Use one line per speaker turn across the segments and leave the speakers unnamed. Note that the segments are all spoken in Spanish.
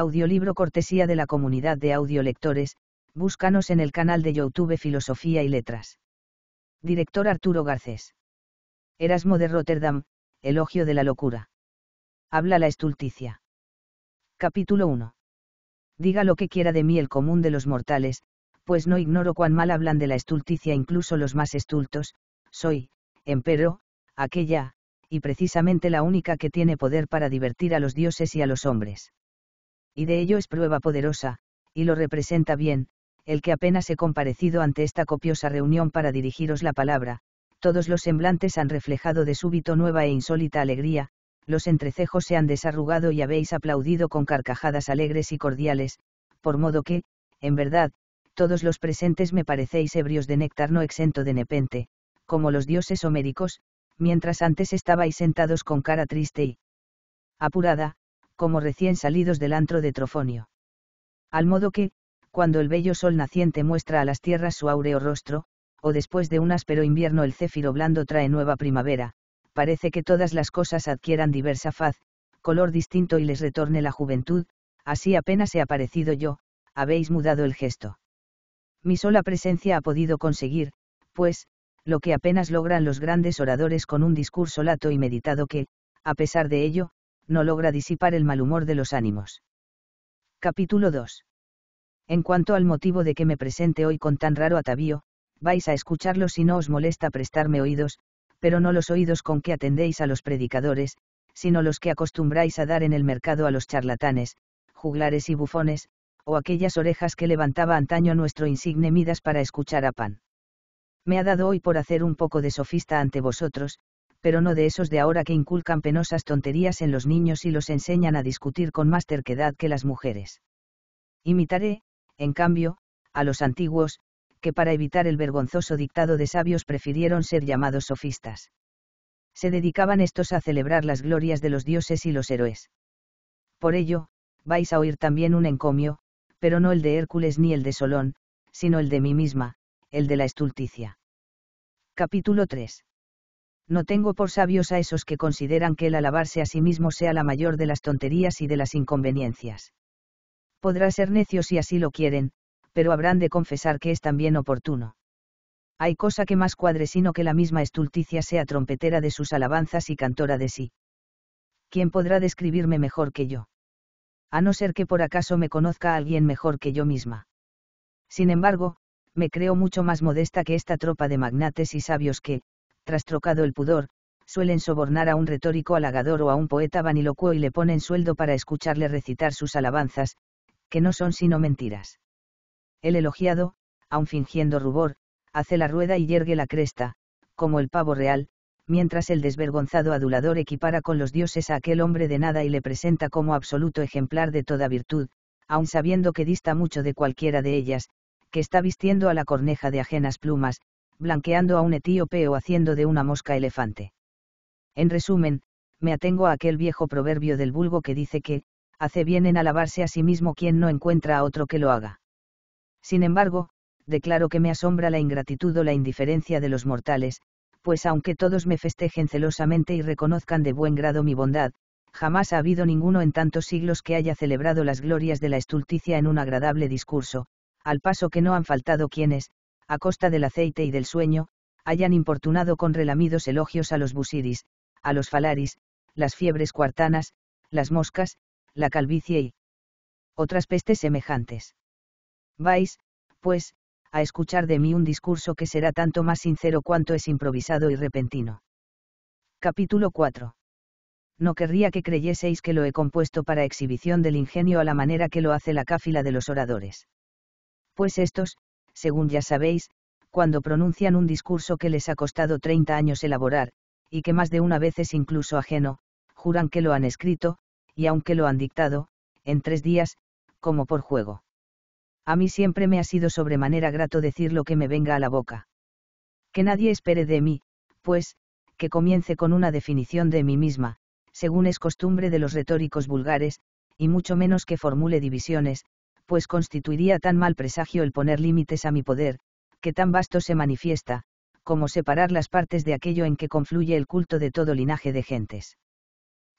Audiolibro cortesía de la comunidad de audiolectores, búscanos en el canal de YouTube Filosofía y Letras. Director Arturo Garcés. Erasmo de Rotterdam, Elogio de la Locura. Habla la estulticia. Capítulo 1. Diga lo que quiera de mí el común de los mortales, pues no ignoro cuán mal hablan de la estulticia incluso los más estultos, soy, empero, aquella, y precisamente la única que tiene poder para divertir a los dioses y a los hombres y de ello es prueba poderosa, y lo representa bien, el que apenas he comparecido ante esta copiosa reunión para dirigiros la palabra, todos los semblantes han reflejado de súbito nueva e insólita alegría, los entrecejos se han desarrugado y habéis aplaudido con carcajadas alegres y cordiales, por modo que, en verdad, todos los presentes me parecéis ebrios de néctar no exento de nepente, como los dioses homéricos, mientras antes estabais sentados con cara triste y apurada, como recién salidos del antro de Trofonio. Al modo que, cuando el bello sol naciente muestra a las tierras su áureo rostro, o después de un áspero invierno el céfiro blando trae nueva primavera, parece que todas las cosas adquieran diversa faz, color distinto y les retorne la juventud, así apenas he aparecido yo, habéis mudado el gesto. Mi sola presencia ha podido conseguir, pues, lo que apenas logran los grandes oradores con un discurso lato y meditado que, a pesar de ello, no logra disipar el mal humor de los ánimos. Capítulo 2. En cuanto al motivo de que me presente hoy con tan raro atavío, vais a escucharlo si no os molesta prestarme oídos, pero no los oídos con que atendéis a los predicadores, sino los que acostumbráis a dar en el mercado a los charlatanes, juglares y bufones, o aquellas orejas que levantaba antaño nuestro insigne Midas para escuchar a Pan. Me ha dado hoy por hacer un poco de sofista ante vosotros, pero no de esos de ahora que inculcan penosas tonterías en los niños y los enseñan a discutir con más terquedad que las mujeres. Imitaré, en cambio, a los antiguos, que para evitar el vergonzoso dictado de sabios prefirieron ser llamados sofistas. Se dedicaban estos a celebrar las glorias de los dioses y los héroes. Por ello, vais a oír también un encomio, pero no el de Hércules ni el de Solón, sino el de mí misma, el de la estulticia. Capítulo 3 no tengo por sabios a esos que consideran que el alabarse a sí mismo sea la mayor de las tonterías y de las inconveniencias. Podrá ser necio si así lo quieren, pero habrán de confesar que es también oportuno. Hay cosa que más cuadre sino que la misma estulticia sea trompetera de sus alabanzas y cantora de sí. ¿Quién podrá describirme mejor que yo? A no ser que por acaso me conozca alguien mejor que yo misma. Sin embargo, me creo mucho más modesta que esta tropa de magnates y sabios que, trocado el pudor, suelen sobornar a un retórico halagador o a un poeta vanilocuo y le ponen sueldo para escucharle recitar sus alabanzas, que no son sino mentiras. El elogiado, aun fingiendo rubor, hace la rueda y yergue la cresta, como el pavo real, mientras el desvergonzado adulador equipara con los dioses a aquel hombre de nada y le presenta como absoluto ejemplar de toda virtud, aun sabiendo que dista mucho de cualquiera de ellas, que está vistiendo a la corneja de ajenas plumas, blanqueando a un etíope o haciendo de una mosca elefante. En resumen, me atengo a aquel viejo proverbio del vulgo que dice que, hace bien en alabarse a sí mismo quien no encuentra a otro que lo haga. Sin embargo, declaro que me asombra la ingratitud o la indiferencia de los mortales, pues aunque todos me festejen celosamente y reconozcan de buen grado mi bondad, jamás ha habido ninguno en tantos siglos que haya celebrado las glorias de la estulticia en un agradable discurso, al paso que no han faltado quienes, a costa del aceite y del sueño, hayan importunado con relamidos elogios a los busiris, a los falaris, las fiebres cuartanas, las moscas, la calvicie y otras pestes semejantes. Vais, pues, a escuchar de mí un discurso que será tanto más sincero cuanto es improvisado y repentino. Capítulo 4. No querría que creyeseis que lo he compuesto para exhibición del ingenio a la manera que lo hace la cáfila de los oradores. Pues estos, según ya sabéis, cuando pronuncian un discurso que les ha costado 30 años elaborar, y que más de una vez es incluso ajeno, juran que lo han escrito, y aunque lo han dictado, en tres días, como por juego. A mí siempre me ha sido sobremanera grato decir lo que me venga a la boca. Que nadie espere de mí, pues, que comience con una definición de mí misma, según es costumbre de los retóricos vulgares, y mucho menos que formule divisiones, pues constituiría tan mal presagio el poner límites a mi poder, que tan vasto se manifiesta, como separar las partes de aquello en que confluye el culto de todo linaje de gentes.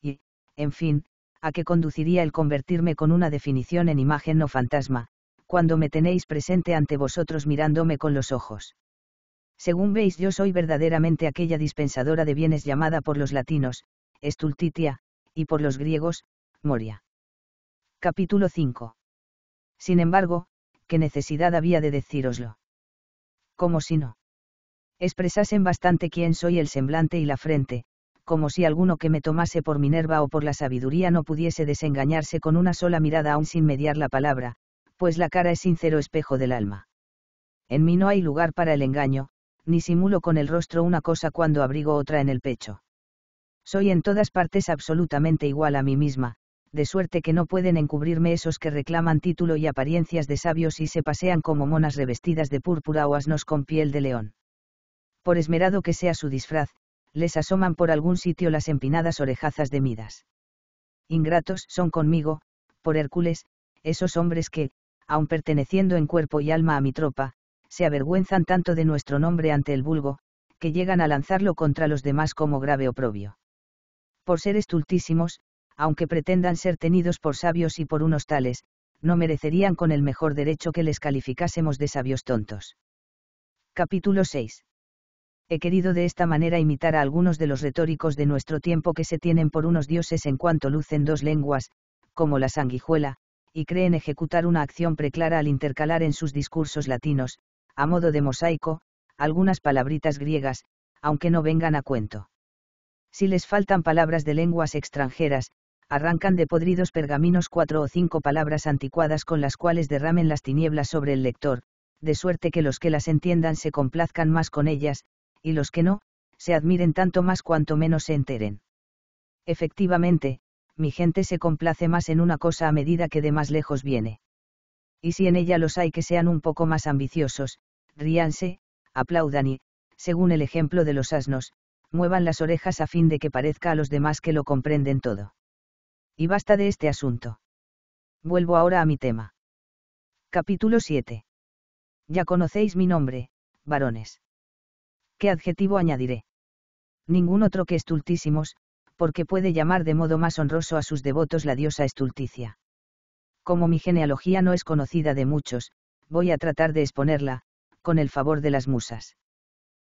Y, en fin, a qué conduciría el convertirme con una definición en imagen o fantasma, cuando me tenéis presente ante vosotros mirándome con los ojos. Según veis, yo soy verdaderamente aquella dispensadora de bienes llamada por los latinos, estultitia, y por los griegos, moria. Capítulo 5. Sin embargo, qué necesidad había de decíroslo. Como si no. Expresasen bastante quién soy el semblante y la frente, como si alguno que me tomase por Minerva o por la sabiduría no pudiese desengañarse con una sola mirada aún sin mediar la palabra, pues la cara es sincero espejo del alma. En mí no hay lugar para el engaño, ni simulo con el rostro una cosa cuando abrigo otra en el pecho. Soy en todas partes absolutamente igual a mí misma, de suerte que no pueden encubrirme esos que reclaman título y apariencias de sabios y se pasean como monas revestidas de púrpura o asnos con piel de león. Por esmerado que sea su disfraz, les asoman por algún sitio las empinadas orejazas de Midas. Ingratos son conmigo, por Hércules, esos hombres que, aun perteneciendo en cuerpo y alma a mi tropa, se avergüenzan tanto de nuestro nombre ante el vulgo, que llegan a lanzarlo contra los demás como grave oprobio. Por ser estultísimos, aunque pretendan ser tenidos por sabios y por unos tales, no merecerían con el mejor derecho que les calificásemos de sabios tontos. Capítulo 6. He querido de esta manera imitar a algunos de los retóricos de nuestro tiempo que se tienen por unos dioses en cuanto lucen dos lenguas, como la sanguijuela, y creen ejecutar una acción preclara al intercalar en sus discursos latinos, a modo de mosaico, algunas palabritas griegas, aunque no vengan a cuento. Si les faltan palabras de lenguas extranjeras, arrancan de podridos pergaminos cuatro o cinco palabras anticuadas con las cuales derramen las tinieblas sobre el lector, de suerte que los que las entiendan se complazcan más con ellas, y los que no, se admiren tanto más cuanto menos se enteren. Efectivamente, mi gente se complace más en una cosa a medida que de más lejos viene. Y si en ella los hay que sean un poco más ambiciosos, ríanse, aplaudan y, según el ejemplo de los asnos, muevan las orejas a fin de que parezca a los demás que lo comprenden todo. Y basta de este asunto. Vuelvo ahora a mi tema. Capítulo 7. Ya conocéis mi nombre, varones. ¿Qué adjetivo añadiré? Ningún otro que estultísimos, porque puede llamar de modo más honroso a sus devotos la diosa estulticia. Como mi genealogía no es conocida de muchos, voy a tratar de exponerla, con el favor de las musas.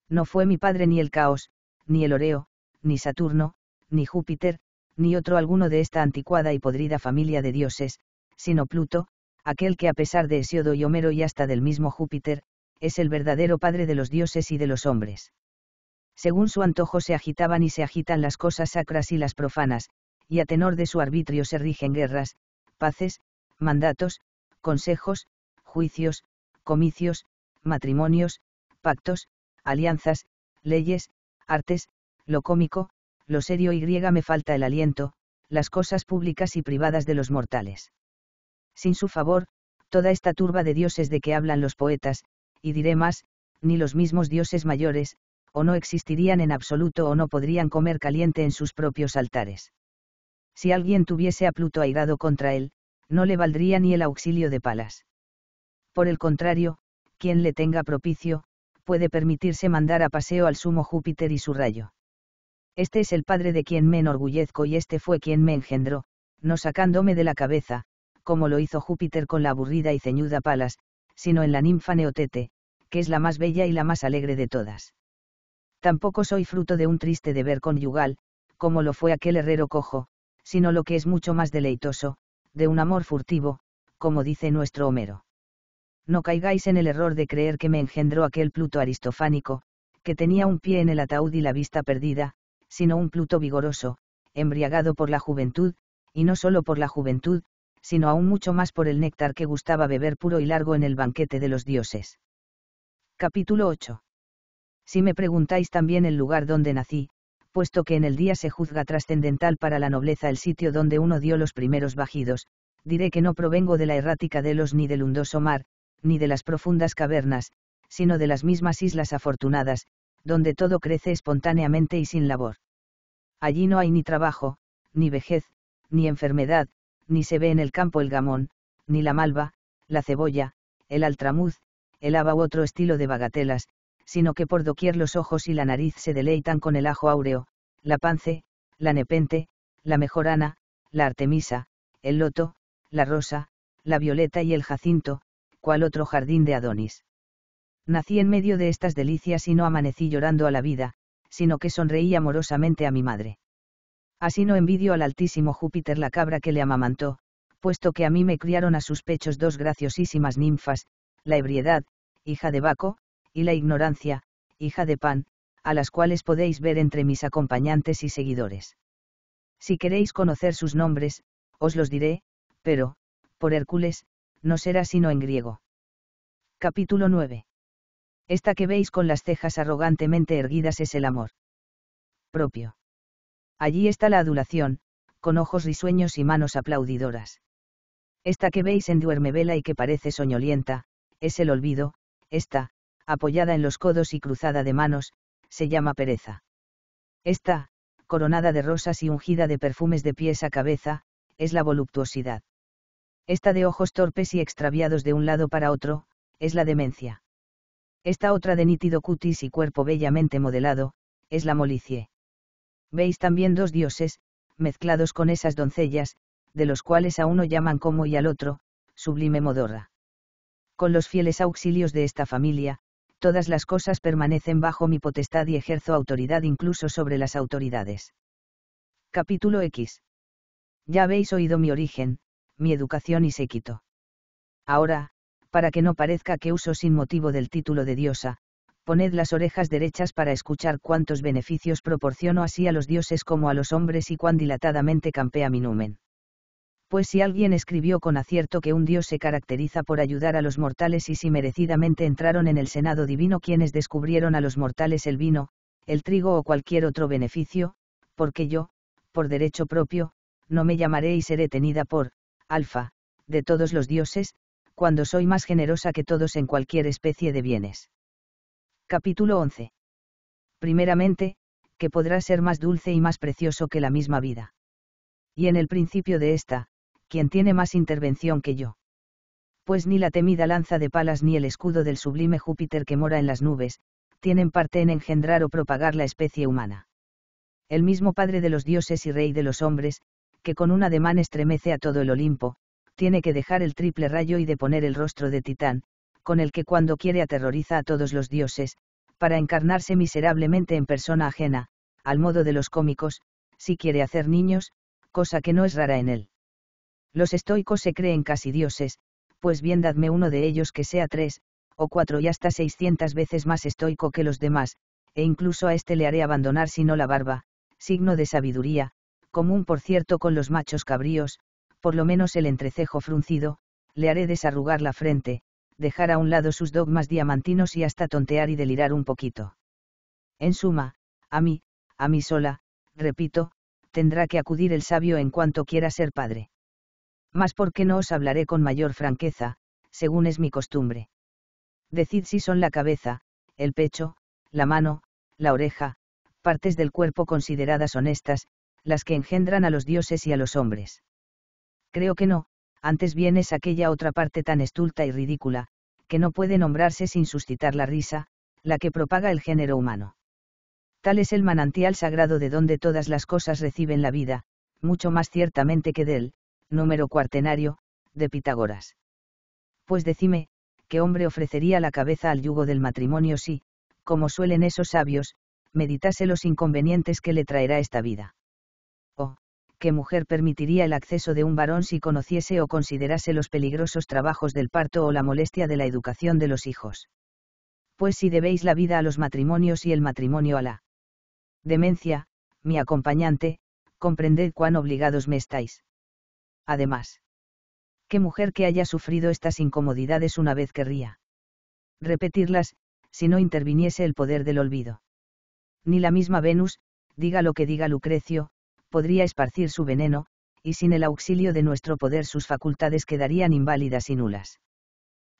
No fue mi padre ni el caos, ni el oreo, ni Saturno, ni Júpiter, ni otro alguno de esta anticuada y podrida familia de dioses, sino Pluto, aquel que a pesar de Hesiodo y Homero y hasta del mismo Júpiter, es el verdadero padre de los dioses y de los hombres. Según su antojo se agitaban y se agitan las cosas sacras y las profanas, y a tenor de su arbitrio se rigen guerras, paces, mandatos, consejos, juicios, comicios, matrimonios, pactos, alianzas, leyes, artes, lo cómico, lo serio y griega me falta el aliento, las cosas públicas y privadas de los mortales. Sin su favor, toda esta turba de dioses de que hablan los poetas, y diré más, ni los mismos dioses mayores, o no existirían en absoluto o no podrían comer caliente en sus propios altares. Si alguien tuviese a Pluto airado contra él, no le valdría ni el auxilio de palas. Por el contrario, quien le tenga propicio, puede permitirse mandar a paseo al sumo Júpiter y su rayo. Este es el Padre de quien me enorgullezco y este fue quien me engendró, no sacándome de la cabeza, como lo hizo Júpiter con la aburrida y ceñuda Palas, sino en la ninfa Neotete, que es la más bella y la más alegre de todas. Tampoco soy fruto de un triste deber conyugal, como lo fue aquel herrero cojo, sino lo que es mucho más deleitoso, de un amor furtivo, como dice nuestro Homero. No caigáis en el error de creer que me engendró aquel Pluto aristofánico, que tenía un pie en el ataúd y la vista perdida, sino un Pluto vigoroso, embriagado por la juventud, y no solo por la juventud, sino aún mucho más por el néctar que gustaba beber puro y largo en el banquete de los dioses. Capítulo 8. Si me preguntáis también el lugar donde nací, puesto que en el día se juzga trascendental para la nobleza el sitio donde uno dio los primeros bajidos, diré que no provengo de la errática de los ni del hundoso mar, ni de las profundas cavernas, sino de las mismas islas afortunadas, donde todo crece espontáneamente y sin labor. Allí no hay ni trabajo, ni vejez, ni enfermedad, ni se ve en el campo el gamón, ni la malva, la cebolla, el altramuz, el haba u otro estilo de bagatelas, sino que por doquier los ojos y la nariz se deleitan con el ajo áureo, la pance, la nepente, la mejorana, la artemisa, el loto, la rosa, la violeta y el jacinto, cual otro jardín de Adonis. Nací en medio de estas delicias y no amanecí llorando a la vida, sino que sonreí amorosamente a mi madre. Así no envidio al altísimo Júpiter la cabra que le amamantó, puesto que a mí me criaron a sus pechos dos graciosísimas ninfas, la ebriedad, hija de Baco, y la ignorancia, hija de Pan, a las cuales podéis ver entre mis acompañantes y seguidores. Si queréis conocer sus nombres, os los diré, pero, por Hércules, no será sino en griego. Capítulo 9. Esta que veis con las cejas arrogantemente erguidas es el amor propio. Allí está la adulación, con ojos risueños y manos aplaudidoras. Esta que veis en duermevela y que parece soñolienta, es el olvido, esta, apoyada en los codos y cruzada de manos, se llama pereza. Esta, coronada de rosas y ungida de perfumes de pies a cabeza, es la voluptuosidad. Esta de ojos torpes y extraviados de un lado para otro, es la demencia. Esta otra de nítido cutis y cuerpo bellamente modelado, es la Molicie. Veis también dos dioses, mezclados con esas doncellas, de los cuales a uno llaman como y al otro, sublime modorra. Con los fieles auxilios de esta familia, todas las cosas permanecen bajo mi potestad y ejerzo autoridad incluso sobre las autoridades. Capítulo X. Ya habéis oído mi origen, mi educación y séquito. Ahora, para que no parezca que uso sin motivo del título de diosa, poned las orejas derechas para escuchar cuántos beneficios proporciono así a los dioses como a los hombres y cuán dilatadamente campea mi numen. Pues si alguien escribió con acierto que un dios se caracteriza por ayudar a los mortales y si merecidamente entraron en el Senado divino quienes descubrieron a los mortales el vino, el trigo o cualquier otro beneficio, porque yo, por derecho propio, no me llamaré y seré tenida por, alfa, de todos los dioses, cuando soy más generosa que todos en cualquier especie de bienes. Capítulo 11. Primeramente, que podrá ser más dulce y más precioso que la misma vida. Y en el principio de esta, quien tiene más intervención que yo. Pues ni la temida lanza de palas ni el escudo del sublime Júpiter que mora en las nubes, tienen parte en engendrar o propagar la especie humana. El mismo Padre de los dioses y Rey de los hombres, que con un ademán estremece a todo el Olimpo, tiene que dejar el triple rayo y deponer el rostro de Titán, con el que cuando quiere aterroriza a todos los dioses, para encarnarse miserablemente en persona ajena, al modo de los cómicos, si quiere hacer niños, cosa que no es rara en él. Los estoicos se creen casi dioses, pues bien dadme uno de ellos que sea tres, o cuatro y hasta seiscientas veces más estoico que los demás, e incluso a este le haré abandonar si no la barba, signo de sabiduría, común por cierto con los machos cabríos, por lo menos el entrecejo fruncido, le haré desarrugar la frente, dejar a un lado sus dogmas diamantinos y hasta tontear y delirar un poquito. En suma, a mí, a mí sola, repito, tendrá que acudir el sabio en cuanto quiera ser padre. Mas porque no os hablaré con mayor franqueza, según es mi costumbre. Decid si son la cabeza, el pecho, la mano, la oreja, partes del cuerpo consideradas honestas, las que engendran a los dioses y a los hombres. Creo que no, antes bien es aquella otra parte tan estulta y ridícula, que no puede nombrarse sin suscitar la risa, la que propaga el género humano. Tal es el manantial sagrado de donde todas las cosas reciben la vida, mucho más ciertamente que del, número cuartenario, de Pitágoras. Pues decime, ¿qué hombre ofrecería la cabeza al yugo del matrimonio si, como suelen esos sabios, meditase los inconvenientes que le traerá esta vida? ¿qué mujer permitiría el acceso de un varón si conociese o considerase los peligrosos trabajos del parto o la molestia de la educación de los hijos. Pues si debéis la vida a los matrimonios y el matrimonio a la demencia, mi acompañante, comprended cuán obligados me estáis. Además, qué mujer que haya sufrido estas incomodidades una vez querría repetirlas, si no interviniese el poder del olvido. Ni la misma Venus, diga lo que diga Lucrecio, podría esparcir su veneno, y sin el auxilio de nuestro poder sus facultades quedarían inválidas y nulas.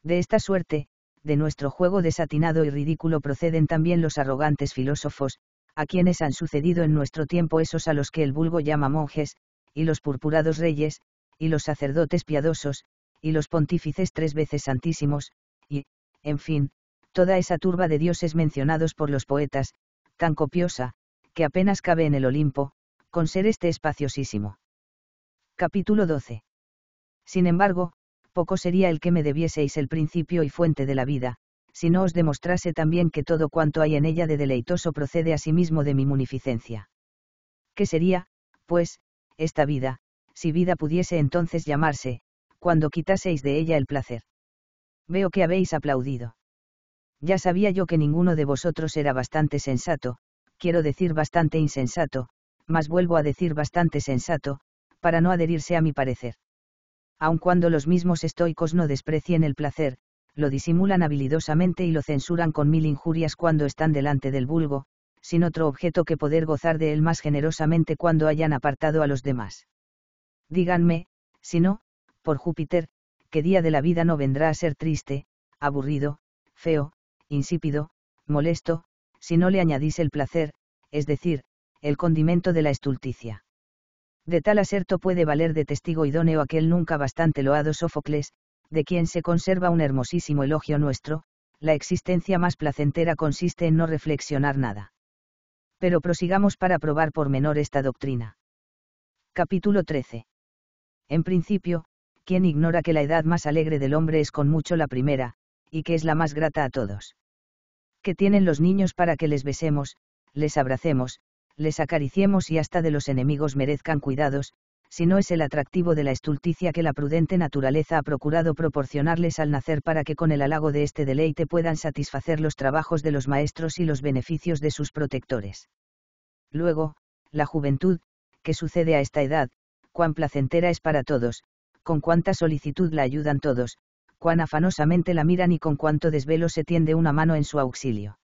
De esta suerte, de nuestro juego desatinado y ridículo proceden también los arrogantes filósofos, a quienes han sucedido en nuestro tiempo esos a los que el vulgo llama monjes, y los purpurados reyes, y los sacerdotes piadosos, y los pontífices tres veces santísimos, y, en fin, toda esa turba de dioses mencionados por los poetas, tan copiosa, que apenas cabe en el Olimpo, con ser este espaciosísimo. Capítulo 12. Sin embargo, poco sería el que me debieseis el principio y fuente de la vida, si no os demostrase también que todo cuanto hay en ella de deleitoso procede a sí mismo de mi munificencia. ¿Qué sería, pues, esta vida, si vida pudiese entonces llamarse, cuando quitaseis de ella el placer? Veo que habéis aplaudido. Ya sabía yo que ninguno de vosotros era bastante sensato, quiero decir bastante insensato, mas vuelvo a decir bastante sensato, para no adherirse a mi parecer. Aun cuando los mismos estoicos no desprecien el placer, lo disimulan habilidosamente y lo censuran con mil injurias cuando están delante del vulgo, sin otro objeto que poder gozar de él más generosamente cuando hayan apartado a los demás. Díganme, si no, por Júpiter, ¿qué día de la vida no vendrá a ser triste, aburrido, feo, insípido, molesto, si no le añadís el placer, es decir, el condimento de la estulticia. De tal aserto puede valer de testigo idóneo aquel nunca bastante loado Sófocles, de quien se conserva un hermosísimo elogio nuestro, la existencia más placentera consiste en no reflexionar nada. Pero prosigamos para probar por menor esta doctrina. Capítulo 13. En principio, quien ignora que la edad más alegre del hombre es con mucho la primera, y que es la más grata a todos? ¿Qué tienen los niños para que les besemos, les abracemos, les acariciemos y hasta de los enemigos merezcan cuidados, si no es el atractivo de la estulticia que la prudente naturaleza ha procurado proporcionarles al nacer para que con el halago de este deleite puedan satisfacer los trabajos de los maestros y los beneficios de sus protectores. Luego, la juventud, que sucede a esta edad, cuán placentera es para todos, con cuánta solicitud la ayudan todos, cuán afanosamente la miran y con cuánto desvelo se tiende una mano en su auxilio.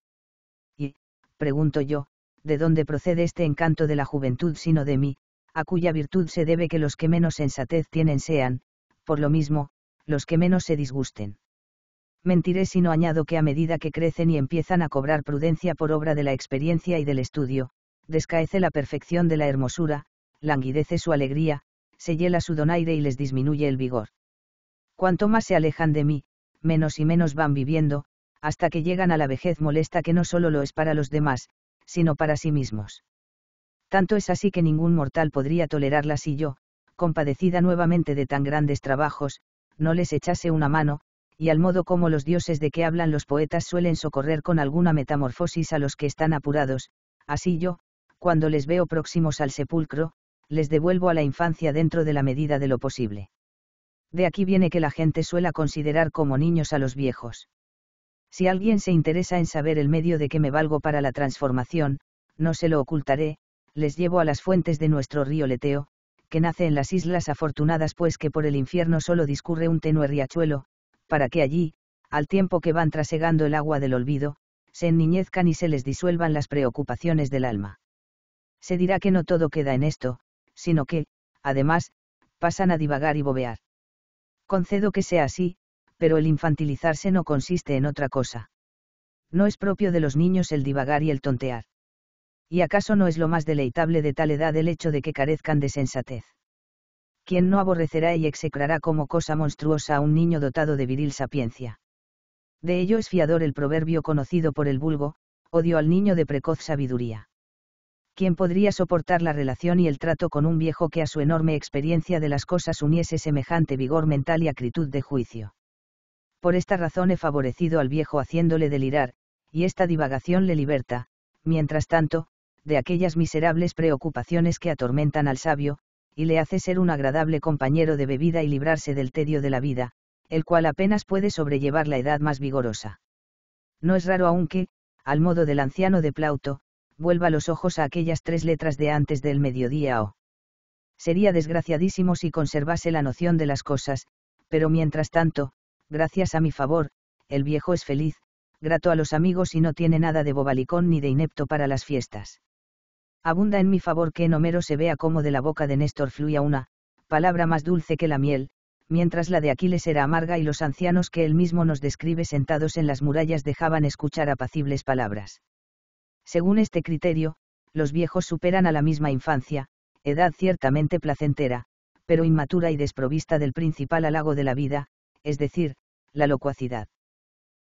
Y, pregunto yo, de dónde procede este encanto de la juventud sino de mí, a cuya virtud se debe que los que menos sensatez tienen sean, por lo mismo, los que menos se disgusten. Mentiré si no añado que a medida que crecen y empiezan a cobrar prudencia por obra de la experiencia y del estudio, descaece la perfección de la hermosura, languidece su alegría, se hiela su donaire y les disminuye el vigor. Cuanto más se alejan de mí, menos y menos van viviendo, hasta que llegan a la vejez molesta que no solo lo es para los demás, sino para sí mismos. Tanto es así que ningún mortal podría tolerarla si yo, compadecida nuevamente de tan grandes trabajos, no les echase una mano, y al modo como los dioses de que hablan los poetas suelen socorrer con alguna metamorfosis a los que están apurados, así yo, cuando les veo próximos al sepulcro, les devuelvo a la infancia dentro de la medida de lo posible. De aquí viene que la gente suela considerar como niños a los viejos. Si alguien se interesa en saber el medio de que me valgo para la transformación, no se lo ocultaré, les llevo a las fuentes de nuestro río Leteo, que nace en las Islas Afortunadas pues que por el infierno solo discurre un tenue riachuelo, para que allí, al tiempo que van trasegando el agua del olvido, se enniñezcan y se les disuelvan las preocupaciones del alma. Se dirá que no todo queda en esto, sino que, además, pasan a divagar y bobear. Concedo que sea así, pero el infantilizarse no consiste en otra cosa. No es propio de los niños el divagar y el tontear. ¿Y acaso no es lo más deleitable de tal edad el hecho de que carezcan de sensatez? ¿Quién no aborrecerá y execrará como cosa monstruosa a un niño dotado de viril sapiencia? De ello es fiador el proverbio conocido por el vulgo, odio al niño de precoz sabiduría. ¿Quién podría soportar la relación y el trato con un viejo que a su enorme experiencia de las cosas uniese semejante vigor mental y acritud de juicio? Por esta razón he favorecido al viejo haciéndole delirar, y esta divagación le liberta, mientras tanto, de aquellas miserables preocupaciones que atormentan al sabio, y le hace ser un agradable compañero de bebida y librarse del tedio de la vida, el cual apenas puede sobrellevar la edad más vigorosa. No es raro aún que, al modo del anciano de Plauto, vuelva los ojos a aquellas tres letras de antes del mediodía o. Sería desgraciadísimo si conservase la noción de las cosas, pero mientras tanto, gracias a mi favor, el viejo es feliz, grato a los amigos y no tiene nada de bobalicón ni de inepto para las fiestas. Abunda en mi favor que en Homero se vea cómo de la boca de Néstor fluía una, palabra más dulce que la miel, mientras la de Aquiles era amarga y los ancianos que él mismo nos describe sentados en las murallas dejaban escuchar apacibles palabras. Según este criterio, los viejos superan a la misma infancia, edad ciertamente placentera, pero inmatura y desprovista del principal halago de la vida, es decir, la locuacidad.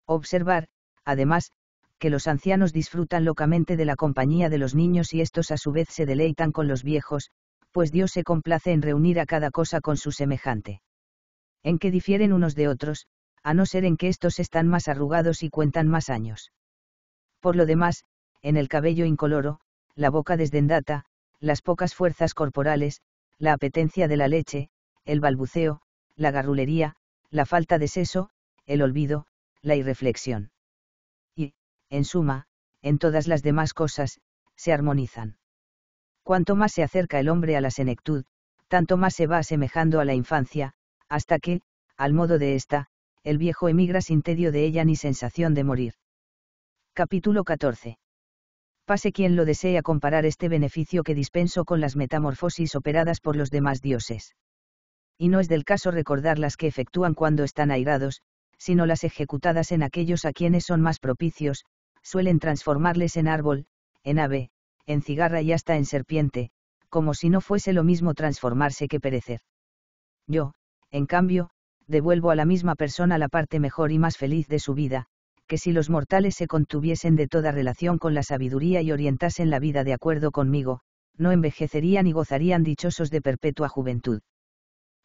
Observar, además, que los ancianos disfrutan locamente de la compañía de los niños y estos a su vez se deleitan con los viejos, pues Dios se complace en reunir a cada cosa con su semejante. En que difieren unos de otros, a no ser en que estos están más arrugados y cuentan más años. Por lo demás, en el cabello incoloro, la boca desdendata, las pocas fuerzas corporales, la apetencia de la leche, el balbuceo, la garrulería, la falta de seso, el olvido, la irreflexión. Y, en suma, en todas las demás cosas, se armonizan. Cuanto más se acerca el hombre a la senectud, tanto más se va asemejando a la infancia, hasta que, al modo de esta, el viejo emigra sin tedio de ella ni sensación de morir. Capítulo 14. Pase quien lo desee a comparar este beneficio que dispenso con las metamorfosis operadas por los demás dioses y no es del caso recordar las que efectúan cuando están airados, sino las ejecutadas en aquellos a quienes son más propicios, suelen transformarles en árbol, en ave, en cigarra y hasta en serpiente, como si no fuese lo mismo transformarse que perecer. Yo, en cambio, devuelvo a la misma persona la parte mejor y más feliz de su vida, que si los mortales se contuviesen de toda relación con la sabiduría y orientasen la vida de acuerdo conmigo, no envejecerían y gozarían dichosos de perpetua juventud.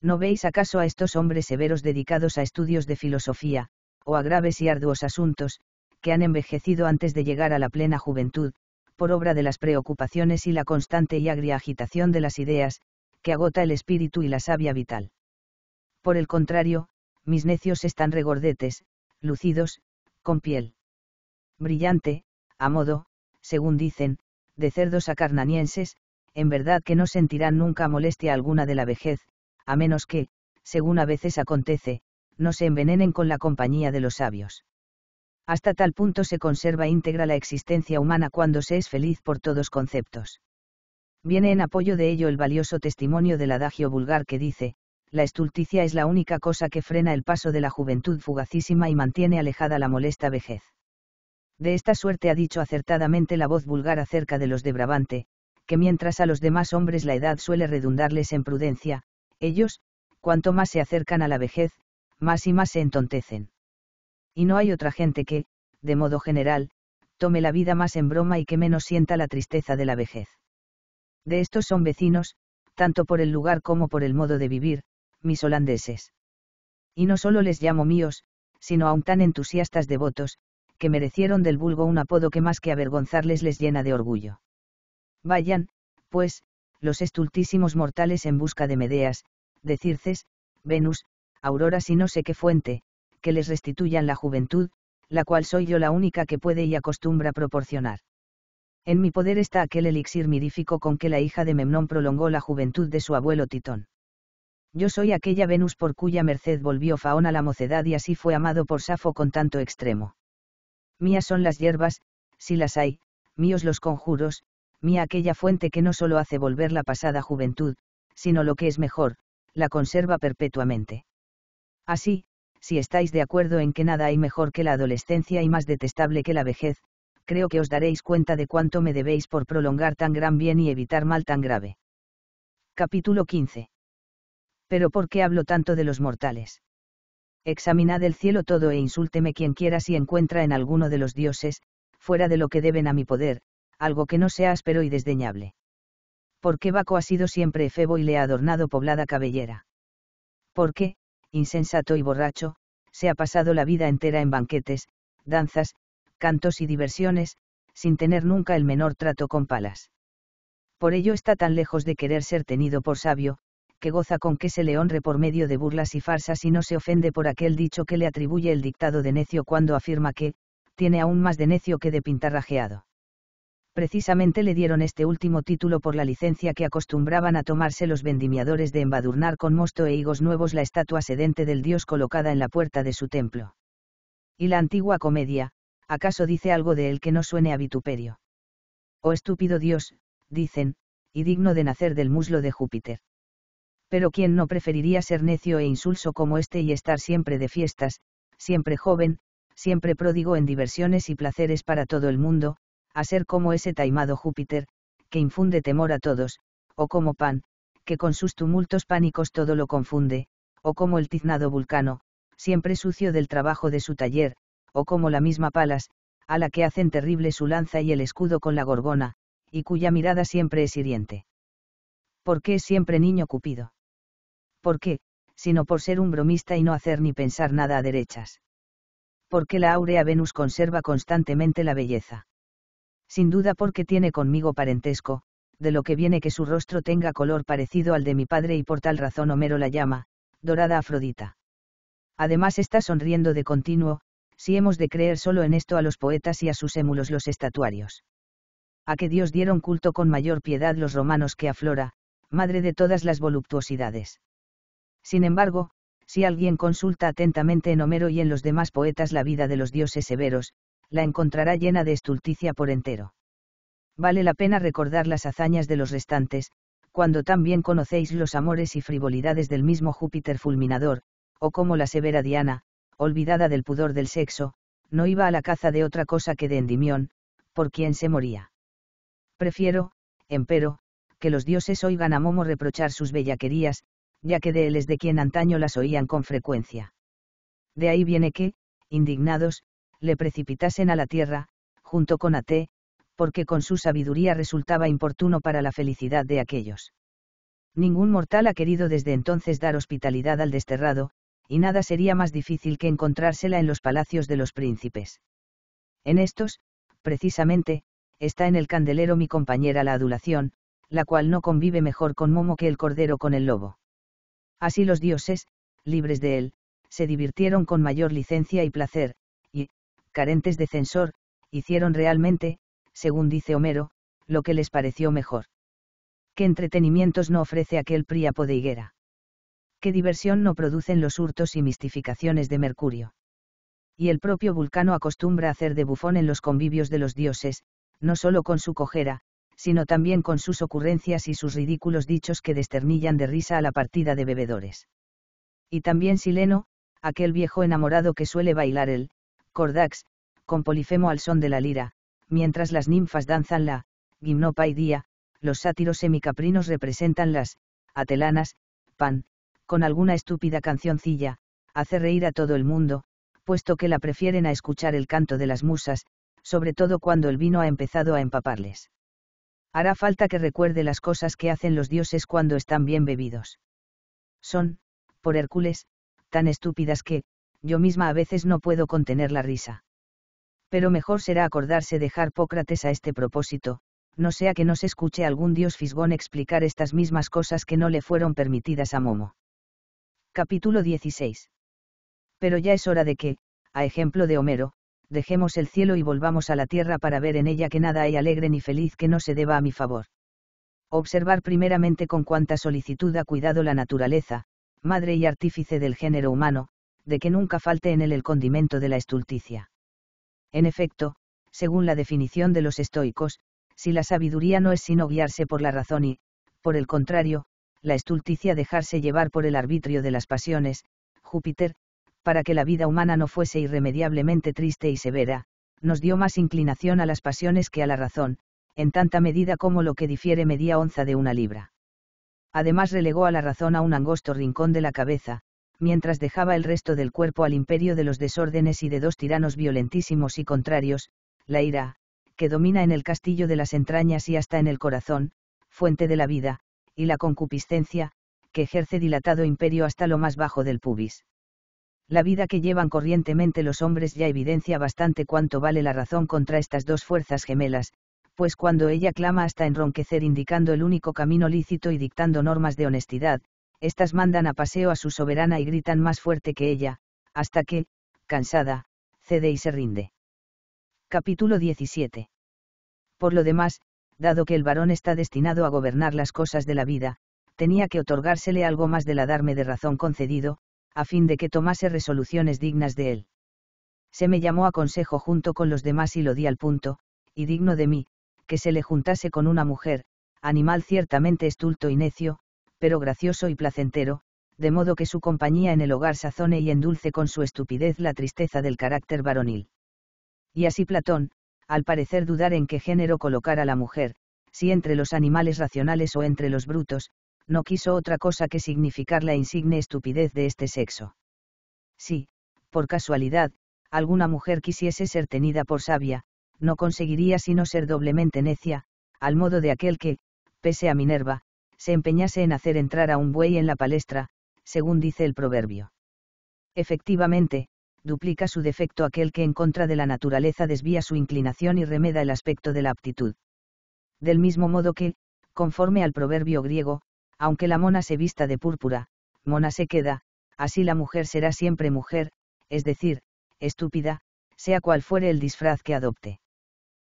¿no veis acaso a estos hombres severos dedicados a estudios de filosofía, o a graves y arduos asuntos, que han envejecido antes de llegar a la plena juventud, por obra de las preocupaciones y la constante y agria agitación de las ideas, que agota el espíritu y la savia vital? Por el contrario, mis necios están regordetes, lucidos, con piel brillante, a modo, según dicen, de cerdos acarnanienses, en verdad que no sentirán nunca molestia alguna de la vejez, a menos que, según a veces acontece, no se envenenen con la compañía de los sabios. Hasta tal punto se conserva íntegra la existencia humana cuando se es feliz por todos conceptos. Viene en apoyo de ello el valioso testimonio del adagio vulgar que dice, la estulticia es la única cosa que frena el paso de la juventud fugacísima y mantiene alejada la molesta vejez. De esta suerte ha dicho acertadamente la voz vulgar acerca de los de Brabante, que mientras a los demás hombres la edad suele redundarles en prudencia, ellos, cuanto más se acercan a la vejez, más y más se entontecen. Y no hay otra gente que, de modo general, tome la vida más en broma y que menos sienta la tristeza de la vejez. De estos son vecinos, tanto por el lugar como por el modo de vivir, mis holandeses. Y no solo les llamo míos, sino aun tan entusiastas devotos, que merecieron del vulgo un apodo que más que avergonzarles les llena de orgullo. Vayan, pues, los estultísimos mortales en busca de Medeas, de Circes, Venus, Aurora y no sé qué fuente, que les restituyan la juventud, la cual soy yo la única que puede y acostumbra proporcionar. En mi poder está aquel elixir mirífico con que la hija de Memnón prolongó la juventud de su abuelo Titón. Yo soy aquella Venus por cuya merced volvió Faón a la mocedad y así fue amado por Safo con tanto extremo. Mías son las hierbas, si las hay, míos los conjuros, mía aquella fuente que no solo hace volver la pasada juventud, sino lo que es mejor, la conserva perpetuamente. Así, si estáis de acuerdo en que nada hay mejor que la adolescencia y más detestable que la vejez, creo que os daréis cuenta de cuánto me debéis por prolongar tan gran bien y evitar mal tan grave. Capítulo 15. Pero ¿por qué hablo tanto de los mortales? Examinad el cielo todo e insúlteme quien quiera si encuentra en alguno de los dioses, fuera de lo que deben a mi poder, algo que no sea áspero y desdeñable. ¿Por qué Baco ha sido siempre efebo y le ha adornado poblada cabellera? ¿Por qué, insensato y borracho, se ha pasado la vida entera en banquetes, danzas, cantos y diversiones, sin tener nunca el menor trato con palas. Por ello está tan lejos de querer ser tenido por sabio, que goza con que se le honre por medio de burlas y farsas y no se ofende por aquel dicho que le atribuye el dictado de necio cuando afirma que, tiene aún más de necio que de pintarrajeado precisamente le dieron este último título por la licencia que acostumbraban a tomarse los vendimiadores de embadurnar con mosto e higos nuevos la estatua sedente del dios colocada en la puerta de su templo. Y la antigua comedia, ¿acaso dice algo de él que no suene a vituperio? Oh estúpido dios, dicen, y digno de nacer del muslo de Júpiter. Pero ¿quién no preferiría ser necio e insulso como este y estar siempre de fiestas, siempre joven, siempre pródigo en diversiones y placeres para todo el mundo, a ser como ese taimado Júpiter, que infunde temor a todos, o como Pan, que con sus tumultos pánicos todo lo confunde, o como el tiznado Vulcano, siempre sucio del trabajo de su taller, o como la misma Palas, a la que hacen terrible su lanza y el escudo con la gorgona, y cuya mirada siempre es hiriente. ¿Por qué es siempre niño Cupido? ¿Por qué, sino por ser un bromista y no hacer ni pensar nada a derechas? ¿Por qué la áurea Venus conserva constantemente la belleza? sin duda porque tiene conmigo parentesco, de lo que viene que su rostro tenga color parecido al de mi padre y por tal razón Homero la llama, dorada Afrodita. Además está sonriendo de continuo, si hemos de creer solo en esto a los poetas y a sus émulos los estatuarios. A que Dios dieron culto con mayor piedad los romanos que a Flora, madre de todas las voluptuosidades. Sin embargo, si alguien consulta atentamente en Homero y en los demás poetas la vida de los dioses severos, la encontrará llena de estulticia por entero. Vale la pena recordar las hazañas de los restantes, cuando también conocéis los amores y frivolidades del mismo Júpiter fulminador, o como la severa Diana, olvidada del pudor del sexo, no iba a la caza de otra cosa que de Endimión, por quien se moría. Prefiero, empero, que los dioses oigan a Momo reprochar sus bellaquerías, ya que de él es de quien antaño las oían con frecuencia. De ahí viene que, indignados, le precipitasen a la tierra, junto con Ate, porque con su sabiduría resultaba importuno para la felicidad de aquellos. Ningún mortal ha querido desde entonces dar hospitalidad al desterrado, y nada sería más difícil que encontrársela en los palacios de los príncipes. En estos, precisamente, está en el candelero mi compañera la adulación, la cual no convive mejor con Momo que el cordero con el lobo. Así los dioses, libres de él, se divirtieron con mayor licencia y placer, carentes de censor, hicieron realmente, según dice Homero, lo que les pareció mejor. ¿Qué entretenimientos no ofrece aquel Príapo de Higuera? ¿Qué diversión no producen los hurtos y mistificaciones de Mercurio? Y el propio Vulcano acostumbra hacer de bufón en los convivios de los dioses, no solo con su cojera, sino también con sus ocurrencias y sus ridículos dichos que desternillan de risa a la partida de bebedores. Y también Sileno, aquel viejo enamorado que suele bailar el Cordax, con Polifemo al son de la lira, mientras las ninfas danzan la, día, los sátiros semicaprinos representan las, atelanas, pan, con alguna estúpida cancioncilla, hace reír a todo el mundo, puesto que la prefieren a escuchar el canto de las musas, sobre todo cuando el vino ha empezado a empaparles. Hará falta que recuerde las cosas que hacen los dioses cuando están bien bebidos. Son, por Hércules, tan estúpidas que, yo misma a veces no puedo contener la risa. Pero mejor será acordarse dejar Pócrates a este propósito, no sea que nos escuche algún dios fisgón explicar estas mismas cosas que no le fueron permitidas a Momo. Capítulo 16. Pero ya es hora de que, a ejemplo de Homero, dejemos el cielo y volvamos a la tierra para ver en ella que nada hay alegre ni feliz que no se deba a mi favor. Observar primeramente con cuánta solicitud ha cuidado la naturaleza, madre y artífice del género humano, de que nunca falte en él el condimento de la estulticia. En efecto, según la definición de los estoicos, si la sabiduría no es sino guiarse por la razón y, por el contrario, la estulticia dejarse llevar por el arbitrio de las pasiones, Júpiter, para que la vida humana no fuese irremediablemente triste y severa, nos dio más inclinación a las pasiones que a la razón, en tanta medida como lo que difiere media onza de una libra. Además relegó a la razón a un angosto rincón de la cabeza, mientras dejaba el resto del cuerpo al imperio de los desórdenes y de dos tiranos violentísimos y contrarios, la ira, que domina en el castillo de las entrañas y hasta en el corazón, fuente de la vida, y la concupiscencia, que ejerce dilatado imperio hasta lo más bajo del pubis. La vida que llevan corrientemente los hombres ya evidencia bastante cuánto vale la razón contra estas dos fuerzas gemelas, pues cuando ella clama hasta enronquecer indicando el único camino lícito y dictando normas de honestidad, estas mandan a paseo a su soberana y gritan más fuerte que ella, hasta que, cansada, cede y se rinde. Capítulo 17. Por lo demás, dado que el varón está destinado a gobernar las cosas de la vida, tenía que otorgársele algo más de la darme de razón concedido, a fin de que tomase resoluciones dignas de él. Se me llamó a consejo junto con los demás y lo di al punto, y digno de mí, que se le juntase con una mujer, animal ciertamente estulto y necio, pero gracioso y placentero, de modo que su compañía en el hogar sazone y endulce con su estupidez la tristeza del carácter varonil. Y así Platón, al parecer dudar en qué género colocar a la mujer, si entre los animales racionales o entre los brutos, no quiso otra cosa que significar la insigne estupidez de este sexo. Si, por casualidad, alguna mujer quisiese ser tenida por sabia, no conseguiría sino ser doblemente necia, al modo de aquel que, pese a Minerva, se empeñase en hacer entrar a un buey en la palestra, según dice el proverbio. Efectivamente, duplica su defecto aquel que en contra de la naturaleza desvía su inclinación y remeda el aspecto de la aptitud. Del mismo modo que, conforme al proverbio griego, aunque la mona se vista de púrpura, mona se queda, así la mujer será siempre mujer, es decir, estúpida, sea cual fuere el disfraz que adopte.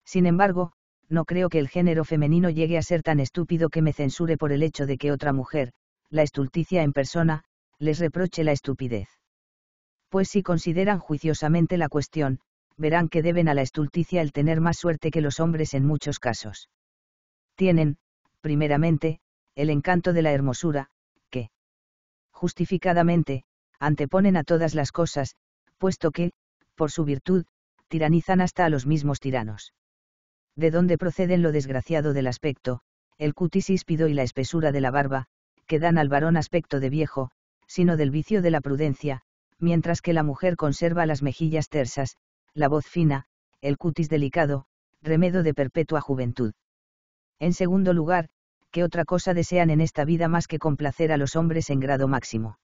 Sin embargo, no creo que el género femenino llegue a ser tan estúpido que me censure por el hecho de que otra mujer, la estulticia en persona, les reproche la estupidez. Pues si consideran juiciosamente la cuestión, verán que deben a la estulticia el tener más suerte que los hombres en muchos casos. Tienen, primeramente, el encanto de la hermosura, que, justificadamente, anteponen a todas las cosas, puesto que, por su virtud, tiranizan hasta a los mismos tiranos de dónde proceden lo desgraciado del aspecto, el cutis híspido y la espesura de la barba, que dan al varón aspecto de viejo, sino del vicio de la prudencia, mientras que la mujer conserva las mejillas tersas, la voz fina, el cutis delicado, remedo de perpetua juventud. En segundo lugar, ¿qué otra cosa desean en esta vida más que complacer a los hombres en grado máximo?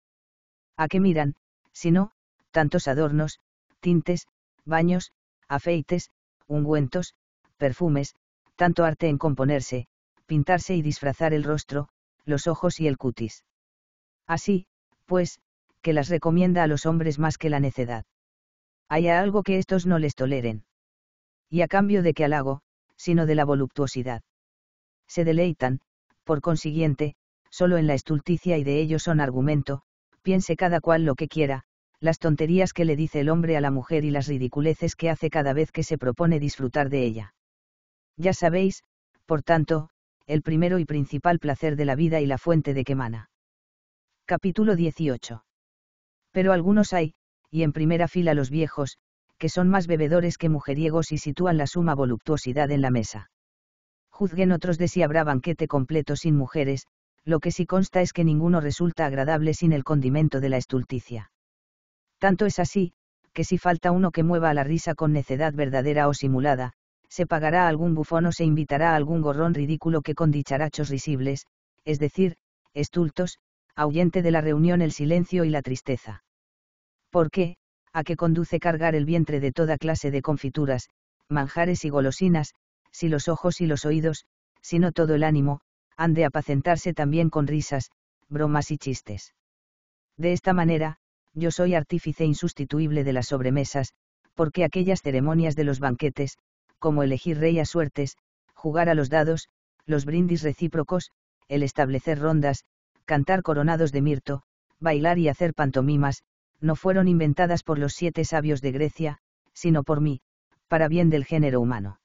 ¿A qué miran, si no, tantos adornos, tintes, baños, afeites, ungüentos, perfumes, tanto arte en componerse, pintarse y disfrazar el rostro, los ojos y el cutis. Así, pues, que las recomienda a los hombres más que la necedad. Hay algo que estos no les toleren. Y a cambio de que halago, sino de la voluptuosidad. Se deleitan, por consiguiente, solo en la estulticia y de ello son argumento, piense cada cual lo que quiera, las tonterías que le dice el hombre a la mujer y las ridiculeces que hace cada vez que se propone disfrutar de ella. Ya sabéis, por tanto, el primero y principal placer de la vida y la fuente de que mana. Capítulo 18. Pero algunos hay, y en primera fila los viejos, que son más bebedores que mujeriegos y sitúan la suma voluptuosidad en la mesa. Juzguen otros de si habrá banquete completo sin mujeres, lo que sí consta es que ninguno resulta agradable sin el condimento de la estulticia. Tanto es así, que si falta uno que mueva a la risa con necedad verdadera o simulada, se pagará algún bufón o se invitará a algún gorrón ridículo que con dicharachos risibles, es decir, estultos, ahuyente de la reunión el silencio y la tristeza. ¿Por qué? ¿A qué conduce cargar el vientre de toda clase de confituras, manjares y golosinas, si los ojos y los oídos, si no todo el ánimo, han de apacentarse también con risas, bromas y chistes? De esta manera, yo soy artífice insustituible de las sobremesas, porque aquellas ceremonias de los banquetes, como elegir rey a suertes, jugar a los dados, los brindis recíprocos, el establecer rondas, cantar coronados de mirto, bailar y hacer pantomimas, no fueron inventadas por los siete sabios de Grecia, sino por mí, para bien del género humano.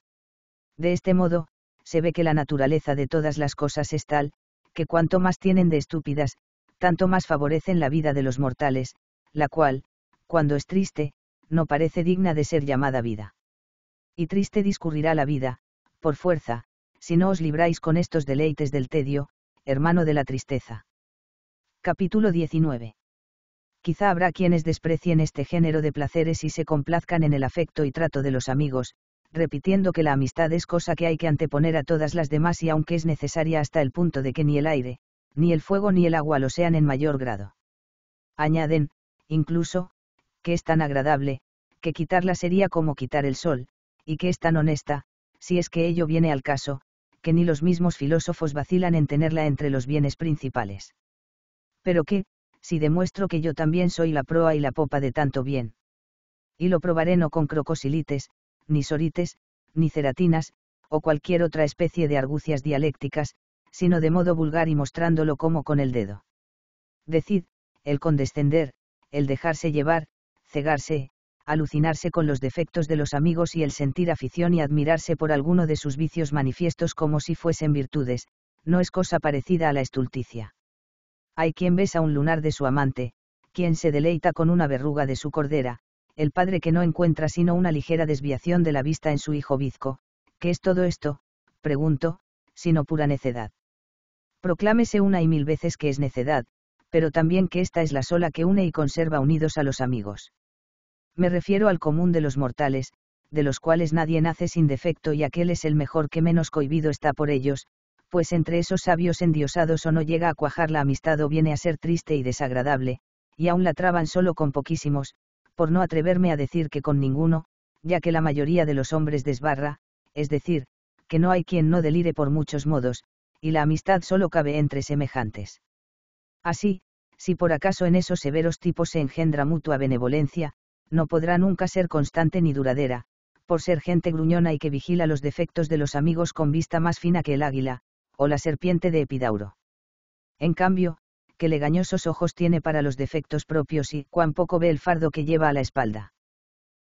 De este modo, se ve que la naturaleza de todas las cosas es tal, que cuanto más tienen de estúpidas, tanto más favorecen la vida de los mortales, la cual, cuando es triste, no parece digna de ser llamada vida y triste discurrirá la vida, por fuerza, si no os libráis con estos deleites del tedio, hermano de la tristeza. Capítulo 19. Quizá habrá quienes desprecien este género de placeres y se complazcan en el afecto y trato de los amigos, repitiendo que la amistad es cosa que hay que anteponer a todas las demás y aunque es necesaria hasta el punto de que ni el aire, ni el fuego ni el agua lo sean en mayor grado. Añaden, incluso, que es tan agradable, que quitarla sería como quitar el sol, y que es tan honesta, si es que ello viene al caso, que ni los mismos filósofos vacilan en tenerla entre los bienes principales. Pero qué, si demuestro que yo también soy la proa y la popa de tanto bien. Y lo probaré no con crocosilites, ni sorites, ni ceratinas, o cualquier otra especie de argucias dialécticas, sino de modo vulgar y mostrándolo como con el dedo. Decid, el condescender, el dejarse llevar, cegarse, alucinarse con los defectos de los amigos y el sentir afición y admirarse por alguno de sus vicios manifiestos como si fuesen virtudes, no es cosa parecida a la estulticia. Hay quien besa un lunar de su amante, quien se deleita con una verruga de su cordera, el padre que no encuentra sino una ligera desviación de la vista en su hijo bizco, ¿qué es todo esto? pregunto, sino pura necedad. Proclámese una y mil veces que es necedad, pero también que esta es la sola que une y conserva unidos a los amigos. Me refiero al común de los mortales, de los cuales nadie nace sin defecto y aquel es el mejor que menos cohibido está por ellos, pues entre esos sabios endiosados o no llega a cuajar la amistad o viene a ser triste y desagradable, y aún la traban solo con poquísimos, por no atreverme a decir que con ninguno, ya que la mayoría de los hombres desbarra, es decir, que no hay quien no delire por muchos modos, y la amistad solo cabe entre semejantes. Así, si por acaso en esos severos tipos se engendra mutua benevolencia, no podrá nunca ser constante ni duradera, por ser gente gruñona y que vigila los defectos de los amigos con vista más fina que el águila, o la serpiente de Epidauro. En cambio, qué legañosos ojos tiene para los defectos propios y cuán poco ve el fardo que lleva a la espalda.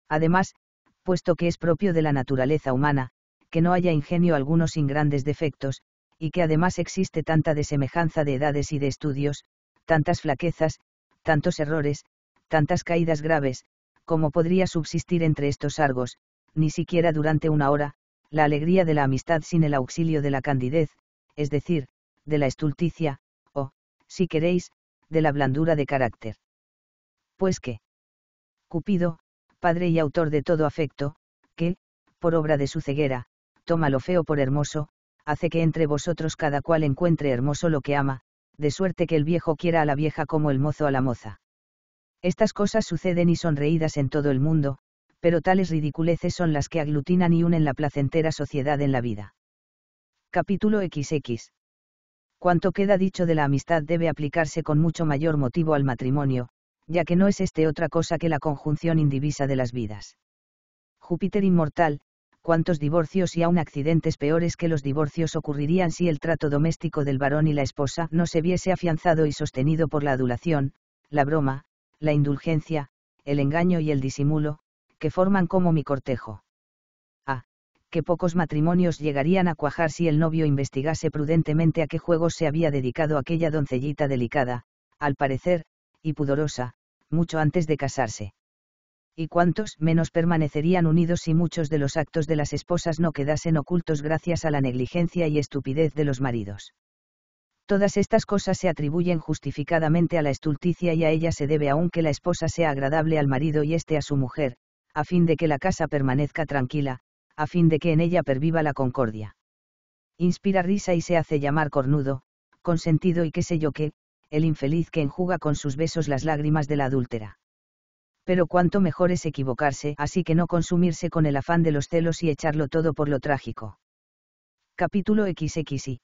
Además, puesto que es propio de la naturaleza humana, que no haya ingenio alguno sin grandes defectos, y que además existe tanta desemejanza de edades y de estudios, tantas flaquezas, tantos errores, tantas caídas graves, ¿cómo podría subsistir entre estos argos, ni siquiera durante una hora, la alegría de la amistad sin el auxilio de la candidez, es decir, de la estulticia, o, si queréis, de la blandura de carácter? Pues que, Cupido, padre y autor de todo afecto, que, por obra de su ceguera, toma lo feo por hermoso, hace que entre vosotros cada cual encuentre hermoso lo que ama, de suerte que el viejo quiera a la vieja como el mozo a la moza. Estas cosas suceden y son reídas en todo el mundo, pero tales ridiculeces son las que aglutinan y unen la placentera sociedad en la vida. Capítulo XX. Cuanto queda dicho de la amistad debe aplicarse con mucho mayor motivo al matrimonio, ya que no es este otra cosa que la conjunción indivisa de las vidas. Júpiter inmortal, cuántos divorcios y aun accidentes peores que los divorcios ocurrirían si el trato doméstico del varón y la esposa no se viese afianzado y sostenido por la adulación, la broma, la indulgencia, el engaño y el disimulo, que forman como mi cortejo. Ah, qué pocos matrimonios llegarían a cuajar si el novio investigase prudentemente a qué juegos se había dedicado aquella doncellita delicada, al parecer, y pudorosa, mucho antes de casarse. Y cuántos menos permanecerían unidos si muchos de los actos de las esposas no quedasen ocultos gracias a la negligencia y estupidez de los maridos. Todas estas cosas se atribuyen justificadamente a la estulticia y a ella se debe aún que la esposa sea agradable al marido y éste a su mujer, a fin de que la casa permanezca tranquila, a fin de que en ella perviva la concordia. Inspira risa y se hace llamar cornudo, consentido y qué sé yo qué, el infeliz que enjuga con sus besos las lágrimas de la adúltera. Pero cuánto mejor es equivocarse, así que no consumirse con el afán de los celos y echarlo todo por lo trágico. Capítulo XXI.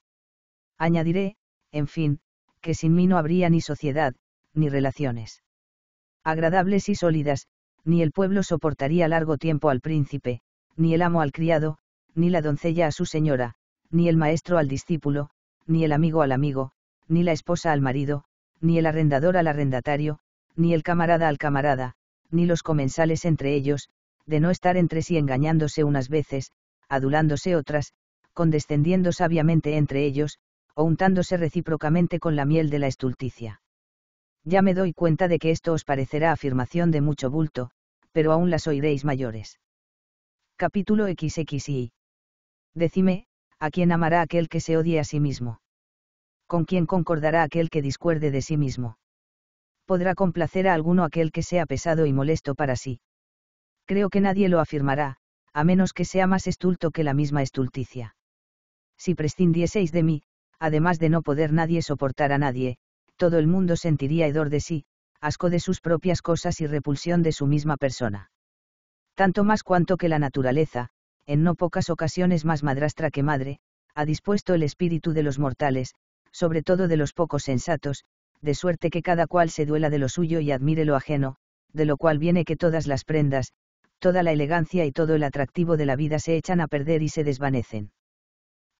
Añadiré, en fin, que sin mí no habría ni sociedad, ni relaciones agradables y sólidas, ni el pueblo soportaría largo tiempo al príncipe, ni el amo al criado, ni la doncella a su señora, ni el maestro al discípulo, ni el amigo al amigo, ni la esposa al marido, ni el arrendador al arrendatario, ni el camarada al camarada, ni los comensales entre ellos, de no estar entre sí engañándose unas veces, adulándose otras, condescendiendo sabiamente entre ellos, o untándose recíprocamente con la miel de la estulticia. Ya me doy cuenta de que esto os parecerá afirmación de mucho bulto, pero aún las oiréis mayores. Capítulo XXI. Decime, ¿a quién amará aquel que se odie a sí mismo? ¿Con quién concordará aquel que discuerde de sí mismo? ¿Podrá complacer a alguno aquel que sea pesado y molesto para sí? Creo que nadie lo afirmará, a menos que sea más estulto que la misma estulticia. Si prescindieseis de mí, además de no poder nadie soportar a nadie, todo el mundo sentiría hedor de sí, asco de sus propias cosas y repulsión de su misma persona. Tanto más cuanto que la naturaleza, en no pocas ocasiones más madrastra que madre, ha dispuesto el espíritu de los mortales, sobre todo de los pocos sensatos, de suerte que cada cual se duela de lo suyo y admire lo ajeno, de lo cual viene que todas las prendas, toda la elegancia y todo el atractivo de la vida se echan a perder y se desvanecen.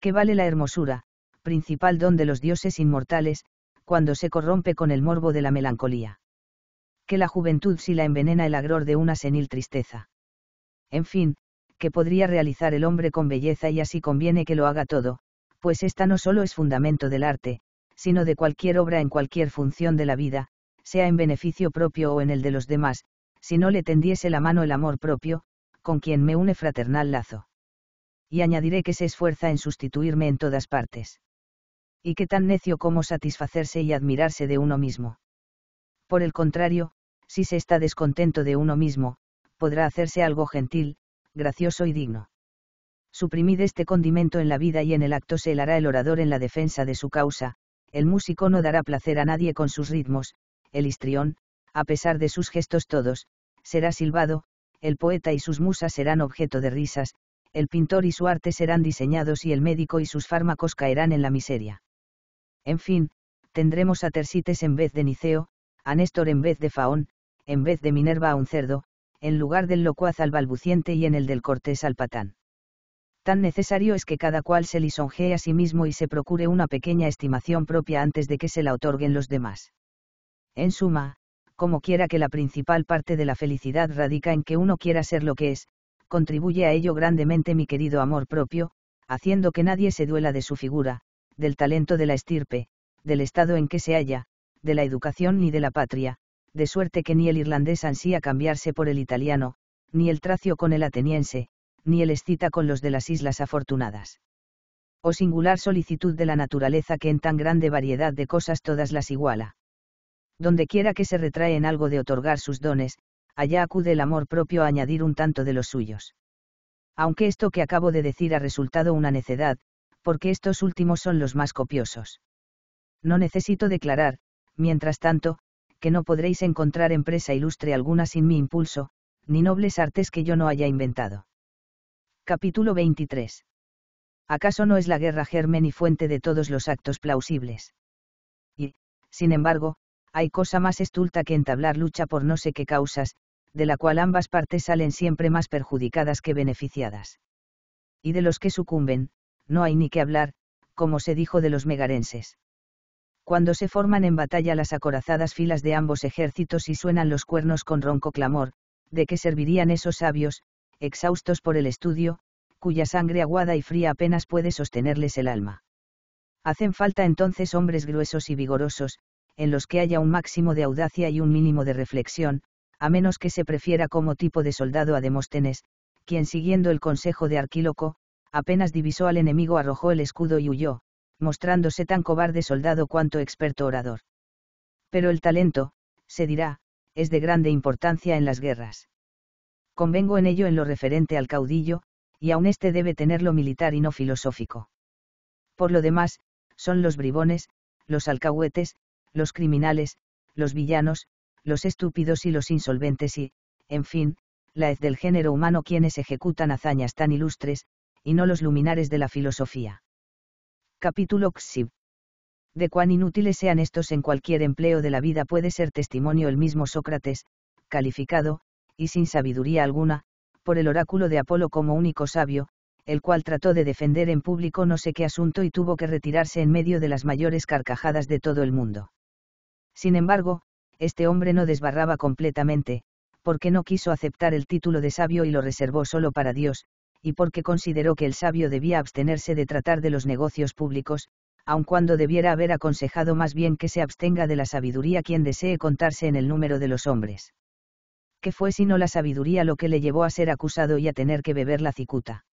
¿Qué vale la hermosura, principal don de los dioses inmortales, cuando se corrompe con el morbo de la melancolía. Que la juventud si la envenena el agror de una senil tristeza. En fin, que podría realizar el hombre con belleza y así conviene que lo haga todo, pues esta no solo es fundamento del arte, sino de cualquier obra en cualquier función de la vida, sea en beneficio propio o en el de los demás, si no le tendiese la mano el amor propio, con quien me une fraternal lazo. Y añadiré que se esfuerza en sustituirme en todas partes y qué tan necio como satisfacerse y admirarse de uno mismo. Por el contrario, si se está descontento de uno mismo, podrá hacerse algo gentil, gracioso y digno. Suprimid este condimento en la vida y en el acto se helará el orador en la defensa de su causa, el músico no dará placer a nadie con sus ritmos, el histrión, a pesar de sus gestos todos, será silbado, el poeta y sus musas serán objeto de risas, el pintor y su arte serán diseñados y el médico y sus fármacos caerán en la miseria. En fin, tendremos a Tersites en vez de Niceo, a Néstor en vez de Faón, en vez de Minerva a un cerdo, en lugar del locuaz al balbuciente y en el del cortés al patán. Tan necesario es que cada cual se lisonjee a sí mismo y se procure una pequeña estimación propia antes de que se la otorguen los demás. En suma, como quiera que la principal parte de la felicidad radica en que uno quiera ser lo que es, contribuye a ello grandemente mi querido amor propio, haciendo que nadie se duela de su figura, del talento de la estirpe, del estado en que se halla, de la educación ni de la patria, de suerte que ni el irlandés ansía cambiarse por el italiano, ni el tracio con el ateniense, ni el escita con los de las islas afortunadas. O singular solicitud de la naturaleza que en tan grande variedad de cosas todas las iguala. Donde quiera que se retrae en algo de otorgar sus dones, allá acude el amor propio a añadir un tanto de los suyos. Aunque esto que acabo de decir ha resultado una necedad, porque estos últimos son los más copiosos. No necesito declarar, mientras tanto, que no podréis encontrar empresa ilustre alguna sin mi impulso, ni nobles artes que yo no haya inventado. Capítulo 23. ¿Acaso no es la guerra germen y fuente de todos los actos plausibles? Y, sin embargo, hay cosa más estulta que entablar lucha por no sé qué causas, de la cual ambas partes salen siempre más perjudicadas que beneficiadas. Y de los que sucumben, no hay ni que hablar, como se dijo de los megarenses. Cuando se forman en batalla las acorazadas filas de ambos ejércitos y suenan los cuernos con ronco clamor, ¿de qué servirían esos sabios, exhaustos por el estudio, cuya sangre aguada y fría apenas puede sostenerles el alma? Hacen falta entonces hombres gruesos y vigorosos, en los que haya un máximo de audacia y un mínimo de reflexión, a menos que se prefiera como tipo de soldado a Demóstenes, quien siguiendo el consejo de Arquíloco, apenas divisó al enemigo arrojó el escudo y huyó, mostrándose tan cobarde soldado cuanto experto orador. Pero el talento, se dirá, es de grande importancia en las guerras. Convengo en ello en lo referente al caudillo, y aun éste debe tenerlo militar y no filosófico. Por lo demás, son los bribones, los alcahuetes, los criminales, los villanos, los estúpidos y los insolventes y, en fin, la es del género humano quienes ejecutan hazañas tan ilustres, y no los luminares de la filosofía. Capítulo XIV. De cuán inútiles sean estos en cualquier empleo de la vida puede ser testimonio el mismo Sócrates, calificado, y sin sabiduría alguna, por el oráculo de Apolo como único sabio, el cual trató de defender en público no sé qué asunto y tuvo que retirarse en medio de las mayores carcajadas de todo el mundo. Sin embargo, este hombre no desbarraba completamente, porque no quiso aceptar el título de sabio y lo reservó solo para Dios, y porque consideró que el sabio debía abstenerse de tratar de los negocios públicos, aun cuando debiera haber aconsejado más bien que se abstenga de la sabiduría quien desee contarse en el número de los hombres. ¿Qué fue sino la sabiduría lo que le llevó a ser acusado y a tener que beber la cicuta?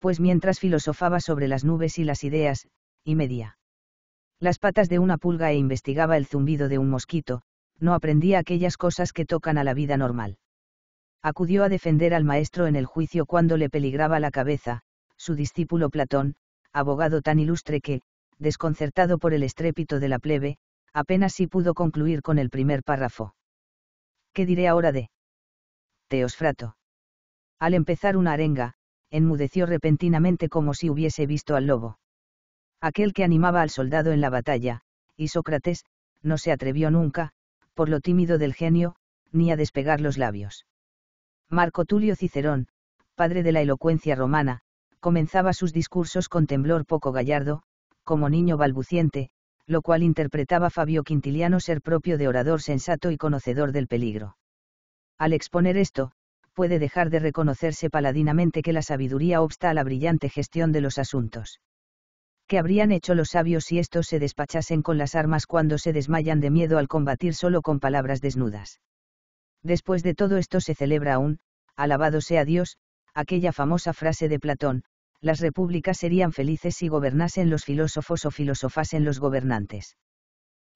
Pues mientras filosofaba sobre las nubes y las ideas, y medía las patas de una pulga e investigaba el zumbido de un mosquito, no aprendía aquellas cosas que tocan a la vida normal acudió a defender al maestro en el juicio cuando le peligraba la cabeza, su discípulo Platón, abogado tan ilustre que, desconcertado por el estrépito de la plebe, apenas sí pudo concluir con el primer párrafo. ¿Qué diré ahora de Teosfrato? Al empezar una arenga, enmudeció repentinamente como si hubiese visto al lobo. Aquel que animaba al soldado en la batalla, y Sócrates, no se atrevió nunca, por lo tímido del genio, ni a despegar los labios. Marco Tulio Cicerón, padre de la elocuencia romana, comenzaba sus discursos con temblor poco gallardo, como niño balbuciente, lo cual interpretaba Fabio Quintiliano ser propio de orador sensato y conocedor del peligro. Al exponer esto, puede dejar de reconocerse paladinamente que la sabiduría obsta a la brillante gestión de los asuntos. ¿Qué habrían hecho los sabios si estos se despachasen con las armas cuando se desmayan de miedo al combatir solo con palabras desnudas? Después de todo esto se celebra aún, alabado sea Dios, aquella famosa frase de Platón, las repúblicas serían felices si gobernasen los filósofos o filosofasen los gobernantes.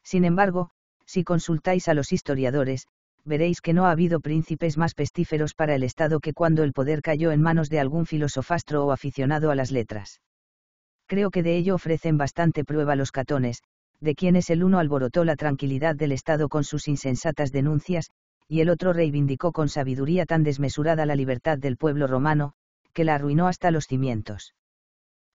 Sin embargo, si consultáis a los historiadores, veréis que no ha habido príncipes más pestíferos para el Estado que cuando el poder cayó en manos de algún filosofastro o aficionado a las letras. Creo que de ello ofrecen bastante prueba los catones, de quienes el uno alborotó la tranquilidad del Estado con sus insensatas denuncias, y el otro reivindicó con sabiduría tan desmesurada la libertad del pueblo romano, que la arruinó hasta los cimientos.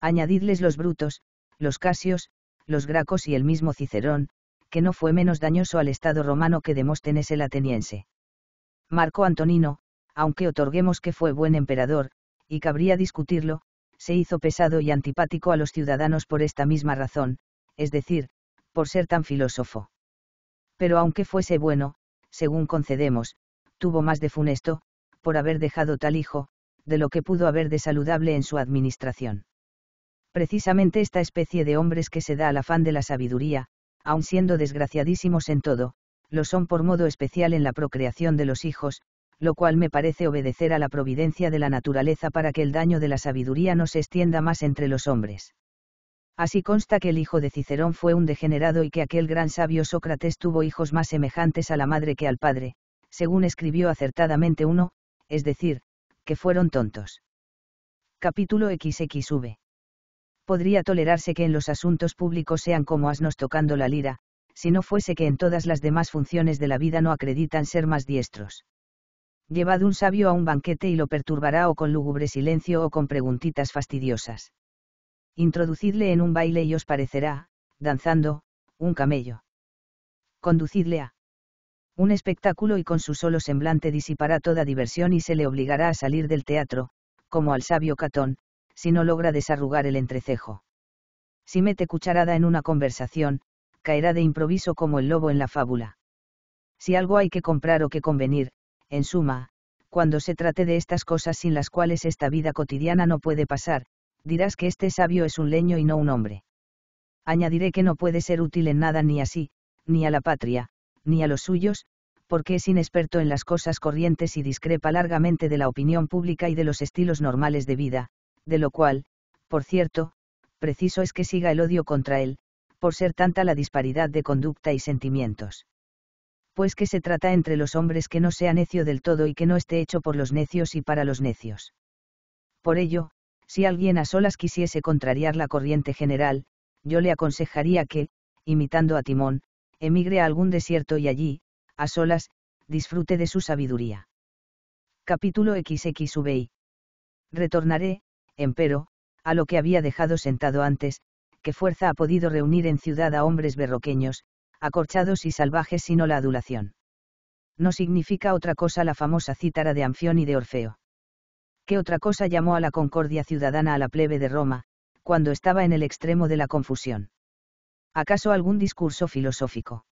Añadidles los brutos, los casios, los gracos y el mismo Cicerón, que no fue menos dañoso al Estado romano que Demóstenes el ateniense. Marco Antonino, aunque otorguemos que fue buen emperador, y cabría discutirlo, se hizo pesado y antipático a los ciudadanos por esta misma razón, es decir, por ser tan filósofo. Pero aunque fuese bueno, según concedemos, tuvo más de funesto, por haber dejado tal hijo, de lo que pudo haber de saludable en su administración. Precisamente esta especie de hombres que se da al afán de la sabiduría, aun siendo desgraciadísimos en todo, lo son por modo especial en la procreación de los hijos, lo cual me parece obedecer a la providencia de la naturaleza para que el daño de la sabiduría no se extienda más entre los hombres. Así consta que el hijo de Cicerón fue un degenerado y que aquel gran sabio Sócrates tuvo hijos más semejantes a la madre que al padre, según escribió acertadamente uno, es decir, que fueron tontos. Capítulo XXV. Podría tolerarse que en los asuntos públicos sean como asnos tocando la lira, si no fuese que en todas las demás funciones de la vida no acreditan ser más diestros. Llevad un sabio a un banquete y lo perturbará o con lúgubre silencio o con preguntitas fastidiosas. Introducidle en un baile y os parecerá, danzando, un camello. Conducidle a un espectáculo y con su solo semblante disipará toda diversión y se le obligará a salir del teatro, como al sabio Catón, si no logra desarrugar el entrecejo. Si mete cucharada en una conversación, caerá de improviso como el lobo en la fábula. Si algo hay que comprar o que convenir, en suma, cuando se trate de estas cosas sin las cuales esta vida cotidiana no puede pasar, dirás que este sabio es un leño y no un hombre. Añadiré que no puede ser útil en nada ni a así, ni a la patria, ni a los suyos, porque es inexperto en las cosas corrientes y discrepa largamente de la opinión pública y de los estilos normales de vida, de lo cual, por cierto, preciso es que siga el odio contra él, por ser tanta la disparidad de conducta y sentimientos. Pues que se trata entre los hombres que no sea necio del todo y que no esté hecho por los necios y para los necios. Por ello, si alguien a solas quisiese contrariar la corriente general, yo le aconsejaría que, imitando a Timón, emigre a algún desierto y allí, a solas, disfrute de su sabiduría. Capítulo XXVI. Retornaré, empero, a lo que había dejado sentado antes, que fuerza ha podido reunir en ciudad a hombres berroqueños, acorchados y salvajes sino la adulación. No significa otra cosa la famosa cítara de Anfión y de Orfeo. ¿Qué otra cosa llamó a la concordia ciudadana a la plebe de Roma, cuando estaba en el extremo de la confusión? ¿Acaso algún discurso filosófico?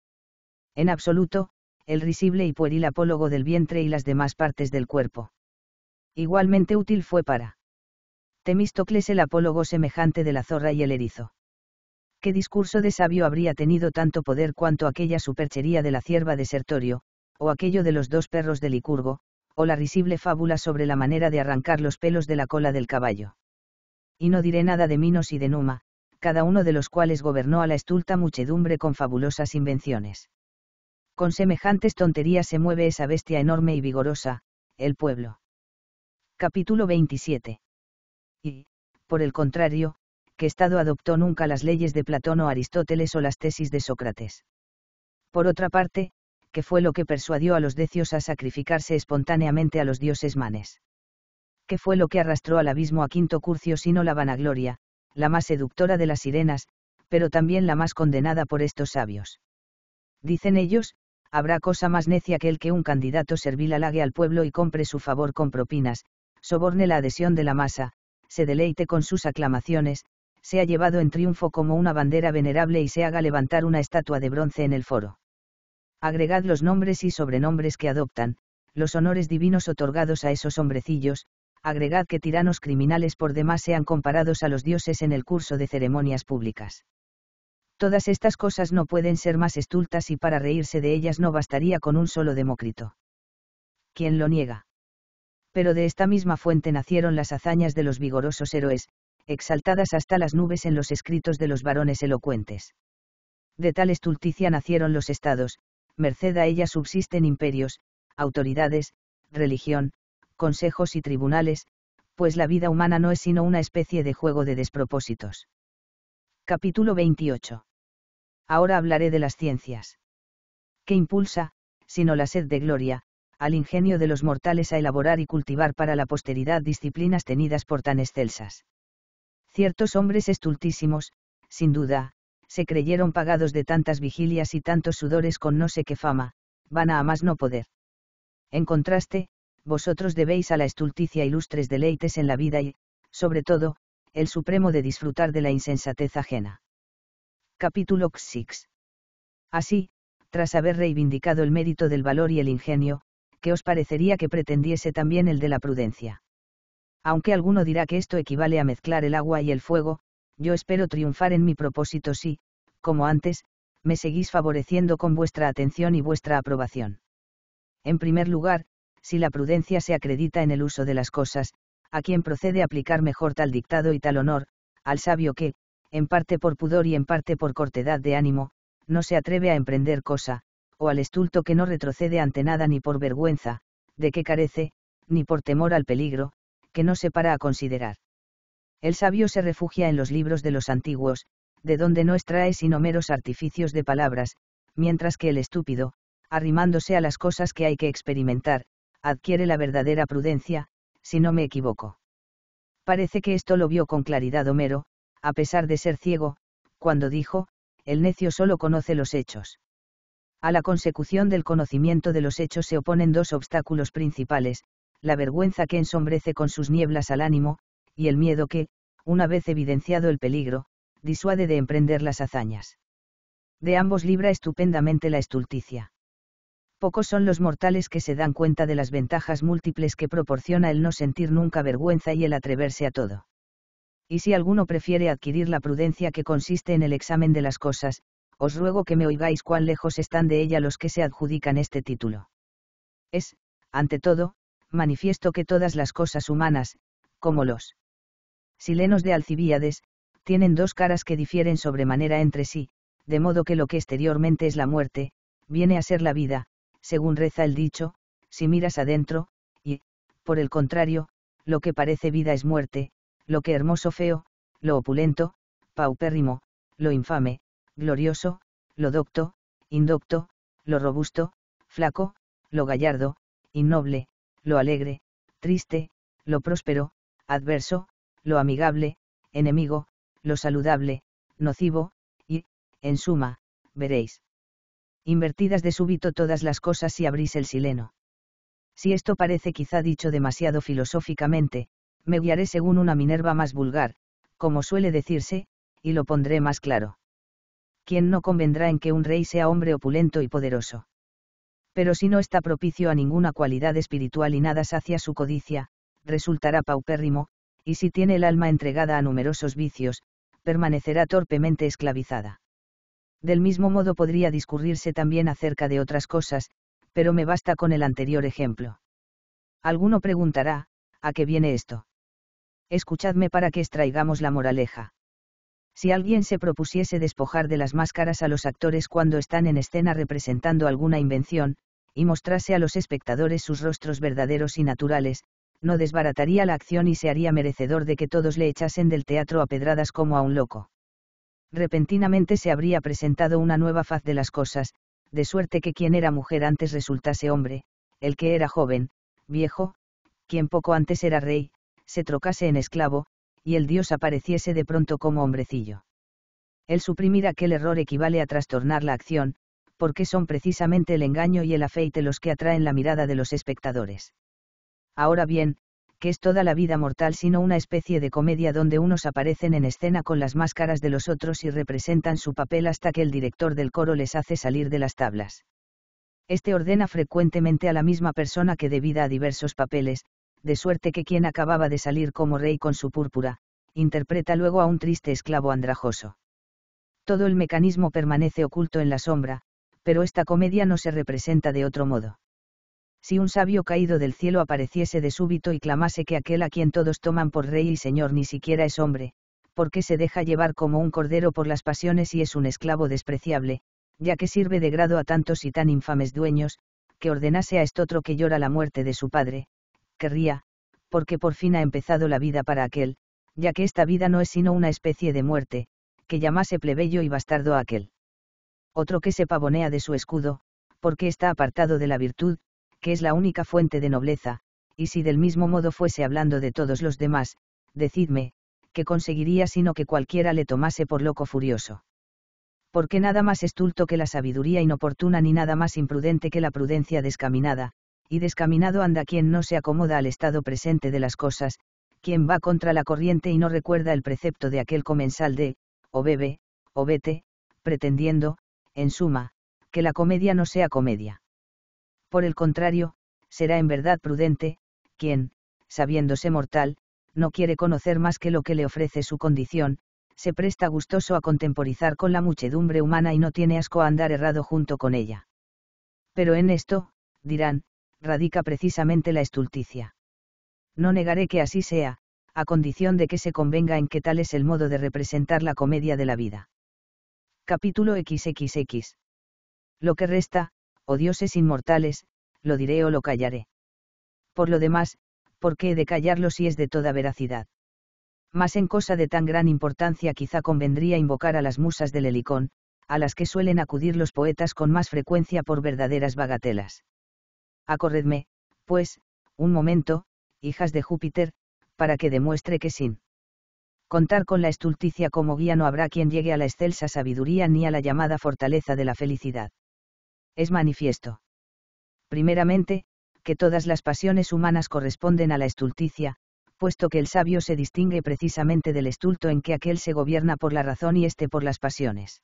En absoluto, el risible y pueril apólogo del vientre y las demás partes del cuerpo. Igualmente útil fue para Temístocles el apólogo semejante de la zorra y el erizo. ¿Qué discurso de sabio habría tenido tanto poder cuanto aquella superchería de la cierva de Sertorio, o aquello de los dos perros de Licurgo, o la risible fábula sobre la manera de arrancar los pelos de la cola del caballo. Y no diré nada de Minos y de Numa, cada uno de los cuales gobernó a la estulta muchedumbre con fabulosas invenciones. Con semejantes tonterías se mueve esa bestia enorme y vigorosa, el pueblo. Capítulo 27. Y, por el contrario, ¿qué Estado adoptó nunca las leyes de Platón o Aristóteles o las tesis de Sócrates. Por otra parte, ¿qué fue lo que persuadió a los decios a sacrificarse espontáneamente a los dioses manes. ¿Qué fue lo que arrastró al abismo a Quinto Curcio sino la vanagloria, la más seductora de las sirenas, pero también la más condenada por estos sabios. Dicen ellos, habrá cosa más necia que el que un candidato servil halague al pueblo y compre su favor con propinas, soborne la adhesión de la masa, se deleite con sus aclamaciones, sea llevado en triunfo como una bandera venerable y se haga levantar una estatua de bronce en el foro agregad los nombres y sobrenombres que adoptan, los honores divinos otorgados a esos hombrecillos, agregad que tiranos criminales por demás sean comparados a los dioses en el curso de ceremonias públicas. Todas estas cosas no pueden ser más estultas y para reírse de ellas no bastaría con un solo Demócrito. ¿Quién lo niega? Pero de esta misma fuente nacieron las hazañas de los vigorosos héroes, exaltadas hasta las nubes en los escritos de los varones elocuentes. De tal estulticia nacieron los estados, merced a ella subsisten imperios, autoridades, religión, consejos y tribunales, pues la vida humana no es sino una especie de juego de despropósitos. Capítulo 28. Ahora hablaré de las ciencias. ¿Qué impulsa, sino la sed de gloria, al ingenio de los mortales a elaborar y cultivar para la posteridad disciplinas tenidas por tan excelsas? Ciertos hombres estultísimos, sin duda, se creyeron pagados de tantas vigilias y tantos sudores con no sé qué fama, van a más no poder. En contraste, vosotros debéis a la estulticia ilustres deleites en la vida y, sobre todo, el supremo de disfrutar de la insensatez ajena. Capítulo 6. Así, tras haber reivindicado el mérito del valor y el ingenio, que os parecería que pretendiese también el de la prudencia. Aunque alguno dirá que esto equivale a mezclar el agua y el fuego, yo espero triunfar en mi propósito si, como antes, me seguís favoreciendo con vuestra atención y vuestra aprobación. En primer lugar, si la prudencia se acredita en el uso de las cosas, a quien procede aplicar mejor tal dictado y tal honor, al sabio que, en parte por pudor y en parte por cortedad de ánimo, no se atreve a emprender cosa, o al estulto que no retrocede ante nada ni por vergüenza, de que carece, ni por temor al peligro, que no se para a considerar. El sabio se refugia en los libros de los antiguos, de donde no extrae sino meros artificios de palabras, mientras que el estúpido, arrimándose a las cosas que hay que experimentar, adquiere la verdadera prudencia, si no me equivoco. Parece que esto lo vio con claridad Homero, a pesar de ser ciego, cuando dijo, el necio solo conoce los hechos. A la consecución del conocimiento de los hechos se oponen dos obstáculos principales, la vergüenza que ensombrece con sus nieblas al ánimo, y el miedo que, una vez evidenciado el peligro, disuade de emprender las hazañas. De ambos libra estupendamente la estulticia. Pocos son los mortales que se dan cuenta de las ventajas múltiples que proporciona el no sentir nunca vergüenza y el atreverse a todo. Y si alguno prefiere adquirir la prudencia que consiste en el examen de las cosas, os ruego que me oigáis cuán lejos están de ella los que se adjudican este título. Es, ante todo, manifiesto que todas las cosas humanas, como los Silenos de Alcibíades, tienen dos caras que difieren sobremanera entre sí, de modo que lo que exteriormente es la muerte, viene a ser la vida, según reza el dicho, si miras adentro, y, por el contrario, lo que parece vida es muerte, lo que hermoso feo, lo opulento, paupérrimo, lo infame, glorioso, lo docto, indocto, lo robusto, flaco, lo gallardo, innoble, lo alegre, triste, lo próspero, adverso, lo amigable, enemigo, lo saludable, nocivo, y, en suma, veréis. Invertidas de súbito todas las cosas si abrís el sileno. Si esto parece quizá dicho demasiado filosóficamente, me guiaré según una Minerva más vulgar, como suele decirse, y lo pondré más claro. ¿Quién no convendrá en que un rey sea hombre opulento y poderoso? Pero si no está propicio a ninguna cualidad espiritual y nada sacia su codicia, resultará paupérrimo, y si tiene el alma entregada a numerosos vicios, permanecerá torpemente esclavizada. Del mismo modo podría discurrirse también acerca de otras cosas, pero me basta con el anterior ejemplo. Alguno preguntará, ¿a qué viene esto? Escuchadme para que extraigamos la moraleja. Si alguien se propusiese despojar de las máscaras a los actores cuando están en escena representando alguna invención, y mostrase a los espectadores sus rostros verdaderos y naturales, no desbarataría la acción y se haría merecedor de que todos le echasen del teatro a pedradas como a un loco. Repentinamente se habría presentado una nueva faz de las cosas, de suerte que quien era mujer antes resultase hombre, el que era joven, viejo, quien poco antes era rey, se trocase en esclavo, y el dios apareciese de pronto como hombrecillo. El suprimir aquel error equivale a trastornar la acción, porque son precisamente el engaño y el afeite los que atraen la mirada de los espectadores ahora bien, qué es toda la vida mortal sino una especie de comedia donde unos aparecen en escena con las máscaras de los otros y representan su papel hasta que el director del coro les hace salir de las tablas. Este ordena frecuentemente a la misma persona que debida a diversos papeles, de suerte que quien acababa de salir como rey con su púrpura, interpreta luego a un triste esclavo andrajoso. Todo el mecanismo permanece oculto en la sombra, pero esta comedia no se representa de otro modo si un sabio caído del cielo apareciese de súbito y clamase que aquel a quien todos toman por rey y señor ni siquiera es hombre, porque se deja llevar como un cordero por las pasiones y es un esclavo despreciable, ya que sirve de grado a tantos y tan infames dueños, que ordenase a estotro que llora la muerte de su padre, querría, porque por fin ha empezado la vida para aquel, ya que esta vida no es sino una especie de muerte, que llamase plebeyo y bastardo a aquel. Otro que se pavonea de su escudo, porque está apartado de la virtud, que es la única fuente de nobleza, y si del mismo modo fuese hablando de todos los demás, decidme, ¿qué conseguiría sino que cualquiera le tomase por loco furioso? Porque nada más estulto que la sabiduría inoportuna ni nada más imprudente que la prudencia descaminada, y descaminado anda quien no se acomoda al estado presente de las cosas, quien va contra la corriente y no recuerda el precepto de aquel comensal de, o bebe, o vete, pretendiendo, en suma, que la comedia no sea comedia. Por el contrario, será en verdad prudente, quien, sabiéndose mortal, no quiere conocer más que lo que le ofrece su condición, se presta gustoso a contemporizar con la muchedumbre humana y no tiene asco a andar errado junto con ella. Pero en esto, dirán, radica precisamente la estulticia. No negaré que así sea, a condición de que se convenga en que tal es el modo de representar la comedia de la vida. Capítulo XXX. Lo que resta, o dioses inmortales, lo diré o lo callaré. Por lo demás, ¿por qué he de callarlo si es de toda veracidad? Mas en cosa de tan gran importancia quizá convendría invocar a las musas del helicón, a las que suelen acudir los poetas con más frecuencia por verdaderas bagatelas. Acorredme, pues, un momento, hijas de Júpiter, para que demuestre que sin contar con la estulticia como guía no habrá quien llegue a la excelsa sabiduría ni a la llamada fortaleza de la felicidad es manifiesto. Primeramente, que todas las pasiones humanas corresponden a la estulticia, puesto que el sabio se distingue precisamente del estulto en que aquel se gobierna por la razón y éste por las pasiones.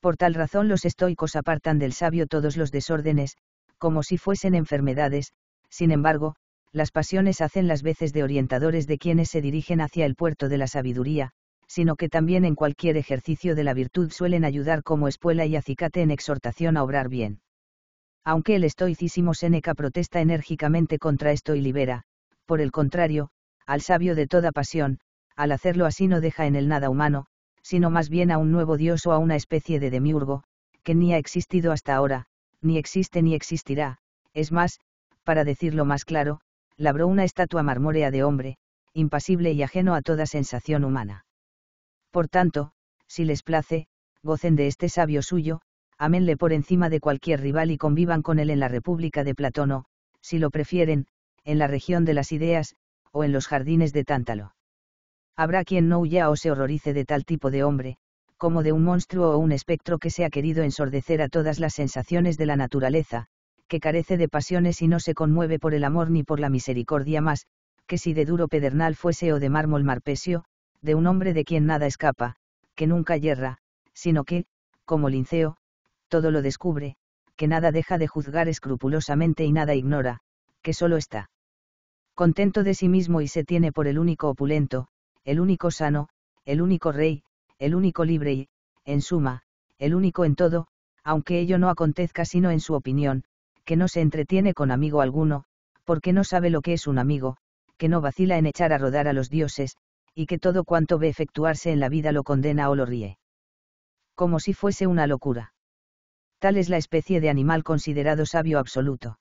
Por tal razón los estoicos apartan del sabio todos los desórdenes, como si fuesen enfermedades, sin embargo, las pasiones hacen las veces de orientadores de quienes se dirigen hacia el puerto de la sabiduría, sino que también en cualquier ejercicio de la virtud suelen ayudar como espuela y acicate en exhortación a obrar bien. Aunque el estoicísimo Séneca protesta enérgicamente contra esto y libera, por el contrario, al sabio de toda pasión, al hacerlo así no deja en el nada humano, sino más bien a un nuevo dios o a una especie de demiurgo, que ni ha existido hasta ahora, ni existe ni existirá, es más, para decirlo más claro, labró una estatua marmórea de hombre, impasible y ajeno a toda sensación humana. Por tanto, si les place, gocen de este sabio suyo, aménle por encima de cualquier rival y convivan con él en la República de o, si lo prefieren, en la región de las ideas, o en los jardines de Tántalo. Habrá quien no huya o se horrorice de tal tipo de hombre, como de un monstruo o un espectro que se ha querido ensordecer a todas las sensaciones de la naturaleza, que carece de pasiones y no se conmueve por el amor ni por la misericordia más, que si de duro pedernal fuese o de mármol marpesio, de un hombre de quien nada escapa, que nunca yerra, sino que, como Linceo, todo lo descubre, que nada deja de juzgar escrupulosamente y nada ignora, que solo está contento de sí mismo y se tiene por el único opulento, el único sano, el único rey, el único libre y, en suma, el único en todo, aunque ello no acontezca sino en su opinión, que no se entretiene con amigo alguno, porque no sabe lo que es un amigo, que no vacila en echar a rodar a los dioses, y que todo cuanto ve efectuarse en la vida lo condena o lo ríe. Como si fuese una locura. Tal es la especie de animal considerado sabio absoluto.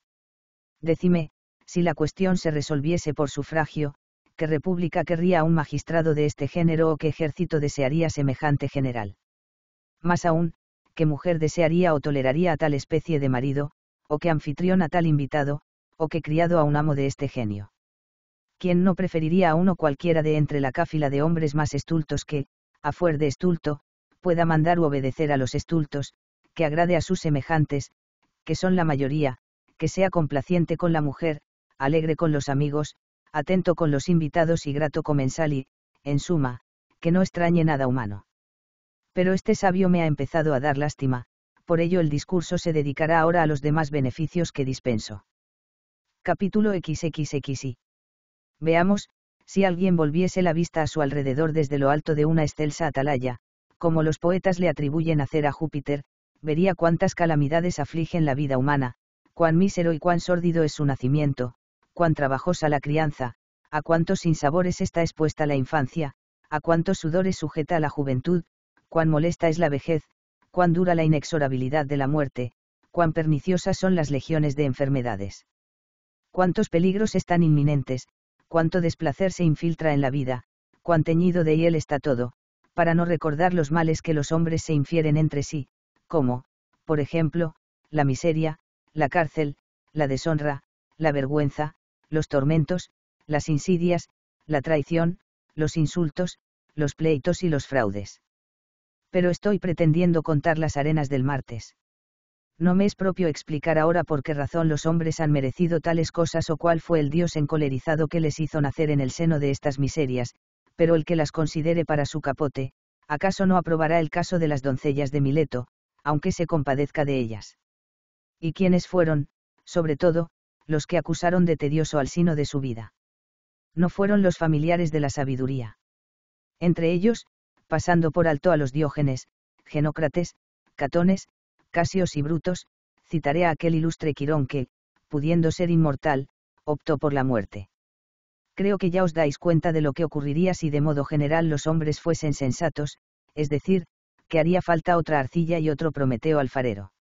Decime, si la cuestión se resolviese por sufragio, ¿qué república querría un magistrado de este género o qué ejército desearía semejante general? Más aún, ¿qué mujer desearía o toleraría a tal especie de marido, o qué anfitrión a tal invitado, o qué criado a un amo de este genio? quien no preferiría a uno cualquiera de entre la cáfila de hombres más estultos que, a fuer de estulto, pueda mandar u obedecer a los estultos, que agrade a sus semejantes, que son la mayoría, que sea complaciente con la mujer, alegre con los amigos, atento con los invitados y grato comensal y, en suma, que no extrañe nada humano. Pero este sabio me ha empezado a dar lástima, por ello el discurso se dedicará ahora a los demás beneficios que dispenso. Capítulo XXXI. Veamos, si alguien volviese la vista a su alrededor desde lo alto de una excelsa atalaya, como los poetas le atribuyen hacer a Júpiter, vería cuántas calamidades afligen la vida humana, cuán mísero y cuán sórdido es su nacimiento, cuán trabajosa la crianza, a cuántos sinsabores está expuesta la infancia, a cuántos sudores sujeta la juventud, cuán molesta es la vejez, cuán dura la inexorabilidad de la muerte, cuán perniciosas son las legiones de enfermedades. Cuántos peligros están inminentes, cuánto desplacer se infiltra en la vida, cuán teñido de hiel está todo, para no recordar los males que los hombres se infieren entre sí, como, por ejemplo, la miseria, la cárcel, la deshonra, la vergüenza, los tormentos, las insidias, la traición, los insultos, los pleitos y los fraudes. Pero estoy pretendiendo contar las arenas del martes no me es propio explicar ahora por qué razón los hombres han merecido tales cosas o cuál fue el Dios encolerizado que les hizo nacer en el seno de estas miserias, pero el que las considere para su capote, acaso no aprobará el caso de las doncellas de Mileto, aunque se compadezca de ellas. ¿Y quiénes fueron, sobre todo, los que acusaron de tedioso al sino de su vida? No fueron los familiares de la sabiduría. Entre ellos, pasando por alto a los diógenes, genócrates, catones, Casios y Brutos, citaré a aquel ilustre Quirón que, pudiendo ser inmortal, optó por la muerte. Creo que ya os dais cuenta de lo que ocurriría si de modo general los hombres fuesen sensatos, es decir, que haría falta otra arcilla y otro Prometeo alfarero.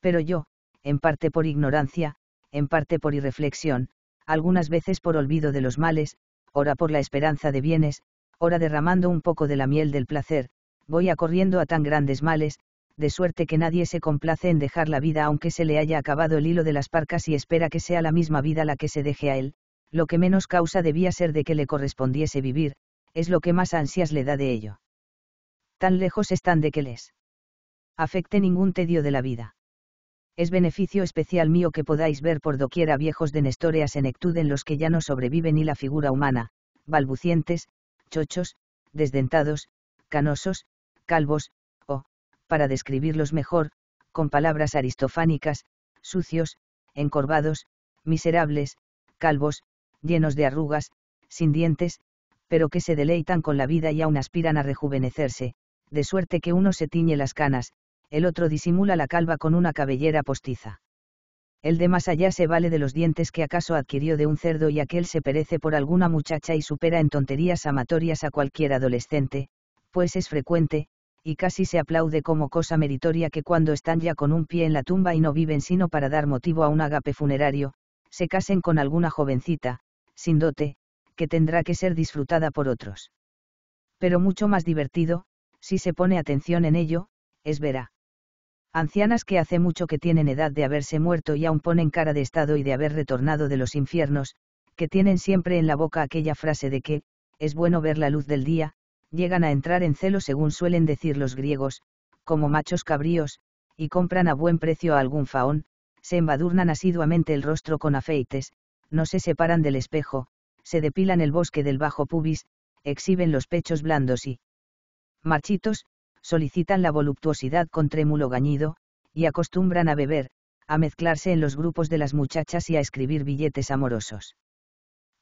Pero yo, en parte por ignorancia, en parte por irreflexión, algunas veces por olvido de los males, ora por la esperanza de bienes, ora derramando un poco de la miel del placer, voy acorriendo a tan grandes males, de suerte que nadie se complace en dejar la vida aunque se le haya acabado el hilo de las parcas y espera que sea la misma vida la que se deje a él, lo que menos causa debía ser de que le correspondiese vivir, es lo que más ansias le da de ello. Tan lejos están de que les afecte ningún tedio de la vida. Es beneficio especial mío que podáis ver por doquiera viejos de Nestorea senectud en los que ya no sobrevive ni la figura humana, balbucientes, chochos, desdentados, canosos, calvos, para describirlos mejor, con palabras aristofánicas, sucios, encorvados, miserables, calvos, llenos de arrugas, sin dientes, pero que se deleitan con la vida y aún aspiran a rejuvenecerse, de suerte que uno se tiñe las canas, el otro disimula la calva con una cabellera postiza. El de más allá se vale de los dientes que acaso adquirió de un cerdo y aquel se perece por alguna muchacha y supera en tonterías amatorias a cualquier adolescente, pues es frecuente, y casi se aplaude como cosa meritoria que cuando están ya con un pie en la tumba y no viven sino para dar motivo a un agape funerario, se casen con alguna jovencita, sin dote, que tendrá que ser disfrutada por otros. Pero mucho más divertido, si se pone atención en ello, es verá. Ancianas que hace mucho que tienen edad de haberse muerto y aún ponen cara de estado y de haber retornado de los infiernos, que tienen siempre en la boca aquella frase de que, es bueno ver la luz del día, llegan a entrar en celo según suelen decir los griegos, como machos cabríos, y compran a buen precio algún faón, se embadurnan asiduamente el rostro con afeites, no se separan del espejo, se depilan el bosque del bajo pubis, exhiben los pechos blandos y marchitos, solicitan la voluptuosidad con trémulo gañido, y acostumbran a beber, a mezclarse en los grupos de las muchachas y a escribir billetes amorosos.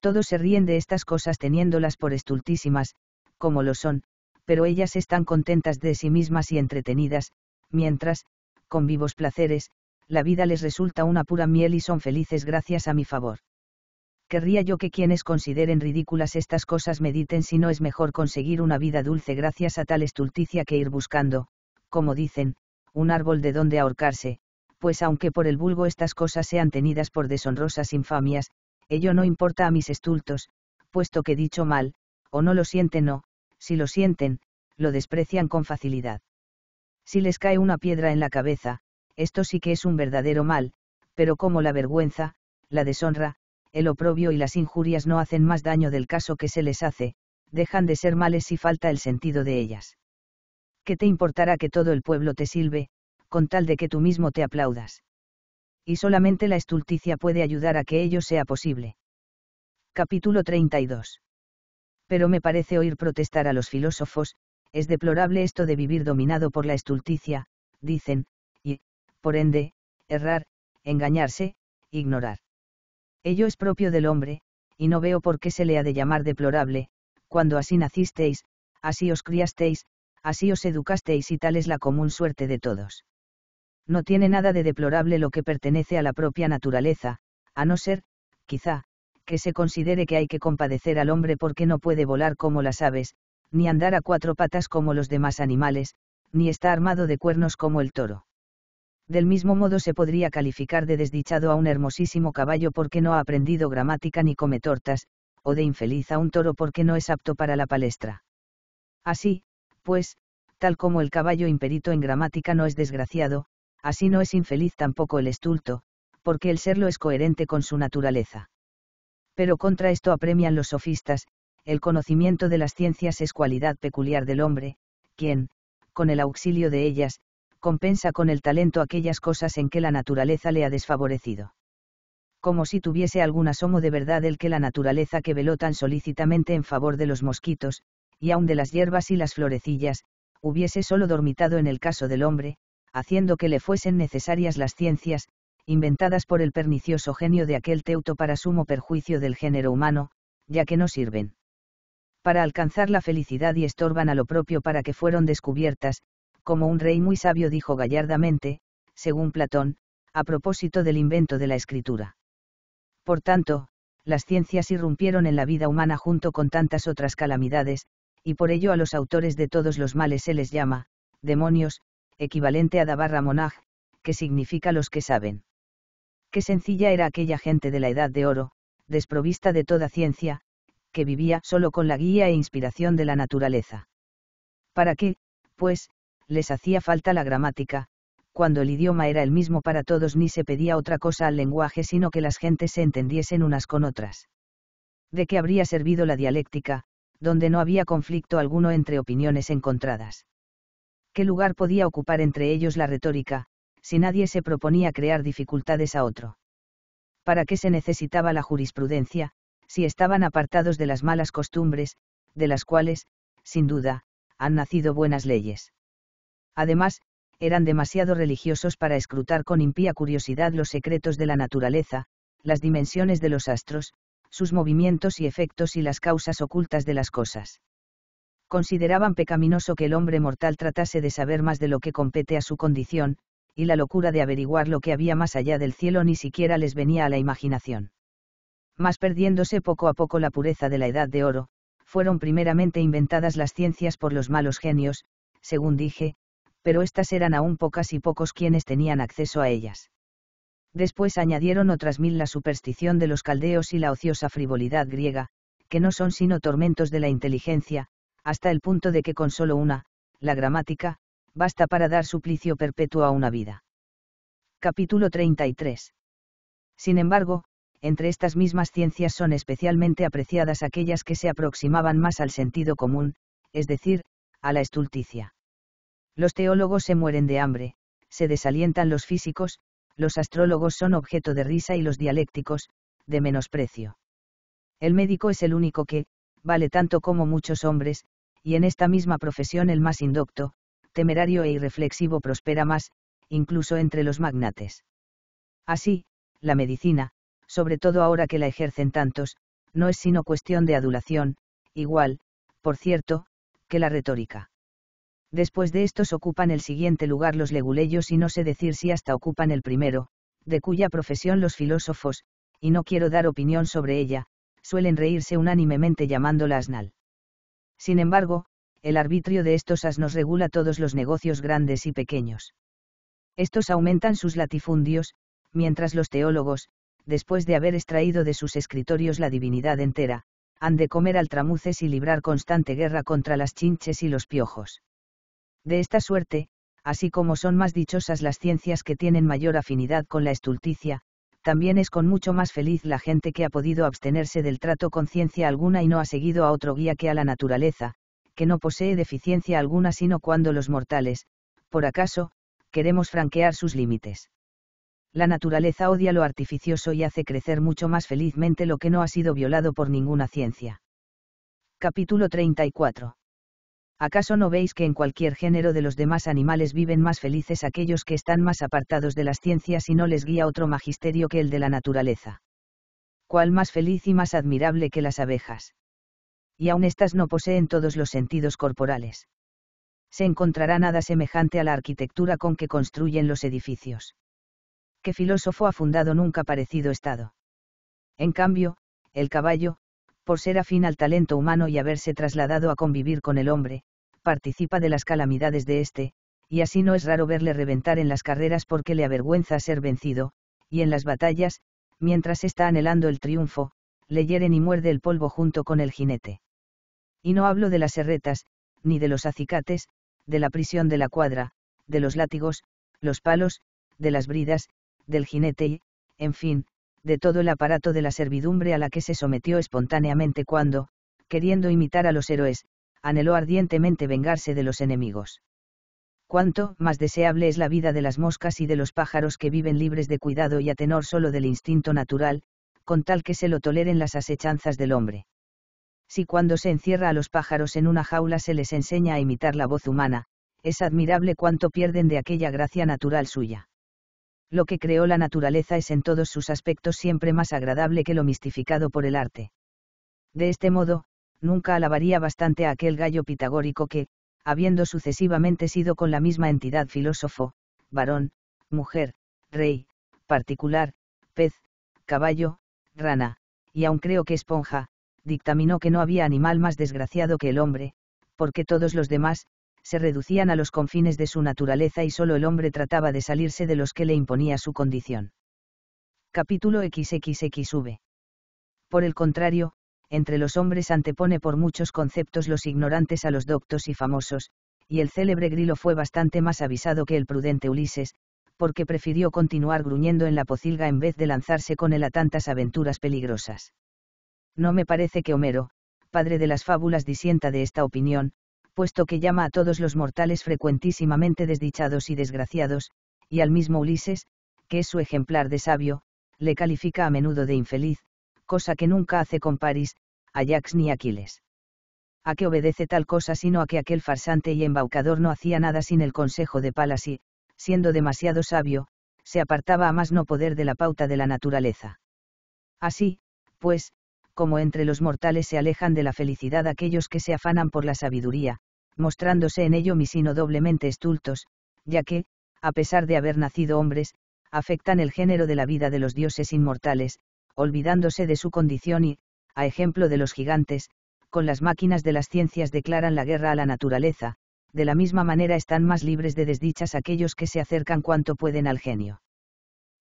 Todos se ríen de estas cosas teniéndolas por estultísimas, como lo son, pero ellas están contentas de sí mismas y entretenidas, mientras, con vivos placeres, la vida les resulta una pura miel y son felices gracias a mi favor. Querría yo que quienes consideren ridículas estas cosas mediten si no es mejor conseguir una vida dulce gracias a tal estulticia que ir buscando, como dicen, un árbol de donde ahorcarse, pues aunque por el vulgo estas cosas sean tenidas por deshonrosas infamias, ello no importa a mis estultos, puesto que dicho mal, o no lo siente no si lo sienten, lo desprecian con facilidad. Si les cae una piedra en la cabeza, esto sí que es un verdadero mal, pero como la vergüenza, la deshonra, el oprobio y las injurias no hacen más daño del caso que se les hace, dejan de ser males si falta el sentido de ellas. ¿Qué te importará que todo el pueblo te silbe, con tal de que tú mismo te aplaudas? Y solamente la estulticia puede ayudar a que ello sea posible. Capítulo 32 pero me parece oír protestar a los filósofos, es deplorable esto de vivir dominado por la estulticia, dicen, y, por ende, errar, engañarse, ignorar. Ello es propio del hombre, y no veo por qué se le ha de llamar deplorable, cuando así nacisteis, así os criasteis, así os educasteis y tal es la común suerte de todos. No tiene nada de deplorable lo que pertenece a la propia naturaleza, a no ser, quizá, que se considere que hay que compadecer al hombre porque no puede volar como las aves, ni andar a cuatro patas como los demás animales, ni está armado de cuernos como el toro. Del mismo modo se podría calificar de desdichado a un hermosísimo caballo porque no ha aprendido gramática ni come tortas, o de infeliz a un toro porque no es apto para la palestra. Así, pues, tal como el caballo imperito en gramática no es desgraciado, así no es infeliz tampoco el estulto, porque el serlo es coherente con su naturaleza pero contra esto apremian los sofistas, el conocimiento de las ciencias es cualidad peculiar del hombre, quien, con el auxilio de ellas, compensa con el talento aquellas cosas en que la naturaleza le ha desfavorecido. Como si tuviese algún asomo de verdad el que la naturaleza que veló tan solícitamente en favor de los mosquitos, y aun de las hierbas y las florecillas, hubiese solo dormitado en el caso del hombre, haciendo que le fuesen necesarias las ciencias, inventadas por el pernicioso genio de aquel teuto para sumo perjuicio del género humano, ya que no sirven para alcanzar la felicidad y estorban a lo propio para que fueron descubiertas, como un rey muy sabio dijo gallardamente, según Platón, a propósito del invento de la escritura. Por tanto, las ciencias irrumpieron en la vida humana junto con tantas otras calamidades, y por ello a los autores de todos los males se les llama, demonios, equivalente a Dabarra Monaj, que significa los que saben qué sencilla era aquella gente de la Edad de Oro, desprovista de toda ciencia, que vivía solo con la guía e inspiración de la naturaleza. ¿Para qué, pues, les hacía falta la gramática, cuando el idioma era el mismo para todos ni se pedía otra cosa al lenguaje sino que las gentes se entendiesen unas con otras? ¿De qué habría servido la dialéctica, donde no había conflicto alguno entre opiniones encontradas? ¿Qué lugar podía ocupar entre ellos la retórica, si nadie se proponía crear dificultades a otro. ¿Para qué se necesitaba la jurisprudencia, si estaban apartados de las malas costumbres, de las cuales, sin duda, han nacido buenas leyes? Además, eran demasiado religiosos para escrutar con impía curiosidad los secretos de la naturaleza, las dimensiones de los astros, sus movimientos y efectos y las causas ocultas de las cosas. Consideraban pecaminoso que el hombre mortal tratase de saber más de lo que compete a su condición, y la locura de averiguar lo que había más allá del cielo ni siquiera les venía a la imaginación. Mas perdiéndose poco a poco la pureza de la edad de oro, fueron primeramente inventadas las ciencias por los malos genios, según dije, pero estas eran aún pocas y pocos quienes tenían acceso a ellas. Después añadieron otras mil la superstición de los caldeos y la ociosa frivolidad griega, que no son sino tormentos de la inteligencia, hasta el punto de que con solo una, la gramática, basta para dar suplicio perpetuo a una vida. Capítulo 33. Sin embargo, entre estas mismas ciencias son especialmente apreciadas aquellas que se aproximaban más al sentido común, es decir, a la estulticia. Los teólogos se mueren de hambre, se desalientan los físicos, los astrólogos son objeto de risa y los dialécticos, de menosprecio. El médico es el único que, vale tanto como muchos hombres, y en esta misma profesión el más indocto, temerario e irreflexivo prospera más, incluso entre los magnates. Así, la medicina, sobre todo ahora que la ejercen tantos, no es sino cuestión de adulación, igual, por cierto, que la retórica. Después de estos ocupan el siguiente lugar los leguleyos y no sé decir si hasta ocupan el primero, de cuya profesión los filósofos, y no quiero dar opinión sobre ella, suelen reírse unánimemente llamándola asnal. Sin embargo, el arbitrio de estos nos regula todos los negocios grandes y pequeños. Estos aumentan sus latifundios, mientras los teólogos, después de haber extraído de sus escritorios la divinidad entera, han de comer altramuces y librar constante guerra contra las chinches y los piojos. De esta suerte, así como son más dichosas las ciencias que tienen mayor afinidad con la estulticia, también es con mucho más feliz la gente que ha podido abstenerse del trato con ciencia alguna y no ha seguido a otro guía que a la naturaleza, que no posee deficiencia alguna sino cuando los mortales, por acaso, queremos franquear sus límites. La naturaleza odia lo artificioso y hace crecer mucho más felizmente lo que no ha sido violado por ninguna ciencia. Capítulo 34. ¿Acaso no veis que en cualquier género de los demás animales viven más felices aquellos que están más apartados de las ciencias y no les guía otro magisterio que el de la naturaleza? ¿Cuál más feliz y más admirable que las abejas? y aun éstas no poseen todos los sentidos corporales. Se encontrará nada semejante a la arquitectura con que construyen los edificios. ¿Qué filósofo ha fundado nunca parecido estado? En cambio, el caballo, por ser afín al talento humano y haberse trasladado a convivir con el hombre, participa de las calamidades de éste, y así no es raro verle reventar en las carreras porque le avergüenza ser vencido, y en las batallas, mientras está anhelando el triunfo, le hieren y muerde el polvo junto con el jinete. Y no hablo de las herretas, ni de los acicates, de la prisión de la cuadra, de los látigos, los palos, de las bridas, del jinete y, en fin, de todo el aparato de la servidumbre a la que se sometió espontáneamente cuando, queriendo imitar a los héroes, anheló ardientemente vengarse de los enemigos. Cuánto más deseable es la vida de las moscas y de los pájaros que viven libres de cuidado y a tenor solo del instinto natural, con tal que se lo toleren las asechanzas del hombre si cuando se encierra a los pájaros en una jaula se les enseña a imitar la voz humana, es admirable cuánto pierden de aquella gracia natural suya. Lo que creó la naturaleza es en todos sus aspectos siempre más agradable que lo mistificado por el arte. De este modo, nunca alabaría bastante a aquel gallo pitagórico que, habiendo sucesivamente sido con la misma entidad filósofo, varón, mujer, rey, particular, pez, caballo, rana, y aun creo que esponja, dictaminó que no había animal más desgraciado que el hombre, porque todos los demás, se reducían a los confines de su naturaleza y solo el hombre trataba de salirse de los que le imponía su condición. Capítulo XXXV. Por el contrario, entre los hombres antepone por muchos conceptos los ignorantes a los doctos y famosos, y el célebre Grilo fue bastante más avisado que el prudente Ulises, porque prefirió continuar gruñendo en la pocilga en vez de lanzarse con él a tantas aventuras peligrosas. No me parece que Homero, padre de las fábulas, disienta de esta opinión, puesto que llama a todos los mortales frecuentísimamente desdichados y desgraciados, y al mismo Ulises, que es su ejemplar de sabio, le califica a menudo de infeliz, cosa que nunca hace con Paris, Ajax ni Aquiles. ¿A qué obedece tal cosa sino a que aquel farsante y embaucador no hacía nada sin el consejo de Palas y, siendo demasiado sabio, se apartaba a más no poder de la pauta de la naturaleza? Así, pues, como entre los mortales se alejan de la felicidad aquellos que se afanan por la sabiduría, mostrándose en ello misino doblemente estultos, ya que, a pesar de haber nacido hombres, afectan el género de la vida de los dioses inmortales, olvidándose de su condición y, a ejemplo de los gigantes, con las máquinas de las ciencias declaran la guerra a la naturaleza, de la misma manera están más libres de desdichas aquellos que se acercan cuanto pueden al genio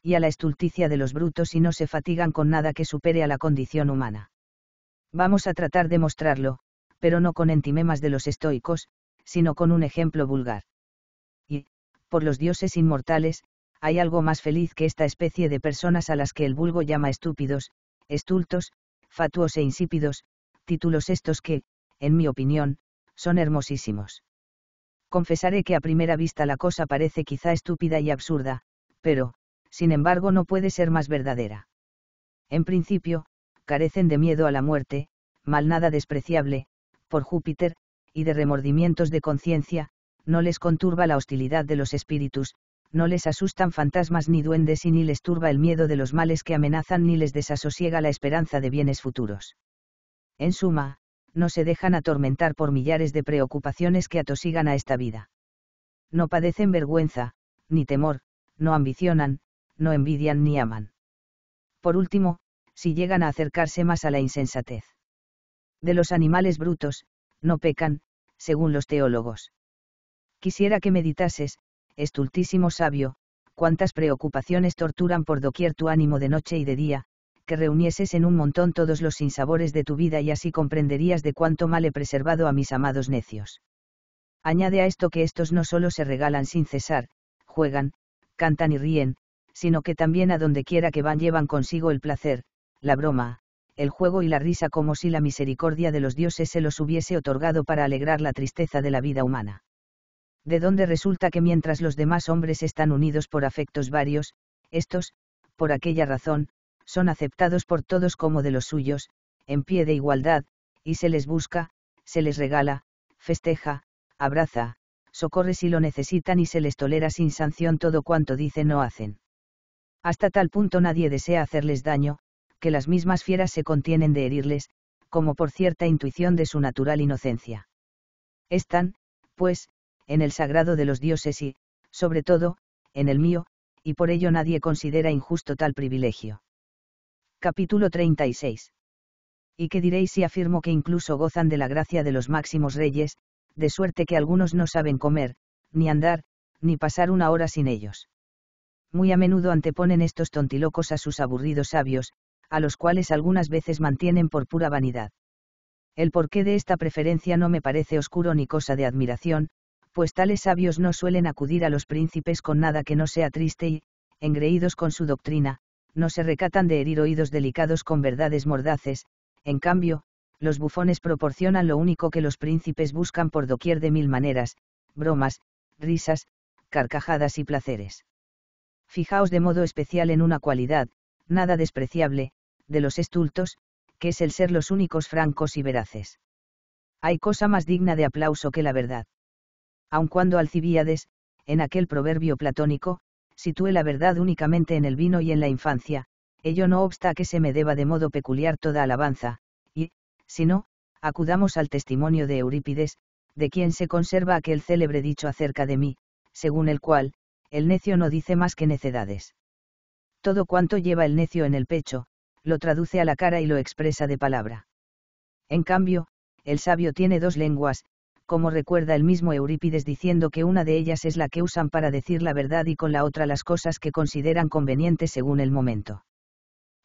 y a la estulticia de los brutos y no se fatigan con nada que supere a la condición humana. Vamos a tratar de mostrarlo, pero no con entimemas de los estoicos, sino con un ejemplo vulgar. Y, por los dioses inmortales, hay algo más feliz que esta especie de personas a las que el vulgo llama estúpidos, estultos, fatuos e insípidos, títulos estos que, en mi opinión, son hermosísimos. Confesaré que a primera vista la cosa parece quizá estúpida y absurda, pero, sin embargo no puede ser más verdadera. En principio, carecen de miedo a la muerte, mal nada despreciable, por Júpiter, y de remordimientos de conciencia, no les conturba la hostilidad de los espíritus, no les asustan fantasmas ni duendes y ni les turba el miedo de los males que amenazan ni les desasosiega la esperanza de bienes futuros. En suma, no se dejan atormentar por millares de preocupaciones que atosigan a esta vida. No padecen vergüenza, ni temor, no ambicionan, no envidian ni aman. Por último, si llegan a acercarse más a la insensatez. De los animales brutos, no pecan, según los teólogos. Quisiera que meditases, estultísimo sabio, cuántas preocupaciones torturan por doquier tu ánimo de noche y de día, que reunieses en un montón todos los sinsabores de tu vida y así comprenderías de cuánto mal he preservado a mis amados necios. Añade a esto que estos no solo se regalan sin cesar, juegan, cantan y ríen, sino que también a donde quiera que van llevan consigo el placer, la broma, el juego y la risa como si la misericordia de los dioses se los hubiese otorgado para alegrar la tristeza de la vida humana. De donde resulta que mientras los demás hombres están unidos por afectos varios, estos, por aquella razón, son aceptados por todos como de los suyos, en pie de igualdad, y se les busca, se les regala, festeja, abraza, socorre si lo necesitan y se les tolera sin sanción todo cuanto dicen o hacen. Hasta tal punto nadie desea hacerles daño, que las mismas fieras se contienen de herirles, como por cierta intuición de su natural inocencia. Están, pues, en el sagrado de los dioses y, sobre todo, en el mío, y por ello nadie considera injusto tal privilegio. Capítulo 36. ¿Y qué diréis si afirmo que incluso gozan de la gracia de los máximos reyes, de suerte que algunos no saben comer, ni andar, ni pasar una hora sin ellos? muy a menudo anteponen estos tontilocos a sus aburridos sabios, a los cuales algunas veces mantienen por pura vanidad. El porqué de esta preferencia no me parece oscuro ni cosa de admiración, pues tales sabios no suelen acudir a los príncipes con nada que no sea triste y, engreídos con su doctrina, no se recatan de herir oídos delicados con verdades mordaces, en cambio, los bufones proporcionan lo único que los príncipes buscan por doquier de mil maneras, bromas, risas, carcajadas y placeres fijaos de modo especial en una cualidad, nada despreciable, de los estultos, que es el ser los únicos francos y veraces. Hay cosa más digna de aplauso que la verdad. Aun cuando Alcibíades, en aquel proverbio platónico, sitúe la verdad únicamente en el vino y en la infancia, ello no obsta que se me deba de modo peculiar toda alabanza, y, si no, acudamos al testimonio de Eurípides, de quien se conserva aquel célebre dicho acerca de mí, según el cual, el necio no dice más que necedades. Todo cuanto lleva el necio en el pecho, lo traduce a la cara y lo expresa de palabra. En cambio, el sabio tiene dos lenguas, como recuerda el mismo Eurípides diciendo que una de ellas es la que usan para decir la verdad y con la otra las cosas que consideran convenientes según el momento.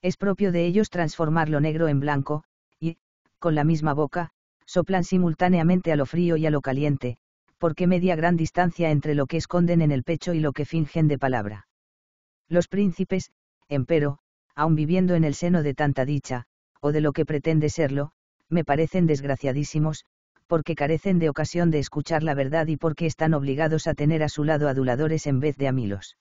Es propio de ellos transformar lo negro en blanco, y, con la misma boca, soplan simultáneamente a lo frío y a lo caliente, porque media gran distancia entre lo que esconden en el pecho y lo que fingen de palabra. Los príncipes, empero, aun viviendo en el seno de tanta dicha, o de lo que pretende serlo, me parecen desgraciadísimos, porque carecen de ocasión de escuchar la verdad y porque están obligados a tener a su lado aduladores en vez de amilos.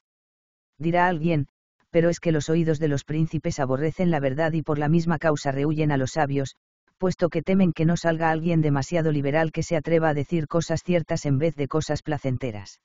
Dirá alguien, pero es que los oídos de los príncipes aborrecen la verdad y por la misma causa rehuyen a los sabios, puesto que temen que no salga alguien demasiado liberal que se atreva a decir cosas ciertas en vez de cosas placenteras.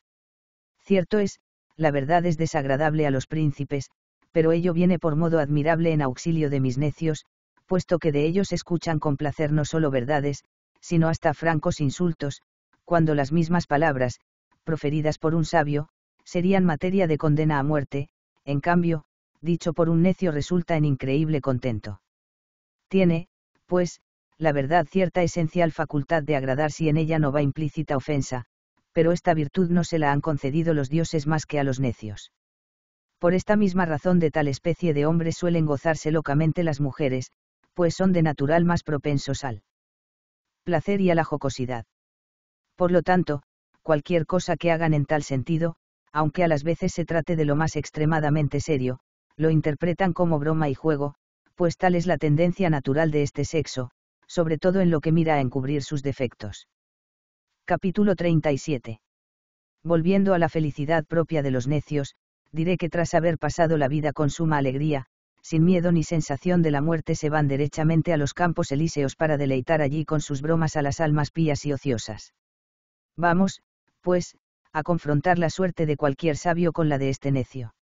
Cierto es, la verdad es desagradable a los príncipes, pero ello viene por modo admirable en auxilio de mis necios, puesto que de ellos escuchan con placer no solo verdades, sino hasta francos insultos, cuando las mismas palabras, proferidas por un sabio, serían materia de condena a muerte, en cambio, dicho por un necio resulta en increíble contento. Tiene, pues, la verdad cierta esencial facultad de agradar si en ella no va implícita ofensa, pero esta virtud no se la han concedido los dioses más que a los necios. Por esta misma razón de tal especie de hombres suelen gozarse locamente las mujeres, pues son de natural más propensos al placer y a la jocosidad. Por lo tanto, cualquier cosa que hagan en tal sentido, aunque a las veces se trate de lo más extremadamente serio, lo interpretan como broma y juego, pues tal es la tendencia natural de este sexo, sobre todo en lo que mira a encubrir sus defectos. Capítulo 37. Volviendo a la felicidad propia de los necios, diré que tras haber pasado la vida con suma alegría, sin miedo ni sensación de la muerte se van derechamente a los campos elíseos para deleitar allí con sus bromas a las almas pías y ociosas. Vamos, pues, a confrontar la suerte de cualquier sabio con la de este necio.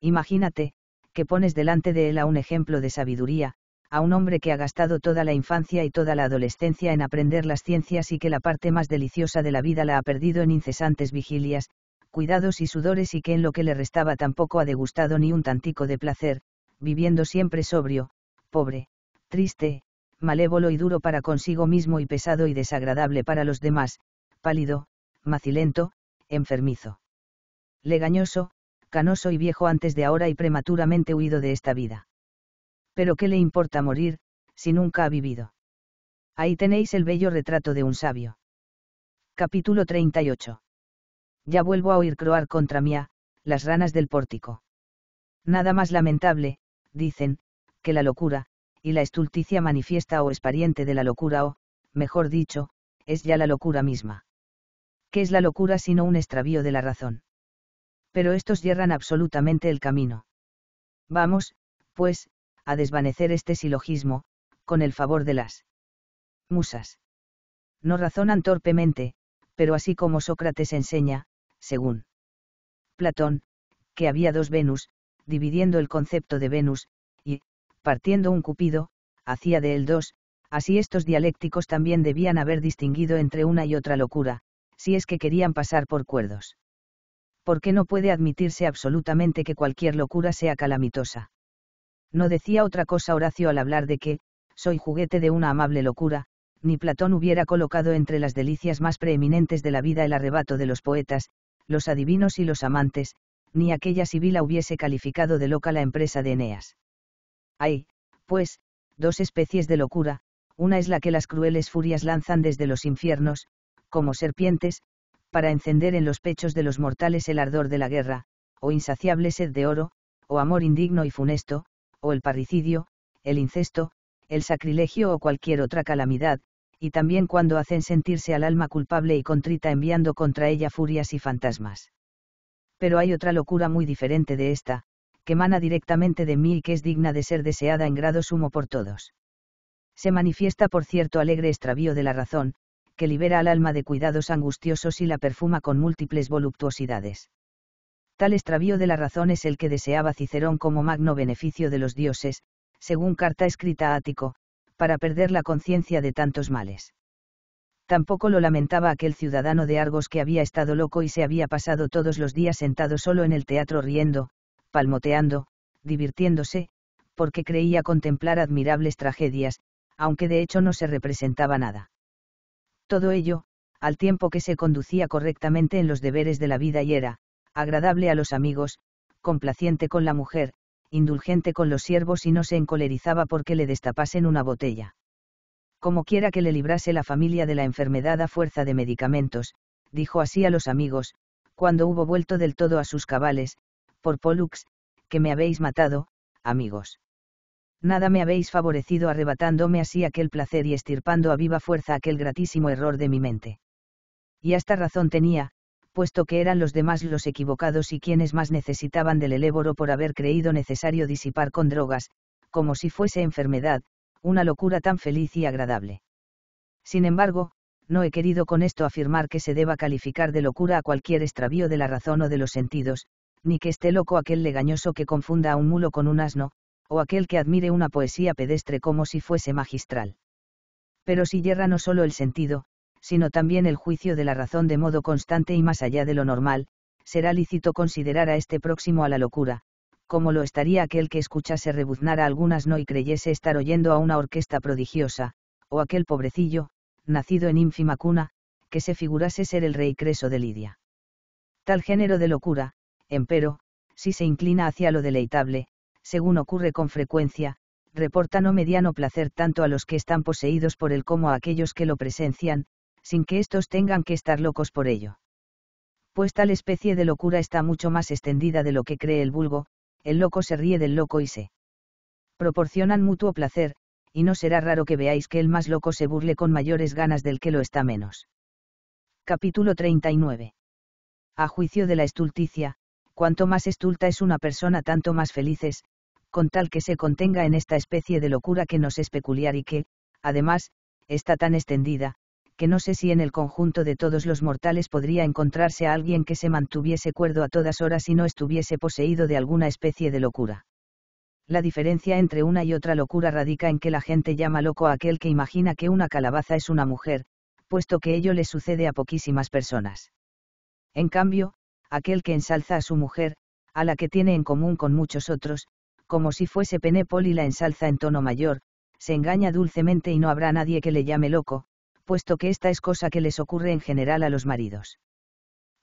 Imagínate, que pones delante de él a un ejemplo de sabiduría, a un hombre que ha gastado toda la infancia y toda la adolescencia en aprender las ciencias y que la parte más deliciosa de la vida la ha perdido en incesantes vigilias, cuidados y sudores y que en lo que le restaba tampoco ha degustado ni un tantico de placer, viviendo siempre sobrio, pobre, triste, malévolo y duro para consigo mismo y pesado y desagradable para los demás, pálido, macilento, enfermizo. Legañoso, canoso y viejo antes de ahora y prematuramente huido de esta vida. Pero ¿qué le importa morir, si nunca ha vivido? Ahí tenéis el bello retrato de un sabio. Capítulo 38. Ya vuelvo a oír croar contra mí, las ranas del pórtico. Nada más lamentable, dicen, que la locura, y la estulticia manifiesta o es pariente de la locura o, mejor dicho, es ya la locura misma. ¿Qué es la locura sino un extravío de la razón? pero estos yerran absolutamente el camino. Vamos, pues, a desvanecer este silogismo, con el favor de las musas. No razonan torpemente, pero así como Sócrates enseña, según Platón, que había dos Venus, dividiendo el concepto de Venus, y, partiendo un Cupido, hacía de él dos, así estos dialécticos también debían haber distinguido entre una y otra locura, si es que querían pasar por cuerdos porque no puede admitirse absolutamente que cualquier locura sea calamitosa. No decía otra cosa Horacio al hablar de que, soy juguete de una amable locura, ni Platón hubiera colocado entre las delicias más preeminentes de la vida el arrebato de los poetas, los adivinos y los amantes, ni aquella sibila hubiese calificado de loca la empresa de Eneas. Hay, pues, dos especies de locura, una es la que las crueles furias lanzan desde los infiernos, como serpientes, para encender en los pechos de los mortales el ardor de la guerra, o insaciable sed de oro, o amor indigno y funesto, o el parricidio, el incesto, el sacrilegio o cualquier otra calamidad, y también cuando hacen sentirse al alma culpable y contrita enviando contra ella furias y fantasmas. Pero hay otra locura muy diferente de esta, que mana directamente de mí y que es digna de ser deseada en grado sumo por todos. Se manifiesta por cierto alegre extravío de la razón, que libera al alma de cuidados angustiosos y la perfuma con múltiples voluptuosidades. Tal extravío de la razón es el que deseaba Cicerón como magno beneficio de los dioses, según carta escrita a Ático, para perder la conciencia de tantos males. Tampoco lo lamentaba aquel ciudadano de Argos que había estado loco y se había pasado todos los días sentado solo en el teatro riendo, palmoteando, divirtiéndose, porque creía contemplar admirables tragedias, aunque de hecho no se representaba nada. Todo ello, al tiempo que se conducía correctamente en los deberes de la vida y era, agradable a los amigos, complaciente con la mujer, indulgente con los siervos y no se encolerizaba porque le destapasen una botella. Como quiera que le librase la familia de la enfermedad a fuerza de medicamentos, dijo así a los amigos, cuando hubo vuelto del todo a sus cabales, por Pollux, que me habéis matado, amigos nada me habéis favorecido arrebatándome así aquel placer y estirpando a viva fuerza aquel gratísimo error de mi mente. Y hasta razón tenía, puesto que eran los demás los equivocados y quienes más necesitaban del elévoro por haber creído necesario disipar con drogas, como si fuese enfermedad, una locura tan feliz y agradable. Sin embargo, no he querido con esto afirmar que se deba calificar de locura a cualquier extravío de la razón o de los sentidos, ni que esté loco aquel legañoso que confunda a un mulo con un asno, o aquel que admire una poesía pedestre como si fuese magistral. Pero si yerra no solo el sentido, sino también el juicio de la razón de modo constante y más allá de lo normal, será lícito considerar a este próximo a la locura, como lo estaría aquel que escuchase rebuznar a algunas no y creyese estar oyendo a una orquesta prodigiosa, o aquel pobrecillo, nacido en ínfima cuna, que se figurase ser el rey Creso de Lidia. Tal género de locura, empero, si se inclina hacia lo deleitable, según ocurre con frecuencia, reporta no mediano placer tanto a los que están poseídos por él como a aquellos que lo presencian, sin que éstos tengan que estar locos por ello. Pues tal especie de locura está mucho más extendida de lo que cree el vulgo, el loco se ríe del loco y se proporcionan mutuo placer, y no será raro que veáis que el más loco se burle con mayores ganas del que lo está menos. Capítulo 39. A juicio de la estulticia, cuanto más estulta es una persona tanto más felices, con tal que se contenga en esta especie de locura que nos es peculiar y que, además, está tan extendida, que no sé si en el conjunto de todos los mortales podría encontrarse a alguien que se mantuviese cuerdo a todas horas y no estuviese poseído de alguna especie de locura. La diferencia entre una y otra locura radica en que la gente llama loco a aquel que imagina que una calabaza es una mujer, puesto que ello le sucede a poquísimas personas. En cambio, aquel que ensalza a su mujer, a la que tiene en común con muchos otros, como si fuese Penépol y la ensalza en tono mayor, se engaña dulcemente y no habrá nadie que le llame loco, puesto que esta es cosa que les ocurre en general a los maridos.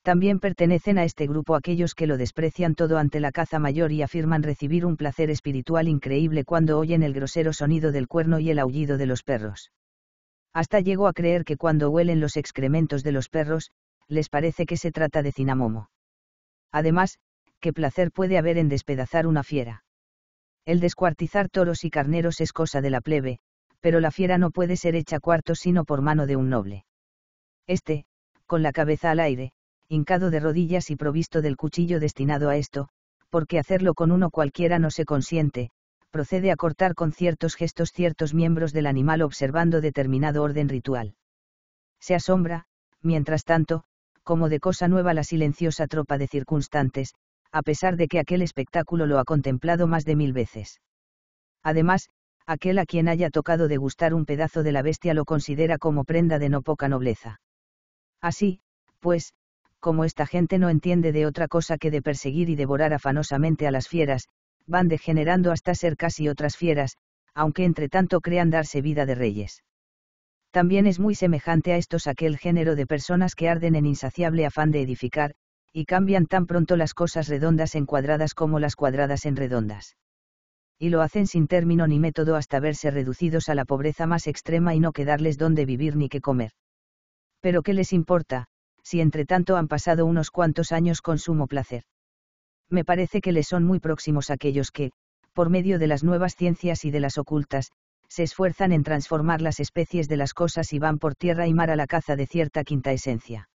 También pertenecen a este grupo aquellos que lo desprecian todo ante la caza mayor y afirman recibir un placer espiritual increíble cuando oyen el grosero sonido del cuerno y el aullido de los perros. Hasta llego a creer que cuando huelen los excrementos de los perros, les parece que se trata de cinamomo. Además, qué placer puede haber en despedazar una fiera. El descuartizar toros y carneros es cosa de la plebe, pero la fiera no puede ser hecha cuarto sino por mano de un noble. Este, con la cabeza al aire, hincado de rodillas y provisto del cuchillo destinado a esto, porque hacerlo con uno cualquiera no se consiente, procede a cortar con ciertos gestos ciertos miembros del animal observando determinado orden ritual. Se asombra, mientras tanto, como de cosa nueva la silenciosa tropa de circunstantes, a pesar de que aquel espectáculo lo ha contemplado más de mil veces. Además, aquel a quien haya tocado de gustar un pedazo de la bestia lo considera como prenda de no poca nobleza. Así, pues, como esta gente no entiende de otra cosa que de perseguir y devorar afanosamente a las fieras, van degenerando hasta ser casi otras fieras, aunque entre tanto crean darse vida de reyes. También es muy semejante a estos aquel género de personas que arden en insaciable afán de edificar, y cambian tan pronto las cosas redondas en cuadradas como las cuadradas en redondas. Y lo hacen sin término ni método hasta verse reducidos a la pobreza más extrema y no quedarles dónde vivir ni qué comer. Pero ¿qué les importa, si entre tanto han pasado unos cuantos años con sumo placer? Me parece que les son muy próximos aquellos que, por medio de las nuevas ciencias y de las ocultas, se esfuerzan en transformar las especies de las cosas y van por tierra y mar a la caza de cierta quinta esencia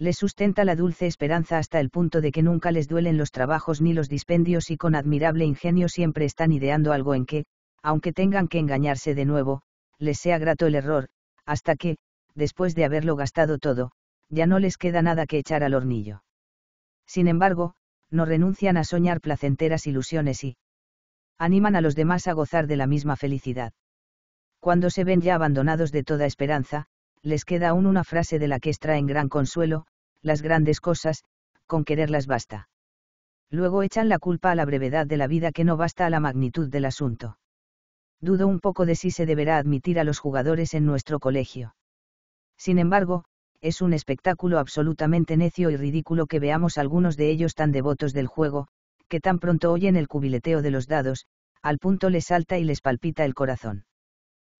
les sustenta la dulce esperanza hasta el punto de que nunca les duelen los trabajos ni los dispendios y con admirable ingenio siempre están ideando algo en que, aunque tengan que engañarse de nuevo, les sea grato el error, hasta que, después de haberlo gastado todo, ya no les queda nada que echar al hornillo. Sin embargo, no renuncian a soñar placenteras ilusiones y animan a los demás a gozar de la misma felicidad. Cuando se ven ya abandonados de toda esperanza, les queda aún una frase de la que extraen gran consuelo, las grandes cosas, con quererlas basta. Luego echan la culpa a la brevedad de la vida que no basta a la magnitud del asunto. Dudo un poco de si se deberá admitir a los jugadores en nuestro colegio. Sin embargo, es un espectáculo absolutamente necio y ridículo que veamos algunos de ellos tan devotos del juego, que tan pronto oyen el cubileteo de los dados, al punto les salta y les palpita el corazón.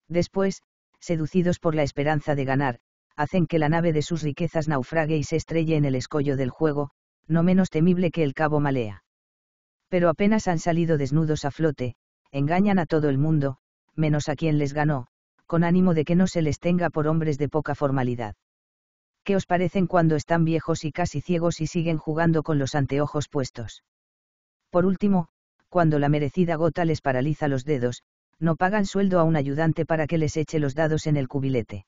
Después, seducidos por la esperanza de ganar, hacen que la nave de sus riquezas naufrague y se estrelle en el escollo del juego, no menos temible que el cabo Malea. Pero apenas han salido desnudos a flote, engañan a todo el mundo, menos a quien les ganó, con ánimo de que no se les tenga por hombres de poca formalidad. ¿Qué os parecen cuando están viejos y casi ciegos y siguen jugando con los anteojos puestos? Por último, cuando la merecida gota les paraliza los dedos, no pagan sueldo a un ayudante para que les eche los dados en el cubilete.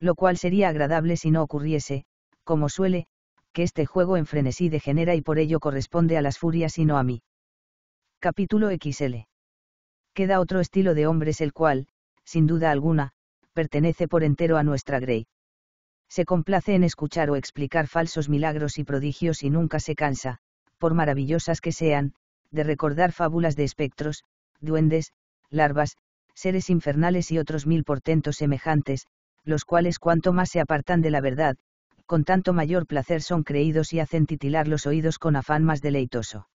Lo cual sería agradable si no ocurriese, como suele, que este juego en frenesí degenera y por ello corresponde a las furias y no a mí. Capítulo XL. Queda otro estilo de hombres el cual, sin duda alguna, pertenece por entero a nuestra Grey. Se complace en escuchar o explicar falsos milagros y prodigios y nunca se cansa, por maravillosas que sean, de recordar fábulas de espectros, duendes, larvas, seres infernales y otros mil portentos semejantes, los cuales cuanto más se apartan de la verdad, con tanto mayor placer son creídos y hacen titilar los oídos con afán más deleitoso.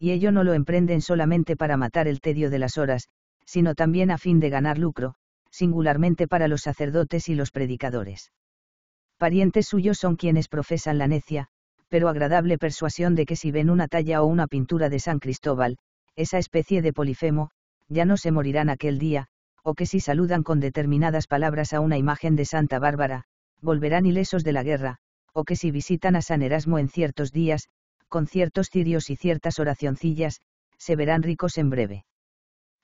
Y ello no lo emprenden solamente para matar el tedio de las horas, sino también a fin de ganar lucro, singularmente para los sacerdotes y los predicadores. Parientes suyos son quienes profesan la necia, pero agradable persuasión de que si ven una talla o una pintura de San Cristóbal, esa especie de polifemo, ya no se morirán aquel día, o que si saludan con determinadas palabras a una imagen de Santa Bárbara, volverán ilesos de la guerra, o que si visitan a San Erasmo en ciertos días, con ciertos cirios y ciertas oracioncillas, se verán ricos en breve.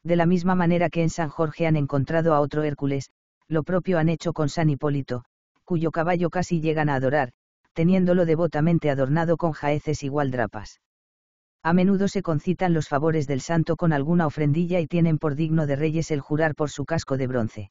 De la misma manera que en San Jorge han encontrado a otro Hércules, lo propio han hecho con San Hipólito, cuyo caballo casi llegan a adorar, teniéndolo devotamente adornado con jaeces y gualdrapas a menudo se concitan los favores del santo con alguna ofrendilla y tienen por digno de reyes el jurar por su casco de bronce.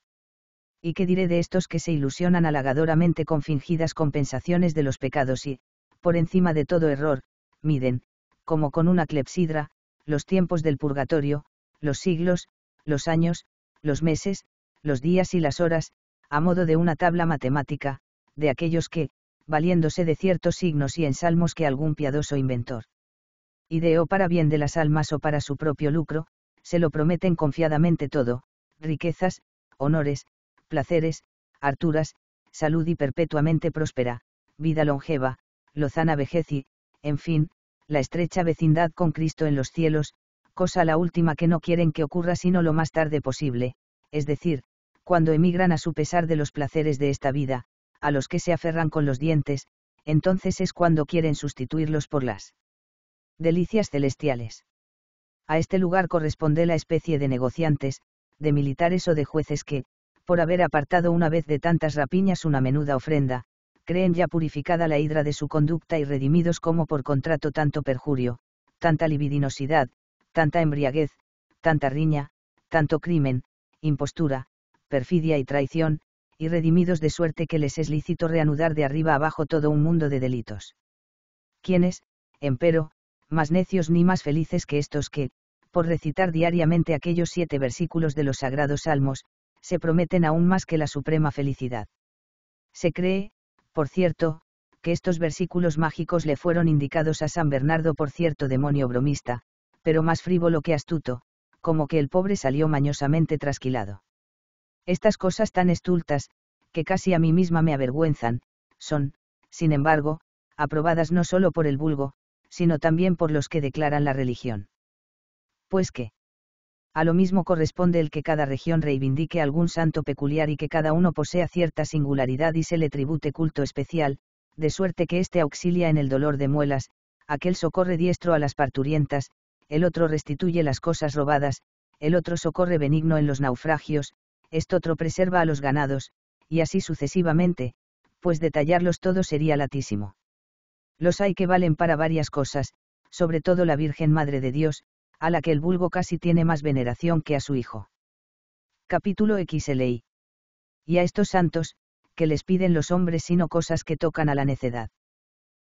¿Y qué diré de estos que se ilusionan halagadoramente con fingidas compensaciones de los pecados y, por encima de todo error, miden, como con una clepsidra, los tiempos del purgatorio, los siglos, los años, los meses, los días y las horas, a modo de una tabla matemática, de aquellos que, valiéndose de ciertos signos y ensalmos que algún piadoso inventor o para bien de las almas o para su propio lucro, se lo prometen confiadamente todo, riquezas, honores, placeres, harturas, salud y perpetuamente próspera, vida longeva, lozana vejez y, en fin, la estrecha vecindad con Cristo en los cielos, cosa la última que no quieren que ocurra sino lo más tarde posible, es decir, cuando emigran a su pesar de los placeres de esta vida, a los que se aferran con los dientes, entonces es cuando quieren sustituirlos por las Delicias celestiales. A este lugar corresponde la especie de negociantes, de militares o de jueces que, por haber apartado una vez de tantas rapiñas una menuda ofrenda, creen ya purificada la hidra de su conducta y redimidos como por contrato tanto perjurio, tanta libidinosidad, tanta embriaguez, tanta riña, tanto crimen, impostura, perfidia y traición, y redimidos de suerte que les es lícito reanudar de arriba abajo todo un mundo de delitos. Quienes, empero, más necios ni más felices que estos que, por recitar diariamente aquellos siete versículos de los sagrados salmos, se prometen aún más que la suprema felicidad. Se cree, por cierto, que estos versículos mágicos le fueron indicados a San Bernardo por cierto demonio bromista, pero más frívolo que astuto, como que el pobre salió mañosamente trasquilado. Estas cosas tan estultas, que casi a mí misma me avergüenzan, son, sin embargo, aprobadas no solo por el vulgo, sino también por los que declaran la religión. Pues que. A lo mismo corresponde el que cada región reivindique algún santo peculiar y que cada uno posea cierta singularidad y se le tribute culto especial, de suerte que éste auxilia en el dolor de muelas, aquel socorre diestro a las parturientas, el otro restituye las cosas robadas, el otro socorre benigno en los naufragios, esto otro preserva a los ganados, y así sucesivamente, pues detallarlos todos sería latísimo. Los hay que valen para varias cosas, sobre todo la Virgen Madre de Dios, a la que el vulgo casi tiene más veneración que a su hijo. Capítulo XLI. Y a estos santos, que les piden los hombres sino cosas que tocan a la necedad.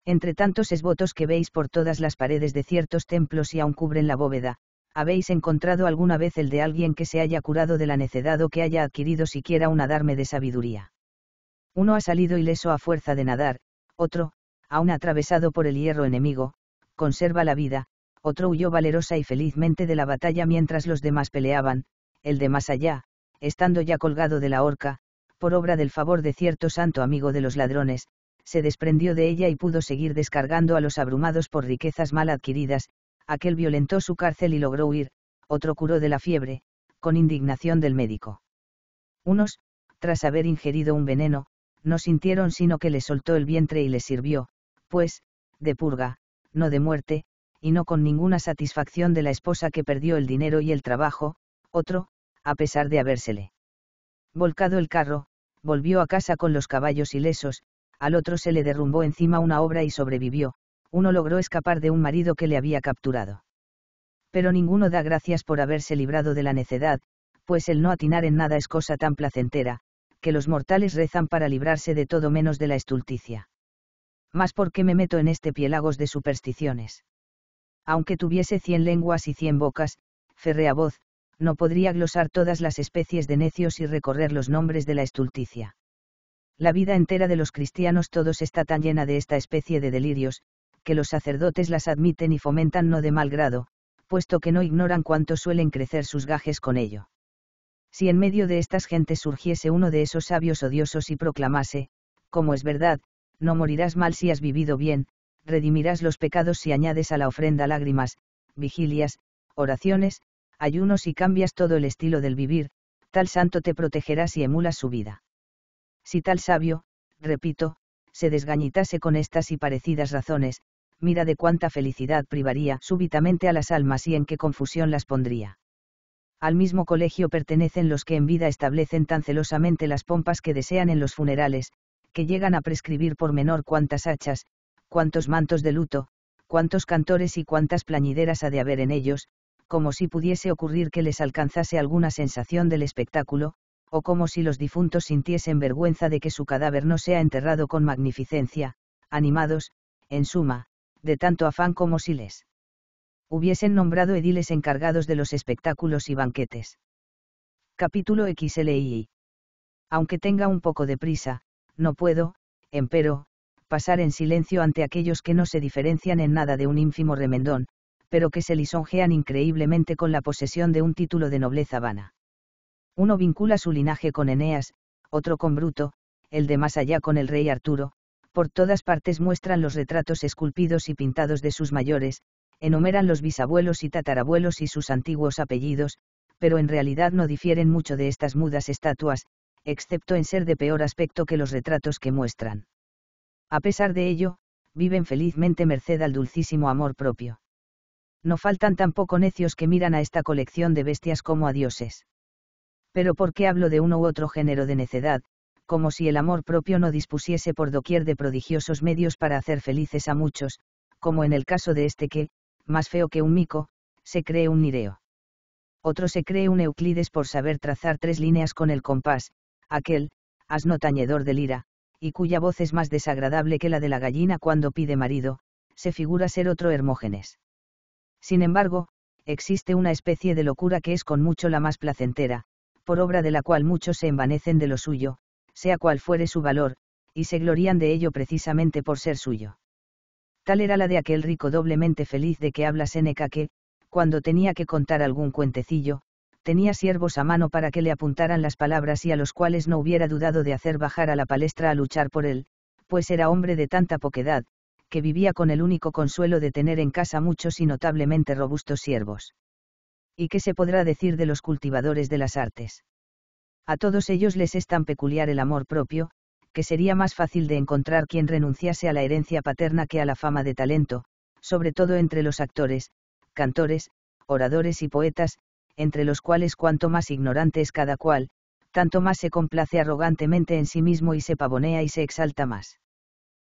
Entre tantos esvotos que veis por todas las paredes de ciertos templos y aún cubren la bóveda, ¿habéis encontrado alguna vez el de alguien que se haya curado de la necedad o que haya adquirido siquiera un adarme de sabiduría? Uno ha salido ileso a fuerza de nadar, otro, aún atravesado por el hierro enemigo, conserva la vida, otro huyó valerosa y felizmente de la batalla mientras los demás peleaban, el de más allá, estando ya colgado de la horca, por obra del favor de cierto santo amigo de los ladrones, se desprendió de ella y pudo seguir descargando a los abrumados por riquezas mal adquiridas, aquel violentó su cárcel y logró huir, otro curó de la fiebre, con indignación del médico. Unos, tras haber ingerido un veneno, no sintieron sino que le soltó el vientre y les sirvió, pues, de purga, no de muerte, y no con ninguna satisfacción de la esposa que perdió el dinero y el trabajo, otro, a pesar de habérsele volcado el carro, volvió a casa con los caballos ilesos, al otro se le derrumbó encima una obra y sobrevivió, uno logró escapar de un marido que le había capturado. Pero ninguno da gracias por haberse librado de la necedad, pues el no atinar en nada es cosa tan placentera, que los mortales rezan para librarse de todo menos de la estulticia. Más qué me meto en este piélagos de supersticiones. Aunque tuviese cien lenguas y cien bocas, férrea voz, no podría glosar todas las especies de necios y recorrer los nombres de la estulticia. La vida entera de los cristianos todos está tan llena de esta especie de delirios, que los sacerdotes las admiten y fomentan no de mal grado, puesto que no ignoran cuánto suelen crecer sus gajes con ello. Si en medio de estas gentes surgiese uno de esos sabios odiosos y proclamase, como es verdad, no morirás mal si has vivido bien, redimirás los pecados si añades a la ofrenda lágrimas, vigilias, oraciones, ayunos y cambias todo el estilo del vivir, tal santo te protegerá si emulas su vida. Si tal sabio, repito, se desgañitase con estas y parecidas razones, mira de cuánta felicidad privaría súbitamente a las almas y en qué confusión las pondría. Al mismo colegio pertenecen los que en vida establecen tan celosamente las pompas que desean en los funerales, que llegan a prescribir por menor cuántas hachas, cuántos mantos de luto, cuántos cantores y cuántas plañideras ha de haber en ellos, como si pudiese ocurrir que les alcanzase alguna sensación del espectáculo, o como si los difuntos sintiesen vergüenza de que su cadáver no sea enterrado con magnificencia, animados, en suma, de tanto afán como si les hubiesen nombrado ediles encargados de los espectáculos y banquetes. Capítulo XLI. Aunque tenga un poco de prisa, no puedo, empero, pasar en silencio ante aquellos que no se diferencian en nada de un ínfimo remendón, pero que se lisonjean increíblemente con la posesión de un título de nobleza vana. Uno vincula su linaje con Eneas, otro con Bruto, el de más allá con el rey Arturo, por todas partes muestran los retratos esculpidos y pintados de sus mayores, enumeran los bisabuelos y tatarabuelos y sus antiguos apellidos, pero en realidad no difieren mucho de estas mudas estatuas, excepto en ser de peor aspecto que los retratos que muestran. A pesar de ello, viven felizmente merced al dulcísimo amor propio. No faltan tampoco necios que miran a esta colección de bestias como a dioses. Pero ¿por qué hablo de uno u otro género de necedad, como si el amor propio no dispusiese por doquier de prodigiosos medios para hacer felices a muchos, como en el caso de este que, más feo que un mico, se cree un nireo. Otro se cree un Euclides por saber trazar tres líneas con el compás, aquel, asno tañedor de lira, y cuya voz es más desagradable que la de la gallina cuando pide marido, se figura ser otro Hermógenes. Sin embargo, existe una especie de locura que es con mucho la más placentera, por obra de la cual muchos se envanecen de lo suyo, sea cual fuere su valor, y se glorían de ello precisamente por ser suyo. Tal era la de aquel rico doblemente feliz de que habla Seneca que, cuando tenía que contar algún cuentecillo, tenía siervos a mano para que le apuntaran las palabras y a los cuales no hubiera dudado de hacer bajar a la palestra a luchar por él, pues era hombre de tanta poquedad, que vivía con el único consuelo de tener en casa muchos y notablemente robustos siervos. ¿Y qué se podrá decir de los cultivadores de las artes? A todos ellos les es tan peculiar el amor propio, que sería más fácil de encontrar quien renunciase a la herencia paterna que a la fama de talento, sobre todo entre los actores, cantores, oradores y poetas, entre los cuales cuanto más ignorante es cada cual, tanto más se complace arrogantemente en sí mismo y se pavonea y se exalta más.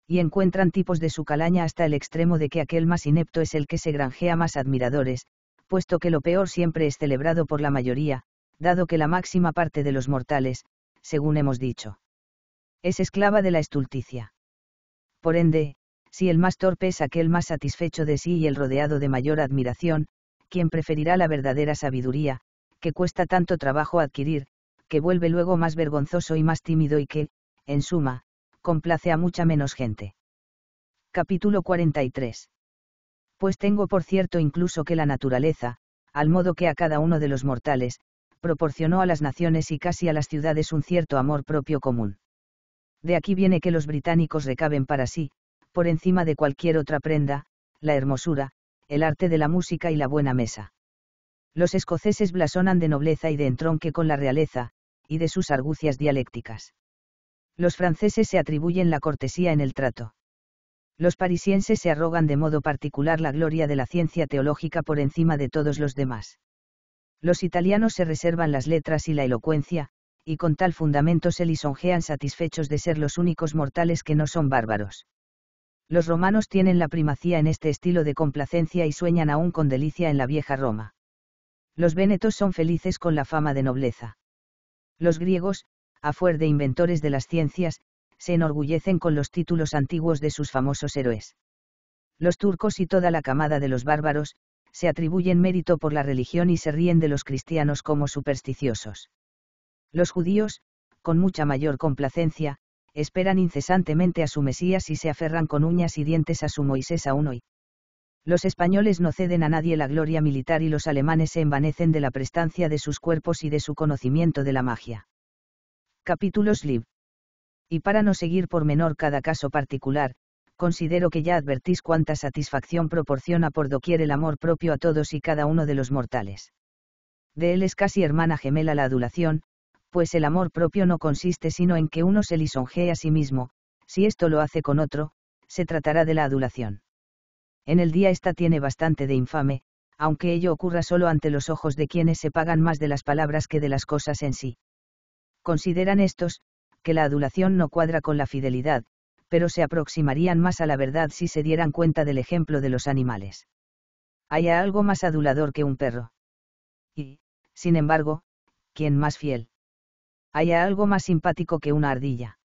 Y encuentran tipos de su calaña hasta el extremo de que aquel más inepto es el que se granjea más admiradores, puesto que lo peor siempre es celebrado por la mayoría, dado que la máxima parte de los mortales, según hemos dicho, es esclava de la estulticia. Por ende, si el más torpe es aquel más satisfecho de sí y el rodeado de mayor admiración, quien preferirá la verdadera sabiduría, que cuesta tanto trabajo adquirir, que vuelve luego más vergonzoso y más tímido y que, en suma, complace a mucha menos gente. Capítulo 43. Pues tengo por cierto incluso que la naturaleza, al modo que a cada uno de los mortales, proporcionó a las naciones y casi a las ciudades un cierto amor propio común. De aquí viene que los británicos recaben para sí, por encima de cualquier otra prenda, la hermosura, el arte de la música y la buena mesa. Los escoceses blasonan de nobleza y de entronque con la realeza, y de sus argucias dialécticas. Los franceses se atribuyen la cortesía en el trato. Los parisienses se arrogan de modo particular la gloria de la ciencia teológica por encima de todos los demás. Los italianos se reservan las letras y la elocuencia, y con tal fundamento se lisonjean satisfechos de ser los únicos mortales que no son bárbaros los romanos tienen la primacía en este estilo de complacencia y sueñan aún con delicia en la vieja Roma. Los venetos son felices con la fama de nobleza. Los griegos, a fuer de inventores de las ciencias, se enorgullecen con los títulos antiguos de sus famosos héroes. Los turcos y toda la camada de los bárbaros, se atribuyen mérito por la religión y se ríen de los cristianos como supersticiosos. Los judíos, con mucha mayor complacencia, esperan incesantemente a su Mesías y se aferran con uñas y dientes a su Moisés aún hoy. Los españoles no ceden a nadie la gloria militar y los alemanes se envanecen de la prestancia de sus cuerpos y de su conocimiento de la magia. Capítulos Lib. Y para no seguir por menor cada caso particular, considero que ya advertís cuánta satisfacción proporciona por doquier el amor propio a todos y cada uno de los mortales. De él es casi hermana gemela la adulación, pues el amor propio no consiste sino en que uno se lisonjee a sí mismo, si esto lo hace con otro, se tratará de la adulación. En el día ésta tiene bastante de infame, aunque ello ocurra solo ante los ojos de quienes se pagan más de las palabras que de las cosas en sí. Consideran estos, que la adulación no cuadra con la fidelidad, pero se aproximarían más a la verdad si se dieran cuenta del ejemplo de los animales. Hay algo más adulador que un perro. Y, sin embargo, ¿quién más fiel? hay algo más simpático que una ardilla.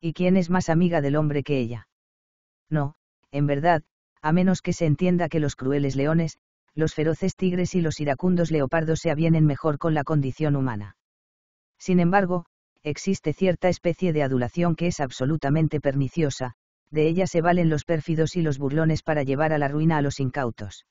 ¿Y quién es más amiga del hombre que ella? No, en verdad, a menos que se entienda que los crueles leones, los feroces tigres y los iracundos leopardos se avienen mejor con la condición humana. Sin embargo, existe cierta especie de adulación que es absolutamente perniciosa, de ella se valen los pérfidos y los burlones para llevar a la ruina a los incautos.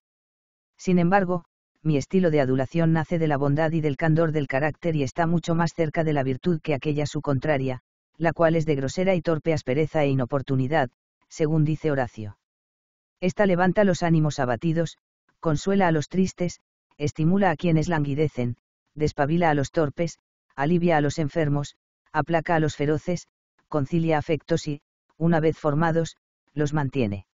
Sin embargo, mi estilo de adulación nace de la bondad y del candor del carácter y está mucho más cerca de la virtud que aquella su contraria, la cual es de grosera y torpe aspereza e inoportunidad, según dice Horacio. Esta levanta los ánimos abatidos, consuela a los tristes, estimula a quienes languidecen, despabila a los torpes, alivia a los enfermos, aplaca a los feroces, concilia afectos y, una vez formados, los mantiene.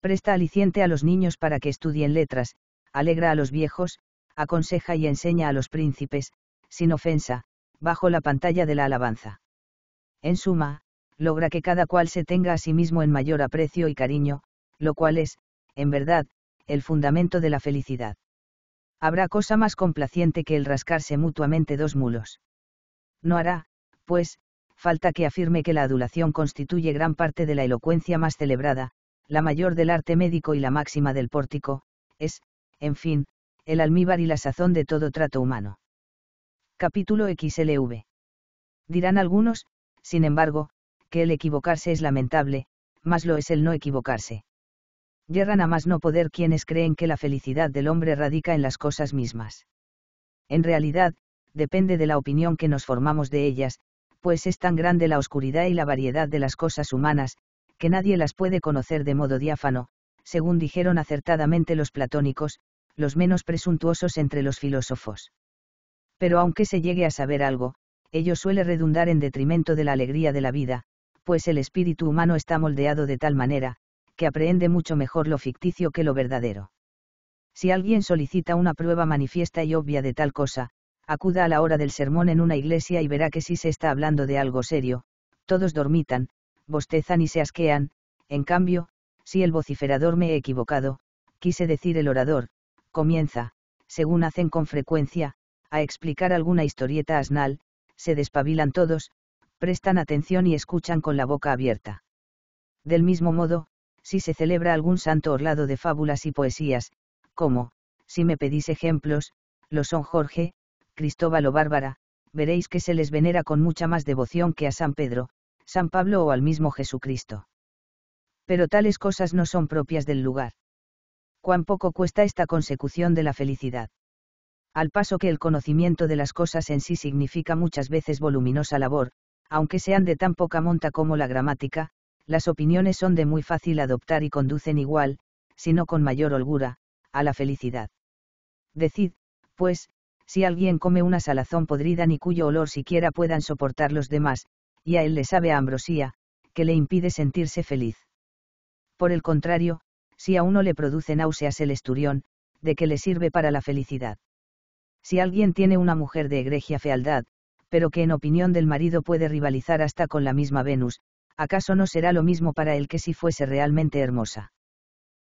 Presta aliciente a los niños para que estudien letras, alegra a los viejos, aconseja y enseña a los príncipes, sin ofensa, bajo la pantalla de la alabanza. En suma, logra que cada cual se tenga a sí mismo en mayor aprecio y cariño, lo cual es, en verdad, el fundamento de la felicidad. Habrá cosa más complaciente que el rascarse mutuamente dos mulos. No hará, pues, falta que afirme que la adulación constituye gran parte de la elocuencia más celebrada, la mayor del arte médico y la máxima del pórtico, es, en fin, el almíbar y la sazón de todo trato humano. Capítulo XLV. Dirán algunos, sin embargo, que el equivocarse es lamentable, más lo es el no equivocarse. Yerran a más no poder quienes creen que la felicidad del hombre radica en las cosas mismas. En realidad, depende de la opinión que nos formamos de ellas, pues es tan grande la oscuridad y la variedad de las cosas humanas, que nadie las puede conocer de modo diáfano, según dijeron acertadamente los platónicos, los menos presuntuosos entre los filósofos. Pero aunque se llegue a saber algo, ello suele redundar en detrimento de la alegría de la vida, pues el espíritu humano está moldeado de tal manera, que aprehende mucho mejor lo ficticio que lo verdadero. Si alguien solicita una prueba manifiesta y obvia de tal cosa, acuda a la hora del sermón en una iglesia y verá que si se está hablando de algo serio, todos dormitan, bostezan y se asquean, en cambio, si el vociferador me he equivocado, quise decir el orador, comienza, según hacen con frecuencia, a explicar alguna historieta asnal, se despabilan todos, prestan atención y escuchan con la boca abierta. Del mismo modo, si se celebra algún santo orlado de fábulas y poesías, como, si me pedís ejemplos, lo son Jorge, Cristóbal o Bárbara, veréis que se les venera con mucha más devoción que a San Pedro, San Pablo o al mismo Jesucristo. Pero tales cosas no son propias del lugar cuán poco cuesta esta consecución de la felicidad. Al paso que el conocimiento de las cosas en sí significa muchas veces voluminosa labor, aunque sean de tan poca monta como la gramática, las opiniones son de muy fácil adoptar y conducen igual, si no con mayor holgura, a la felicidad. Decid, pues, si alguien come una salazón podrida ni cuyo olor siquiera puedan soportar los demás, y a él le sabe ambrosía, que le impide sentirse feliz. Por el contrario, si a uno le produce náuseas el esturión, ¿de qué le sirve para la felicidad? Si alguien tiene una mujer de egregia fealdad, pero que en opinión del marido puede rivalizar hasta con la misma Venus, ¿acaso no será lo mismo para él que si fuese realmente hermosa?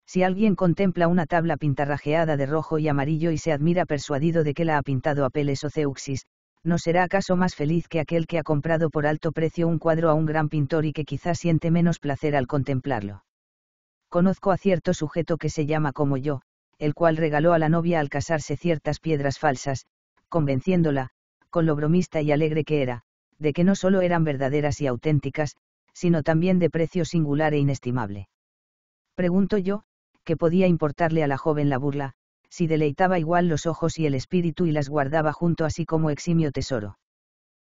Si alguien contempla una tabla pintarrajeada de rojo y amarillo y se admira persuadido de que la ha pintado Apeles o Zeuxis, ¿no será acaso más feliz que aquel que ha comprado por alto precio un cuadro a un gran pintor y que quizás siente menos placer al contemplarlo? conozco a cierto sujeto que se llama como yo, el cual regaló a la novia al casarse ciertas piedras falsas, convenciéndola, con lo bromista y alegre que era, de que no solo eran verdaderas y auténticas, sino también de precio singular e inestimable. Pregunto yo, ¿qué podía importarle a la joven la burla, si deleitaba igual los ojos y el espíritu y las guardaba junto así como eximio tesoro.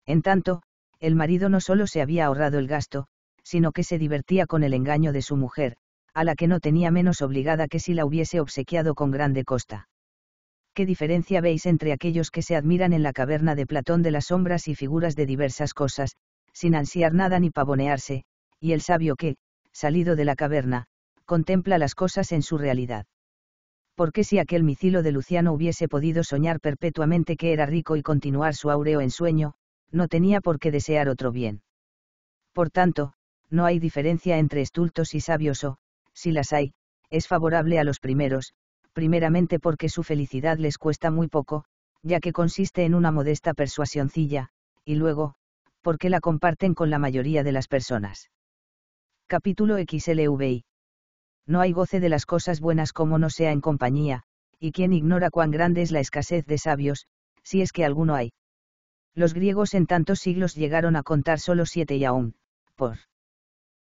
En tanto, el marido no solo se había ahorrado el gasto, sino que se divertía con el engaño de su mujer, a la que no tenía menos obligada que si la hubiese obsequiado con grande costa. ¿Qué diferencia veis entre aquellos que se admiran en la caverna de Platón de las sombras y figuras de diversas cosas, sin ansiar nada ni pavonearse, y el sabio que, salido de la caverna, contempla las cosas en su realidad? porque si aquel micilo de Luciano hubiese podido soñar perpetuamente que era rico y continuar su áureo ensueño, no tenía por qué desear otro bien. Por tanto, no hay diferencia entre estultos y sabios o, si las hay, es favorable a los primeros, primeramente porque su felicidad les cuesta muy poco, ya que consiste en una modesta persuasioncilla, y luego, porque la comparten con la mayoría de las personas. Capítulo XLVI. No hay goce de las cosas buenas como no sea en compañía, y quien ignora cuán grande es la escasez de sabios, si es que alguno hay. Los griegos en tantos siglos llegaron a contar solo siete y aún, por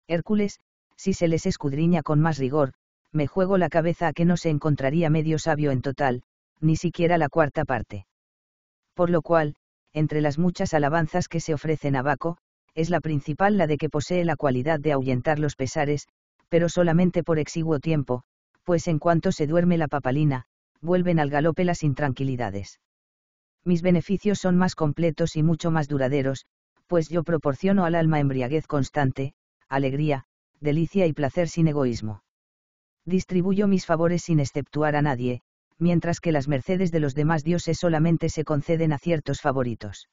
Hércules, si se les escudriña con más rigor, me juego la cabeza a que no se encontraría medio sabio en total, ni siquiera la cuarta parte. Por lo cual, entre las muchas alabanzas que se ofrecen a Baco, es la principal la de que posee la cualidad de ahuyentar los pesares, pero solamente por exiguo tiempo, pues en cuanto se duerme la papalina, vuelven al galope las intranquilidades. Mis beneficios son más completos y mucho más duraderos, pues yo proporciono al alma embriaguez constante, alegría, delicia y placer sin egoísmo. Distribuyo mis favores sin exceptuar a nadie, mientras que las mercedes de los demás dioses solamente se conceden a ciertos favoritos.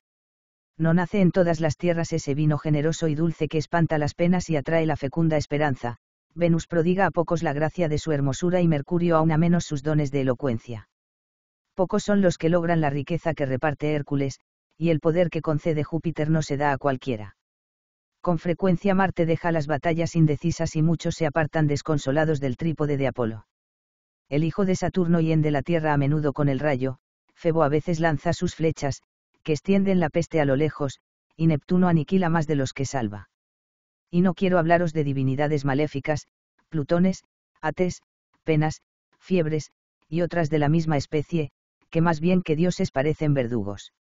No nace en todas las tierras ese vino generoso y dulce que espanta las penas y atrae la fecunda esperanza, Venus prodiga a pocos la gracia de su hermosura y Mercurio aún a menos sus dones de elocuencia. Pocos son los que logran la riqueza que reparte Hércules, y el poder que concede Júpiter no se da a cualquiera. Con frecuencia Marte deja las batallas indecisas y muchos se apartan desconsolados del trípode de Apolo. El hijo de Saturno de la tierra a menudo con el rayo, Febo a veces lanza sus flechas, que extienden la peste a lo lejos, y Neptuno aniquila más de los que salva. Y no quiero hablaros de divinidades maléficas, plutones, ates, penas, fiebres, y otras de la misma especie, que más bien que dioses parecen verdugos.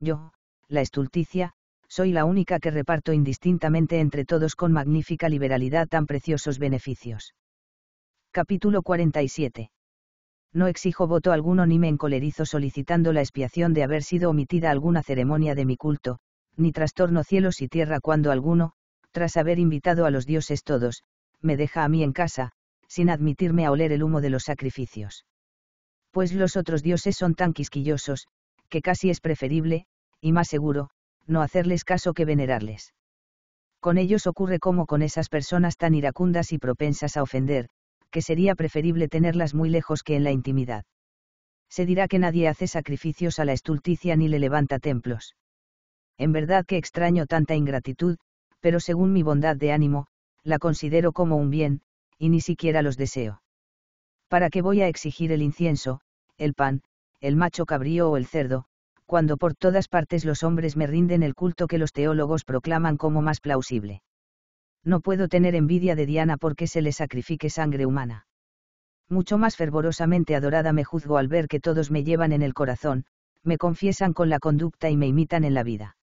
Yo, la estulticia, soy la única que reparto indistintamente entre todos con magnífica liberalidad tan preciosos beneficios. Capítulo 47. No exijo voto alguno ni me encolerizo solicitando la expiación de haber sido omitida alguna ceremonia de mi culto, ni trastorno cielos y tierra cuando alguno, tras haber invitado a los dioses todos, me deja a mí en casa, sin admitirme a oler el humo de los sacrificios. Pues los otros dioses son tan quisquillosos, que casi es preferible, y más seguro, no hacerles caso que venerarles. Con ellos ocurre como con esas personas tan iracundas y propensas a ofender, que sería preferible tenerlas muy lejos que en la intimidad. Se dirá que nadie hace sacrificios a la estulticia ni le levanta templos. En verdad que extraño tanta ingratitud, pero según mi bondad de ánimo, la considero como un bien, y ni siquiera los deseo. ¿Para qué voy a exigir el incienso, el pan, el macho cabrío o el cerdo, cuando por todas partes los hombres me rinden el culto que los teólogos proclaman como más plausible. No puedo tener envidia de Diana porque se le sacrifique sangre humana. Mucho más fervorosamente adorada me juzgo al ver que todos me llevan en el corazón, me confiesan con la conducta y me imitan en la vida.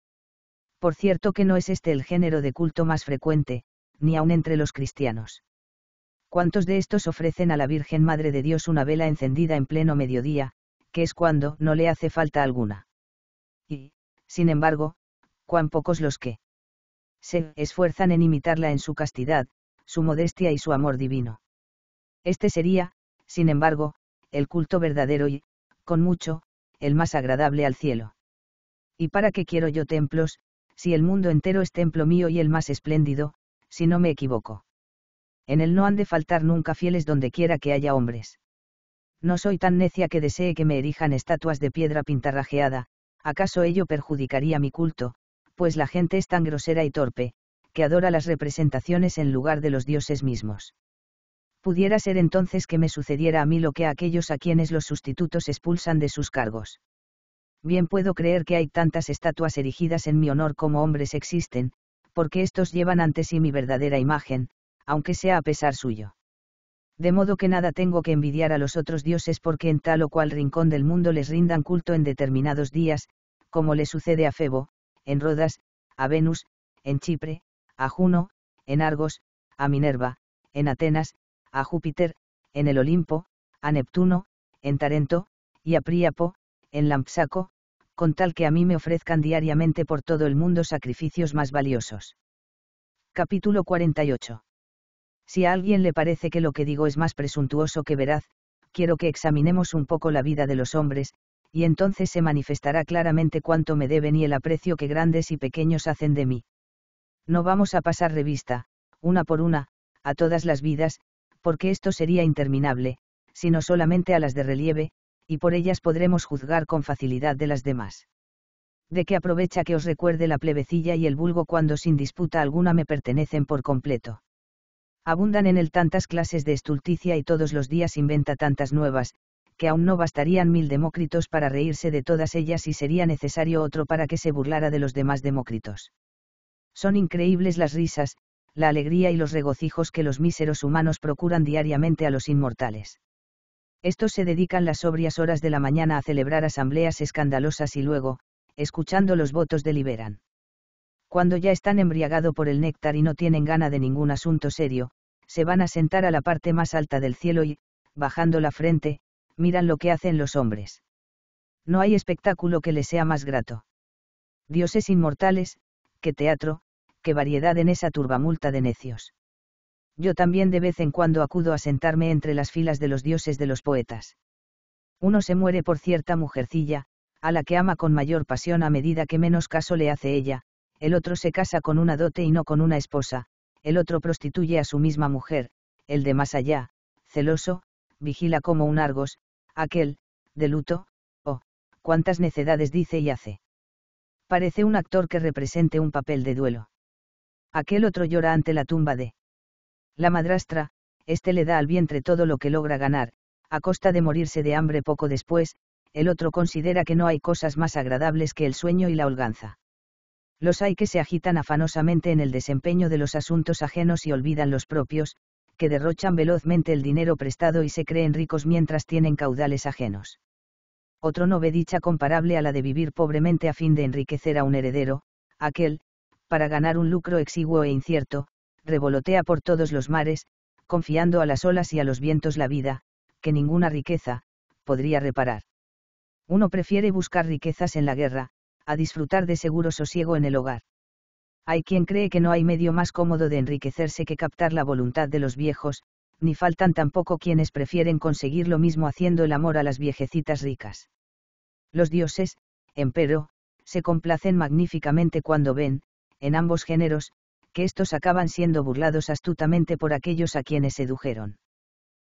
Por cierto que no es este el género de culto más frecuente, ni aun entre los cristianos. ¿Cuántos de estos ofrecen a la Virgen Madre de Dios una vela encendida en pleno mediodía, que es cuando no le hace falta alguna? y, sin embargo, cuán pocos los que se esfuerzan en imitarla en su castidad, su modestia y su amor divino. Este sería, sin embargo, el culto verdadero y, con mucho, el más agradable al cielo. ¿Y para qué quiero yo templos, si el mundo entero es templo mío y el más espléndido, si no me equivoco? En él no han de faltar nunca fieles donde quiera que haya hombres. No soy tan necia que desee que me erijan estatuas de piedra pintarrajeada, ¿acaso ello perjudicaría mi culto? Pues la gente es tan grosera y torpe, que adora las representaciones en lugar de los dioses mismos. Pudiera ser entonces que me sucediera a mí lo que a aquellos a quienes los sustitutos expulsan de sus cargos. Bien puedo creer que hay tantas estatuas erigidas en mi honor como hombres existen, porque estos llevan ante sí mi verdadera imagen, aunque sea a pesar suyo de modo que nada tengo que envidiar a los otros dioses porque en tal o cual rincón del mundo les rindan culto en determinados días, como le sucede a Febo, en Rodas, a Venus, en Chipre, a Juno, en Argos, a Minerva, en Atenas, a Júpiter, en el Olimpo, a Neptuno, en Tarento, y a Príapo, en Lampsaco, con tal que a mí me ofrezcan diariamente por todo el mundo sacrificios más valiosos. Capítulo 48 si a alguien le parece que lo que digo es más presuntuoso que veraz, quiero que examinemos un poco la vida de los hombres, y entonces se manifestará claramente cuánto me deben y el aprecio que grandes y pequeños hacen de mí. No vamos a pasar revista, una por una, a todas las vidas, porque esto sería interminable, sino solamente a las de relieve, y por ellas podremos juzgar con facilidad de las demás. De qué aprovecha que os recuerde la plebecilla y el vulgo cuando sin disputa alguna me pertenecen por completo. Abundan en él tantas clases de estulticia y todos los días inventa tantas nuevas, que aún no bastarían mil demócritos para reírse de todas ellas y sería necesario otro para que se burlara de los demás demócritos. Son increíbles las risas, la alegría y los regocijos que los míseros humanos procuran diariamente a los inmortales. Estos se dedican las sobrias horas de la mañana a celebrar asambleas escandalosas y luego, escuchando los votos deliberan cuando ya están embriagado por el néctar y no tienen gana de ningún asunto serio, se van a sentar a la parte más alta del cielo y, bajando la frente, miran lo que hacen los hombres. No hay espectáculo que les sea más grato. Dioses inmortales, qué teatro, qué variedad en esa turbamulta de necios. Yo también de vez en cuando acudo a sentarme entre las filas de los dioses de los poetas. Uno se muere por cierta mujercilla, a la que ama con mayor pasión a medida que menos caso le hace ella, el otro se casa con una dote y no con una esposa, el otro prostituye a su misma mujer, el de más allá, celoso, vigila como un Argos, aquel, de luto, oh, cuántas necedades dice y hace. Parece un actor que represente un papel de duelo. Aquel otro llora ante la tumba de la madrastra, este le da al vientre todo lo que logra ganar, a costa de morirse de hambre poco después, el otro considera que no hay cosas más agradables que el sueño y la holganza. Los hay que se agitan afanosamente en el desempeño de los asuntos ajenos y olvidan los propios, que derrochan velozmente el dinero prestado y se creen ricos mientras tienen caudales ajenos. Otro no ve dicha comparable a la de vivir pobremente a fin de enriquecer a un heredero, aquel, para ganar un lucro exiguo e incierto, revolotea por todos los mares, confiando a las olas y a los vientos la vida, que ninguna riqueza, podría reparar. Uno prefiere buscar riquezas en la guerra, a disfrutar de seguro sosiego en el hogar. Hay quien cree que no hay medio más cómodo de enriquecerse que captar la voluntad de los viejos, ni faltan tampoco quienes prefieren conseguir lo mismo haciendo el amor a las viejecitas ricas. Los dioses, empero, se complacen magníficamente cuando ven, en ambos géneros, que estos acaban siendo burlados astutamente por aquellos a quienes sedujeron.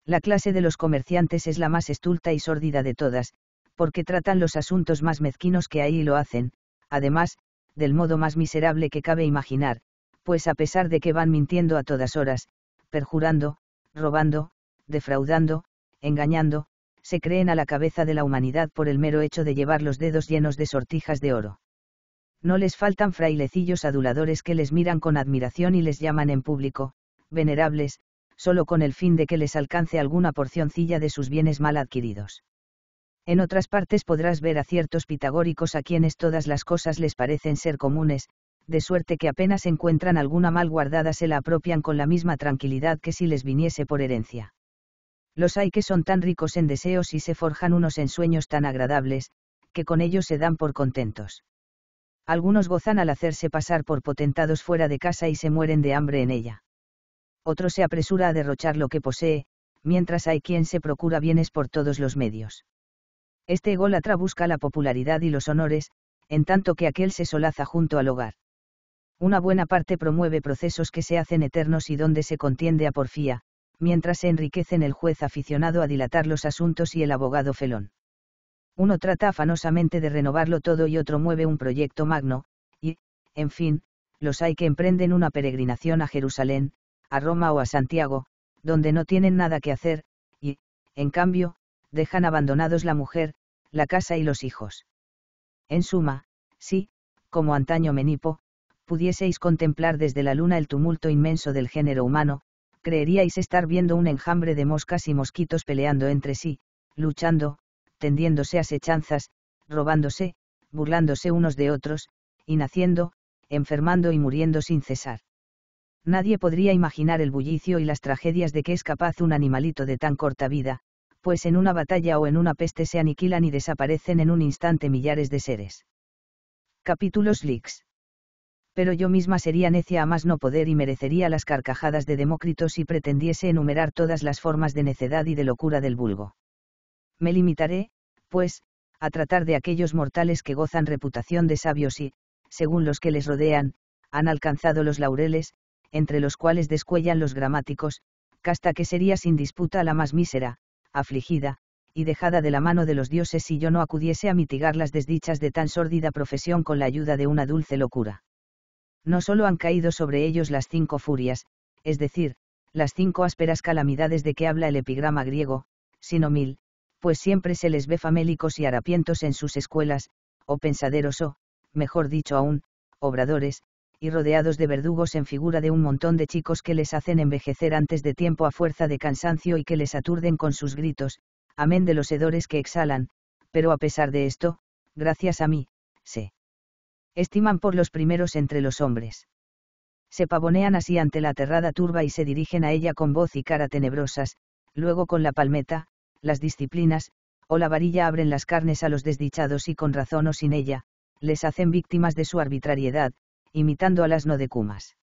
La clase de los comerciantes es la más estulta y sórdida de todas, porque tratan los asuntos más mezquinos que ahí lo hacen, además, del modo más miserable que cabe imaginar, pues a pesar de que van mintiendo a todas horas, perjurando, robando, defraudando, engañando, se creen a la cabeza de la humanidad por el mero hecho de llevar los dedos llenos de sortijas de oro. No les faltan frailecillos aduladores que les miran con admiración y les llaman en público, venerables, solo con el fin de que les alcance alguna porcioncilla de sus bienes mal adquiridos. En otras partes podrás ver a ciertos pitagóricos a quienes todas las cosas les parecen ser comunes, de suerte que apenas encuentran alguna mal guardada se la apropian con la misma tranquilidad que si les viniese por herencia. Los hay que son tan ricos en deseos y se forjan unos ensueños tan agradables, que con ellos se dan por contentos. Algunos gozan al hacerse pasar por potentados fuera de casa y se mueren de hambre en ella. Otro se apresura a derrochar lo que posee, mientras hay quien se procura bienes por todos los medios. Este ególatra busca la popularidad y los honores, en tanto que aquel se solaza junto al hogar. Una buena parte promueve procesos que se hacen eternos y donde se contiende a porfía, mientras se enriquecen el juez aficionado a dilatar los asuntos y el abogado felón. Uno trata afanosamente de renovarlo todo y otro mueve un proyecto magno, y, en fin, los hay que emprenden una peregrinación a Jerusalén, a Roma o a Santiago, donde no tienen nada que hacer, y, en cambio, dejan abandonados la mujer, la casa y los hijos. En suma, si, como antaño Menipo, pudieseis contemplar desde la luna el tumulto inmenso del género humano, creeríais estar viendo un enjambre de moscas y mosquitos peleando entre sí, luchando, tendiéndose asechanzas, robándose, burlándose unos de otros, y naciendo, enfermando y muriendo sin cesar. Nadie podría imaginar el bullicio y las tragedias de que es capaz un animalito de tan corta vida, pues en una batalla o en una peste se aniquilan y desaparecen en un instante millares de seres. Capítulos Lix. Pero yo misma sería necia a más no poder y merecería las carcajadas de Demócrito si pretendiese enumerar todas las formas de necedad y de locura del vulgo. Me limitaré, pues, a tratar de aquellos mortales que gozan reputación de sabios y, según los que les rodean, han alcanzado los laureles, entre los cuales descuellan los gramáticos, casta que sería sin disputa la más mísera, afligida, y dejada de la mano de los dioses si yo no acudiese a mitigar las desdichas de tan sórdida profesión con la ayuda de una dulce locura. No solo han caído sobre ellos las cinco furias, es decir, las cinco ásperas calamidades de que habla el epigrama griego, sino mil, pues siempre se les ve famélicos y harapientos en sus escuelas, o pensaderos o, mejor dicho aún, obradores, y rodeados de verdugos en figura de un montón de chicos que les hacen envejecer antes de tiempo a fuerza de cansancio y que les aturden con sus gritos, amén de los hedores que exhalan, pero a pesar de esto, gracias a mí, se estiman por los primeros entre los hombres. Se pavonean así ante la aterrada turba y se dirigen a ella con voz y cara tenebrosas, luego con la palmeta, las disciplinas, o la varilla abren las carnes a los desdichados y con razón o sin ella, les hacen víctimas de su arbitrariedad, imitando a las Cumas.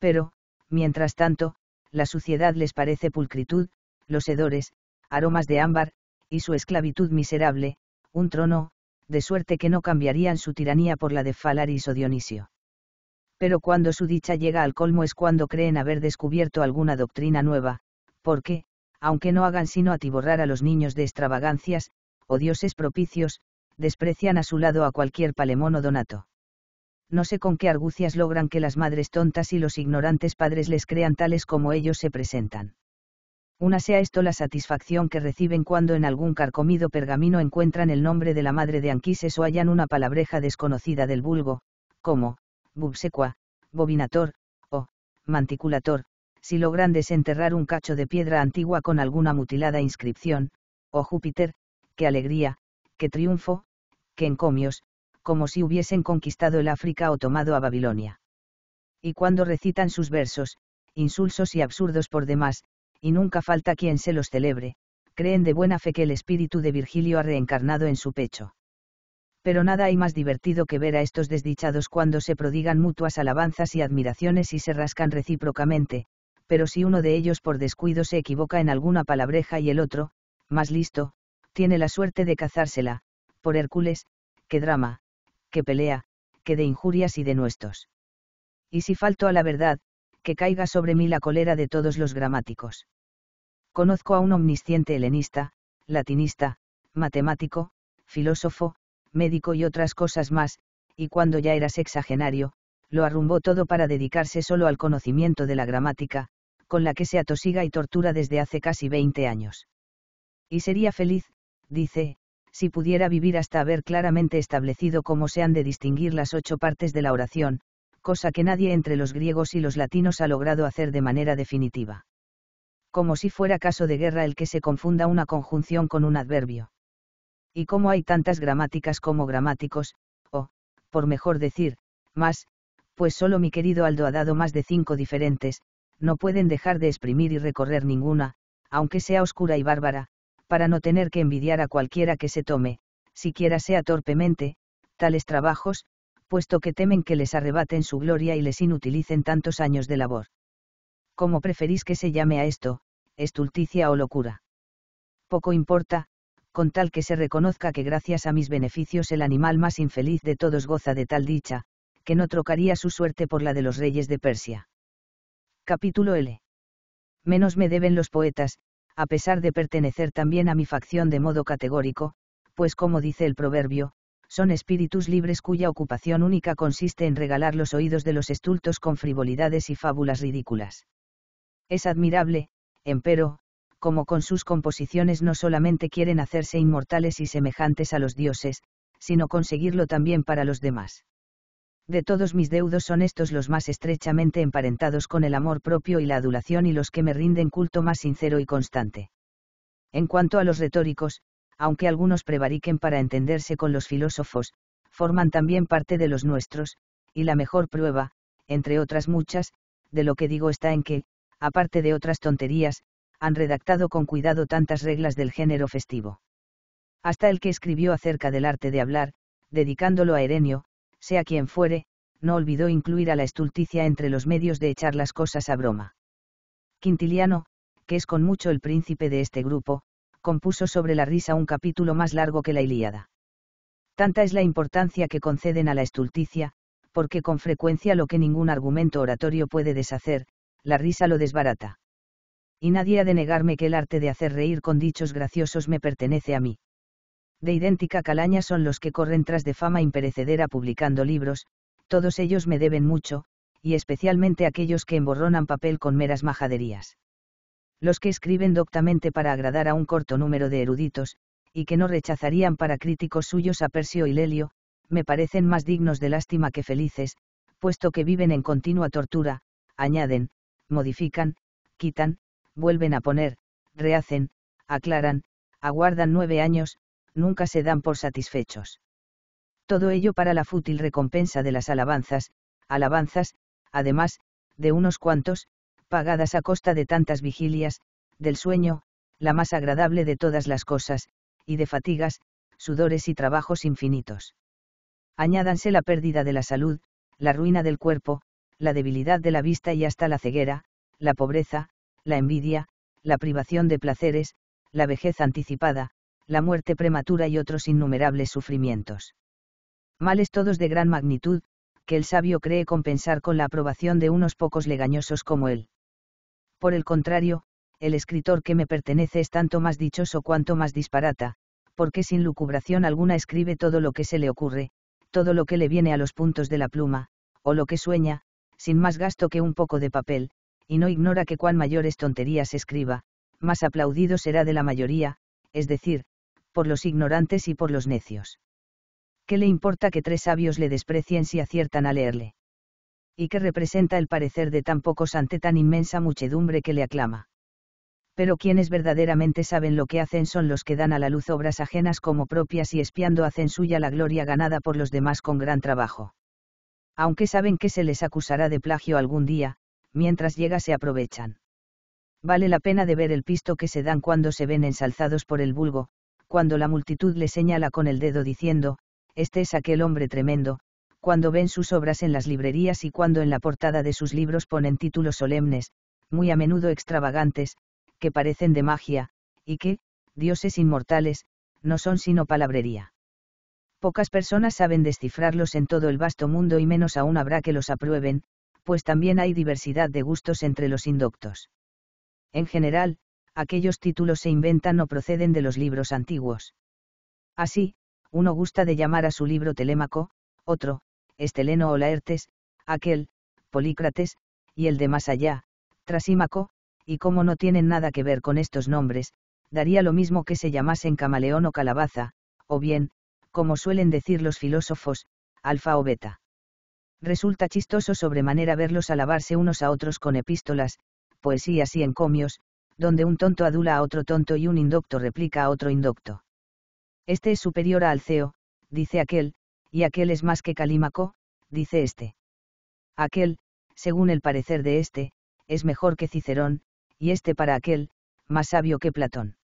Pero, mientras tanto, la suciedad les parece pulcritud, los hedores, aromas de ámbar, y su esclavitud miserable, un trono, de suerte que no cambiarían su tiranía por la de Falaris o Dionisio. Pero cuando su dicha llega al colmo es cuando creen haber descubierto alguna doctrina nueva, porque, aunque no hagan sino atiborrar a los niños de extravagancias, o dioses propicios, desprecian a su lado a cualquier palemono donato no sé con qué argucias logran que las madres tontas y los ignorantes padres les crean tales como ellos se presentan. Una sea esto la satisfacción que reciben cuando en algún carcomido pergamino encuentran el nombre de la madre de Anquises o hallan una palabreja desconocida del vulgo, como, bubsequa, bobinator, o, manticulator, si logran desenterrar un cacho de piedra antigua con alguna mutilada inscripción, o Júpiter, qué alegría, qué triunfo, qué encomios, como si hubiesen conquistado el África o tomado a Babilonia. Y cuando recitan sus versos, insulsos y absurdos por demás, y nunca falta quien se los celebre, creen de buena fe que el espíritu de Virgilio ha reencarnado en su pecho. Pero nada hay más divertido que ver a estos desdichados cuando se prodigan mutuas alabanzas y admiraciones y se rascan recíprocamente, pero si uno de ellos por descuido se equivoca en alguna palabreja y el otro, más listo, tiene la suerte de cazársela, por Hércules, qué drama, que pelea, que de injurias y de nuestros. Y si falto a la verdad, que caiga sobre mí la cólera de todos los gramáticos. Conozco a un omnisciente helenista, latinista, matemático, filósofo, médico y otras cosas más, y cuando ya era sexagenario, lo arrumbó todo para dedicarse solo al conocimiento de la gramática, con la que se atosiga y tortura desde hace casi 20 años. Y sería feliz, dice, si pudiera vivir hasta haber claramente establecido cómo se han de distinguir las ocho partes de la oración, cosa que nadie entre los griegos y los latinos ha logrado hacer de manera definitiva. Como si fuera caso de guerra el que se confunda una conjunción con un adverbio. Y como hay tantas gramáticas como gramáticos, o, por mejor decir, más, pues solo mi querido Aldo ha dado más de cinco diferentes, no pueden dejar de exprimir y recorrer ninguna, aunque sea oscura y bárbara, para no tener que envidiar a cualquiera que se tome, siquiera sea torpemente, tales trabajos, puesto que temen que les arrebaten su gloria y les inutilicen tantos años de labor. ¿Cómo preferís que se llame a esto? Estulticia o locura. Poco importa, con tal que se reconozca que gracias a mis beneficios el animal más infeliz de todos goza de tal dicha, que no trocaría su suerte por la de los reyes de Persia. Capítulo L. Menos me deben los poetas, a pesar de pertenecer también a mi facción de modo categórico, pues como dice el proverbio, son espíritus libres cuya ocupación única consiste en regalar los oídos de los estultos con frivolidades y fábulas ridículas. Es admirable, empero, como con sus composiciones no solamente quieren hacerse inmortales y semejantes a los dioses, sino conseguirlo también para los demás de todos mis deudos son estos los más estrechamente emparentados con el amor propio y la adulación y los que me rinden culto más sincero y constante. En cuanto a los retóricos, aunque algunos prevariquen para entenderse con los filósofos, forman también parte de los nuestros, y la mejor prueba, entre otras muchas, de lo que digo está en que, aparte de otras tonterías, han redactado con cuidado tantas reglas del género festivo. Hasta el que escribió acerca del arte de hablar, dedicándolo a Erenio, sea quien fuere, no olvidó incluir a la estulticia entre los medios de echar las cosas a broma. Quintiliano, que es con mucho el príncipe de este grupo, compuso sobre la risa un capítulo más largo que la Ilíada. Tanta es la importancia que conceden a la estulticia, porque con frecuencia lo que ningún argumento oratorio puede deshacer, la risa lo desbarata. Y nadie ha de negarme que el arte de hacer reír con dichos graciosos me pertenece a mí de idéntica calaña son los que corren tras de fama imperecedera publicando libros, todos ellos me deben mucho, y especialmente aquellos que emborronan papel con meras majaderías. Los que escriben doctamente para agradar a un corto número de eruditos, y que no rechazarían para críticos suyos a Persio y Lelio, me parecen más dignos de lástima que felices, puesto que viven en continua tortura, añaden, modifican, quitan, vuelven a poner, rehacen, aclaran, aguardan nueve años, nunca se dan por satisfechos. Todo ello para la fútil recompensa de las alabanzas, alabanzas, además, de unos cuantos, pagadas a costa de tantas vigilias, del sueño, la más agradable de todas las cosas, y de fatigas, sudores y trabajos infinitos. Añádanse la pérdida de la salud, la ruina del cuerpo, la debilidad de la vista y hasta la ceguera, la pobreza, la envidia, la privación de placeres, la vejez anticipada, la muerte prematura y otros innumerables sufrimientos. Males todos de gran magnitud, que el sabio cree compensar con la aprobación de unos pocos legañosos como él. Por el contrario, el escritor que me pertenece es tanto más dichoso cuanto más disparata, porque sin lucubración alguna escribe todo lo que se le ocurre, todo lo que le viene a los puntos de la pluma, o lo que sueña, sin más gasto que un poco de papel, y no ignora que cuán mayores tonterías escriba, más aplaudido será de la mayoría, es decir, por los ignorantes y por los necios. ¿Qué le importa que tres sabios le desprecien si aciertan a leerle? ¿Y qué representa el parecer de tan pocos ante tan inmensa muchedumbre que le aclama? Pero quienes verdaderamente saben lo que hacen son los que dan a la luz obras ajenas como propias y espiando hacen suya la gloria ganada por los demás con gran trabajo. Aunque saben que se les acusará de plagio algún día, mientras llega se aprovechan. Vale la pena de ver el pisto que se dan cuando se ven ensalzados por el vulgo, cuando la multitud le señala con el dedo diciendo, este es aquel hombre tremendo, cuando ven sus obras en las librerías y cuando en la portada de sus libros ponen títulos solemnes, muy a menudo extravagantes, que parecen de magia, y que, dioses inmortales, no son sino palabrería. Pocas personas saben descifrarlos en todo el vasto mundo y menos aún habrá que los aprueben, pues también hay diversidad de gustos entre los indoctos. En general, aquellos títulos se inventan o proceden de los libros antiguos. Así, uno gusta de llamar a su libro Telémaco, otro, Esteleno o Laertes, aquel, Polícrates, y el de más allá, Trasímaco, y como no tienen nada que ver con estos nombres, daría lo mismo que se llamasen camaleón o calabaza, o bien, como suelen decir los filósofos, alfa o beta. Resulta chistoso sobremanera verlos alabarse unos a otros con epístolas, poesías y encomios, donde un tonto adula a otro tonto y un indocto replica a otro indocto. Este es superior a Alceo, dice aquel, y aquel es más que Calímaco, dice este. Aquel, según el parecer de este, es mejor que Cicerón, y este para aquel, más sabio que Platón.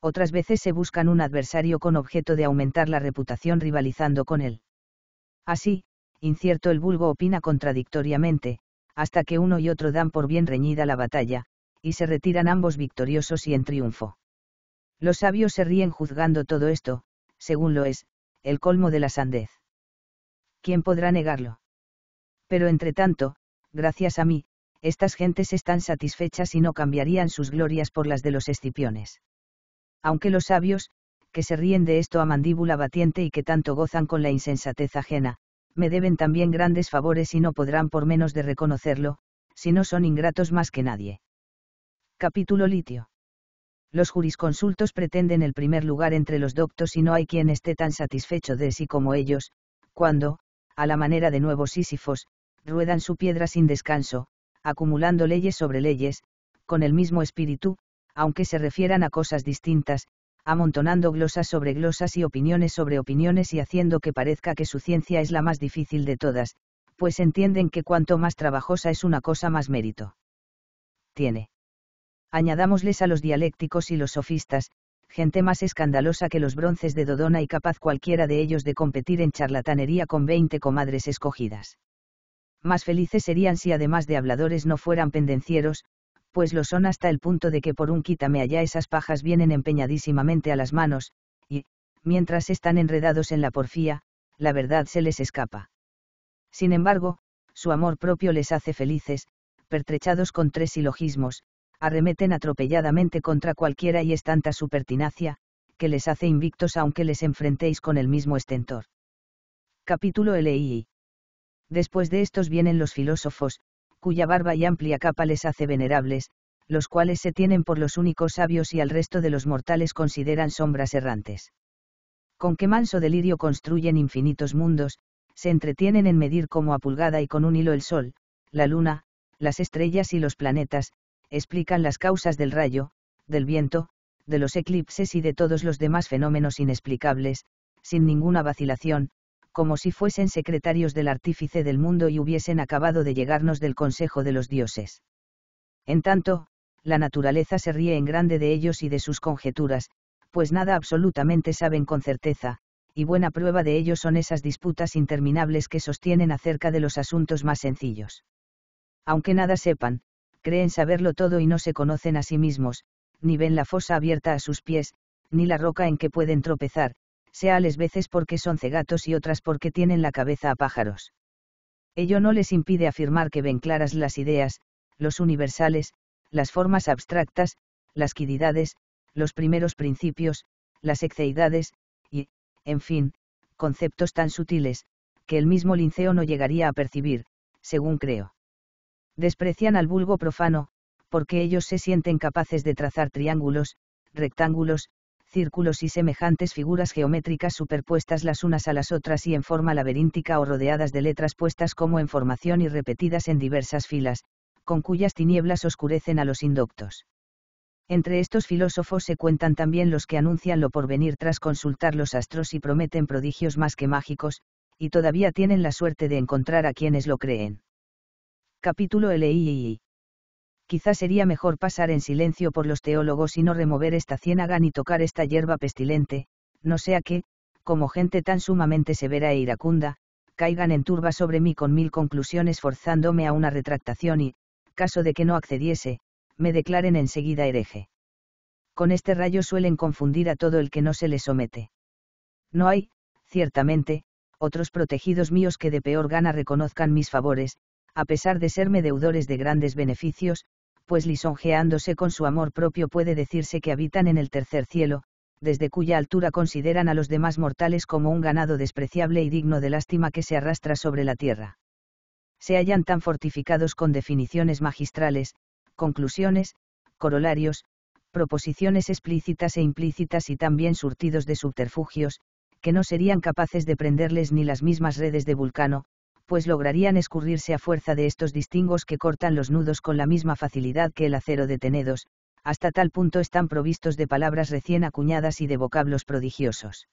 Otras veces se buscan un adversario con objeto de aumentar la reputación rivalizando con él. Así, incierto el vulgo opina contradictoriamente, hasta que uno y otro dan por bien reñida la batalla, y se retiran ambos victoriosos y en triunfo. Los sabios se ríen juzgando todo esto, según lo es, el colmo de la sandez. ¿Quién podrá negarlo? Pero entre tanto, gracias a mí, estas gentes están satisfechas y no cambiarían sus glorias por las de los escipiones. Aunque los sabios, que se ríen de esto a mandíbula batiente y que tanto gozan con la insensatez ajena, me deben también grandes favores y no podrán por menos de reconocerlo, si no son ingratos más que nadie. Capítulo litio. Los jurisconsultos pretenden el primer lugar entre los doctos y no hay quien esté tan satisfecho de sí como ellos, cuando, a la manera de nuevos sísifos, ruedan su piedra sin descanso, acumulando leyes sobre leyes, con el mismo espíritu, aunque se refieran a cosas distintas, amontonando glosas sobre glosas y opiniones sobre opiniones y haciendo que parezca que su ciencia es la más difícil de todas, pues entienden que cuanto más trabajosa es una cosa más mérito. Tiene añadámosles a los dialécticos y los sofistas, gente más escandalosa que los bronces de Dodona y capaz cualquiera de ellos de competir en charlatanería con veinte comadres escogidas. Más felices serían si además de habladores no fueran pendencieros, pues lo son hasta el punto de que por un quítame allá esas pajas vienen empeñadísimamente a las manos, y, mientras están enredados en la porfía, la verdad se les escapa. Sin embargo, su amor propio les hace felices, pertrechados con tres silogismos, arremeten atropelladamente contra cualquiera y es tanta su pertinacia, que les hace invictos aunque les enfrentéis con el mismo estentor. Capítulo LII Después de estos vienen los filósofos, cuya barba y amplia capa les hace venerables, los cuales se tienen por los únicos sabios y al resto de los mortales consideran sombras errantes. Con qué manso delirio construyen infinitos mundos, se entretienen en medir como a pulgada y con un hilo el sol, la luna, las estrellas y los planetas, explican las causas del rayo, del viento, de los eclipses y de todos los demás fenómenos inexplicables, sin ninguna vacilación, como si fuesen secretarios del artífice del mundo y hubiesen acabado de llegarnos del consejo de los dioses. En tanto, la naturaleza se ríe en grande de ellos y de sus conjeturas, pues nada absolutamente saben con certeza, y buena prueba de ello son esas disputas interminables que sostienen acerca de los asuntos más sencillos. Aunque nada sepan, creen saberlo todo y no se conocen a sí mismos, ni ven la fosa abierta a sus pies, ni la roca en que pueden tropezar, seales veces porque son cegatos y otras porque tienen la cabeza a pájaros. Ello no les impide afirmar que ven claras las ideas, los universales, las formas abstractas, las quididades, los primeros principios, las exceidades, y, en fin, conceptos tan sutiles, que el mismo Linceo no llegaría a percibir, según creo. Desprecian al vulgo profano, porque ellos se sienten capaces de trazar triángulos, rectángulos, círculos y semejantes figuras geométricas superpuestas las unas a las otras y en forma laberíntica o rodeadas de letras puestas como en formación y repetidas en diversas filas, con cuyas tinieblas oscurecen a los indoctos. Entre estos filósofos se cuentan también los que anuncian lo por venir tras consultar los astros y prometen prodigios más que mágicos, y todavía tienen la suerte de encontrar a quienes lo creen. Capítulo LII. Quizás sería mejor pasar en silencio por los teólogos y no remover esta ciénaga ni tocar esta hierba pestilente, no sea que, como gente tan sumamente severa e iracunda, caigan en turba sobre mí con mil conclusiones forzándome a una retractación y, caso de que no accediese, me declaren enseguida hereje. Con este rayo suelen confundir a todo el que no se le somete. No hay, ciertamente, otros protegidos míos que de peor gana reconozcan mis favores, a pesar de serme deudores de grandes beneficios, pues lisonjeándose con su amor propio puede decirse que habitan en el tercer cielo, desde cuya altura consideran a los demás mortales como un ganado despreciable y digno de lástima que se arrastra sobre la tierra. Se hallan tan fortificados con definiciones magistrales, conclusiones, corolarios, proposiciones explícitas e implícitas y también surtidos de subterfugios, que no serían capaces de prenderles ni las mismas redes de Vulcano, pues lograrían escurrirse a fuerza de estos distingos que cortan los nudos con la misma facilidad que el acero de tenedos, hasta tal punto están provistos de palabras recién acuñadas y de vocablos prodigiosos.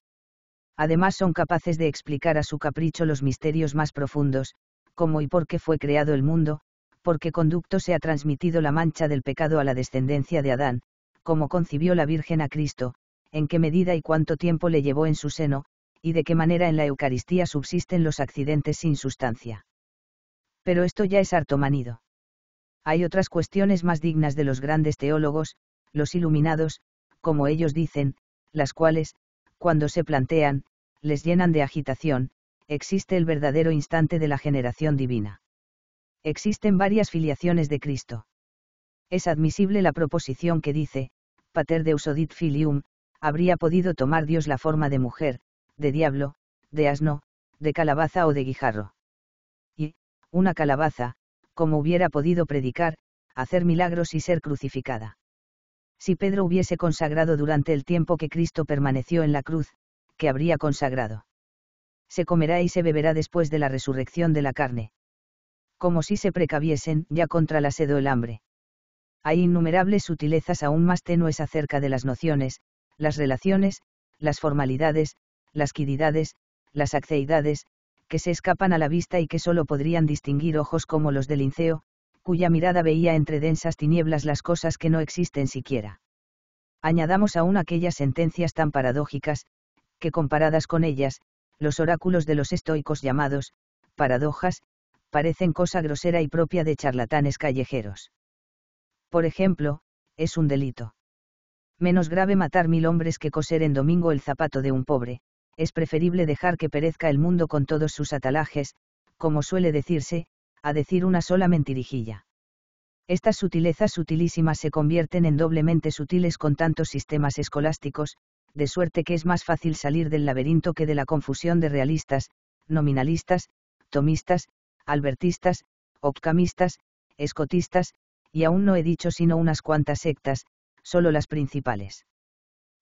Además son capaces de explicar a su capricho los misterios más profundos, cómo y por qué fue creado el mundo, por qué conducto se ha transmitido la mancha del pecado a la descendencia de Adán, cómo concibió la Virgen a Cristo, en qué medida y cuánto tiempo le llevó en su seno, y de qué manera en la Eucaristía subsisten los accidentes sin sustancia. Pero esto ya es harto manido. Hay otras cuestiones más dignas de los grandes teólogos, los iluminados, como ellos dicen, las cuales, cuando se plantean, les llenan de agitación, existe el verdadero instante de la generación divina. Existen varias filiaciones de Cristo. Es admisible la proposición que dice, Pater Deus filium, habría podido tomar Dios la forma de mujer, de diablo, de asno, de calabaza o de guijarro. Y, una calabaza, como hubiera podido predicar, hacer milagros y ser crucificada. Si Pedro hubiese consagrado durante el tiempo que Cristo permaneció en la cruz, ¿qué habría consagrado. Se comerá y se beberá después de la resurrección de la carne. Como si se precaviesen ya contra la sed o el hambre. Hay innumerables sutilezas aún más tenues acerca de las nociones, las relaciones, las formalidades, las quididades, las acceidades, que se escapan a la vista y que solo podrían distinguir ojos como los del Linceo, cuya mirada veía entre densas tinieblas las cosas que no existen siquiera. Añadamos aún aquellas sentencias tan paradójicas, que comparadas con ellas, los oráculos de los estoicos llamados, paradojas, parecen cosa grosera y propia de charlatanes callejeros. Por ejemplo, es un delito. Menos grave matar mil hombres que coser en domingo el zapato de un pobre, es preferible dejar que perezca el mundo con todos sus atalajes, como suele decirse, a decir una sola mentirijilla. Estas sutilezas sutilísimas se convierten en doblemente sutiles con tantos sistemas escolásticos, de suerte que es más fácil salir del laberinto que de la confusión de realistas, nominalistas, tomistas, albertistas, occamistas, escotistas, y aún no he dicho sino unas cuantas sectas, solo las principales.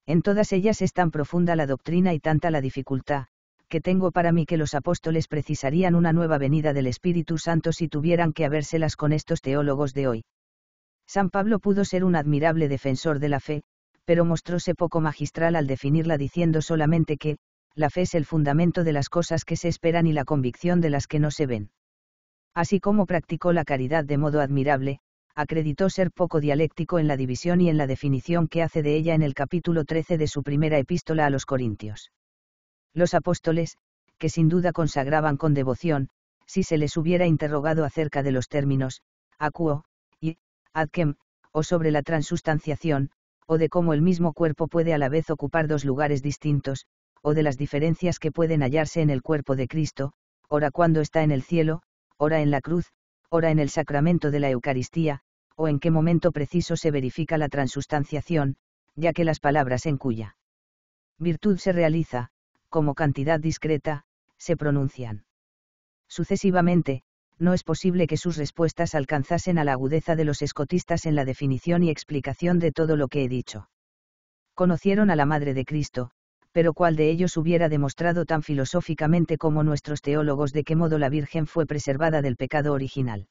En todas ellas es tan profunda la doctrina y tanta la dificultad, que tengo para mí que los apóstoles precisarían una nueva venida del Espíritu Santo si tuvieran que habérselas con estos teólogos de hoy. San Pablo pudo ser un admirable defensor de la fe, pero mostróse poco magistral al definirla diciendo solamente que, la fe es el fundamento de las cosas que se esperan y la convicción de las que no se ven. Así como practicó la caridad de modo admirable, acreditó ser poco dialéctico en la división y en la definición que hace de ella en el capítulo 13 de su primera epístola a los Corintios. Los apóstoles, que sin duda consagraban con devoción, si se les hubiera interrogado acerca de los términos, acuo, y, adquem, o sobre la transustanciación, o de cómo el mismo cuerpo puede a la vez ocupar dos lugares distintos, o de las diferencias que pueden hallarse en el cuerpo de Cristo, ora cuando está en el cielo, ora en la cruz, ora en el sacramento de la Eucaristía, o en qué momento preciso se verifica la transustanciación, ya que las palabras en cuya virtud se realiza, como cantidad discreta, se pronuncian. Sucesivamente, no es posible que sus respuestas alcanzasen a la agudeza de los escotistas en la definición y explicación de todo lo que he dicho. Conocieron a la Madre de Cristo, pero cuál de ellos hubiera demostrado tan filosóficamente como nuestros teólogos de qué modo la Virgen fue preservada del pecado original.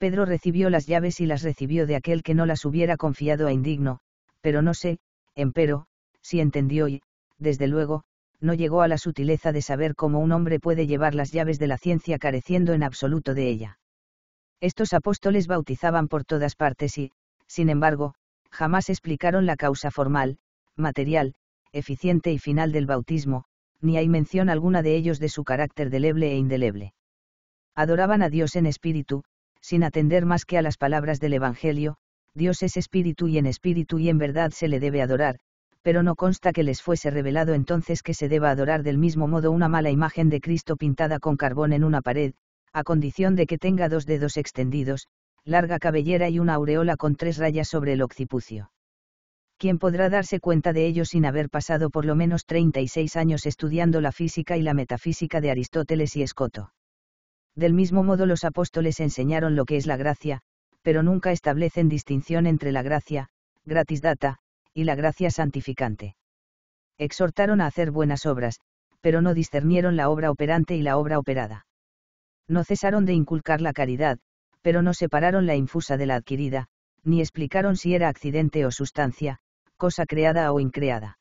Pedro recibió las llaves y las recibió de aquel que no las hubiera confiado a indigno, pero no sé, empero, si entendió y, desde luego, no llegó a la sutileza de saber cómo un hombre puede llevar las llaves de la ciencia careciendo en absoluto de ella. Estos apóstoles bautizaban por todas partes y, sin embargo, jamás explicaron la causa formal, material, eficiente y final del bautismo, ni hay mención alguna de ellos de su carácter deleble e indeleble. Adoraban a Dios en espíritu, sin atender más que a las palabras del Evangelio, Dios es espíritu y en espíritu y en verdad se le debe adorar, pero no consta que les fuese revelado entonces que se deba adorar del mismo modo una mala imagen de Cristo pintada con carbón en una pared, a condición de que tenga dos dedos extendidos, larga cabellera y una aureola con tres rayas sobre el occipucio. ¿Quién podrá darse cuenta de ello sin haber pasado por lo menos 36 años estudiando la física y la metafísica de Aristóteles y Escoto? Del mismo modo los apóstoles enseñaron lo que es la gracia, pero nunca establecen distinción entre la gracia, gratis data, y la gracia santificante. Exhortaron a hacer buenas obras, pero no discernieron la obra operante y la obra operada. No cesaron de inculcar la caridad, pero no separaron la infusa de la adquirida, ni explicaron si era accidente o sustancia, cosa creada o increada.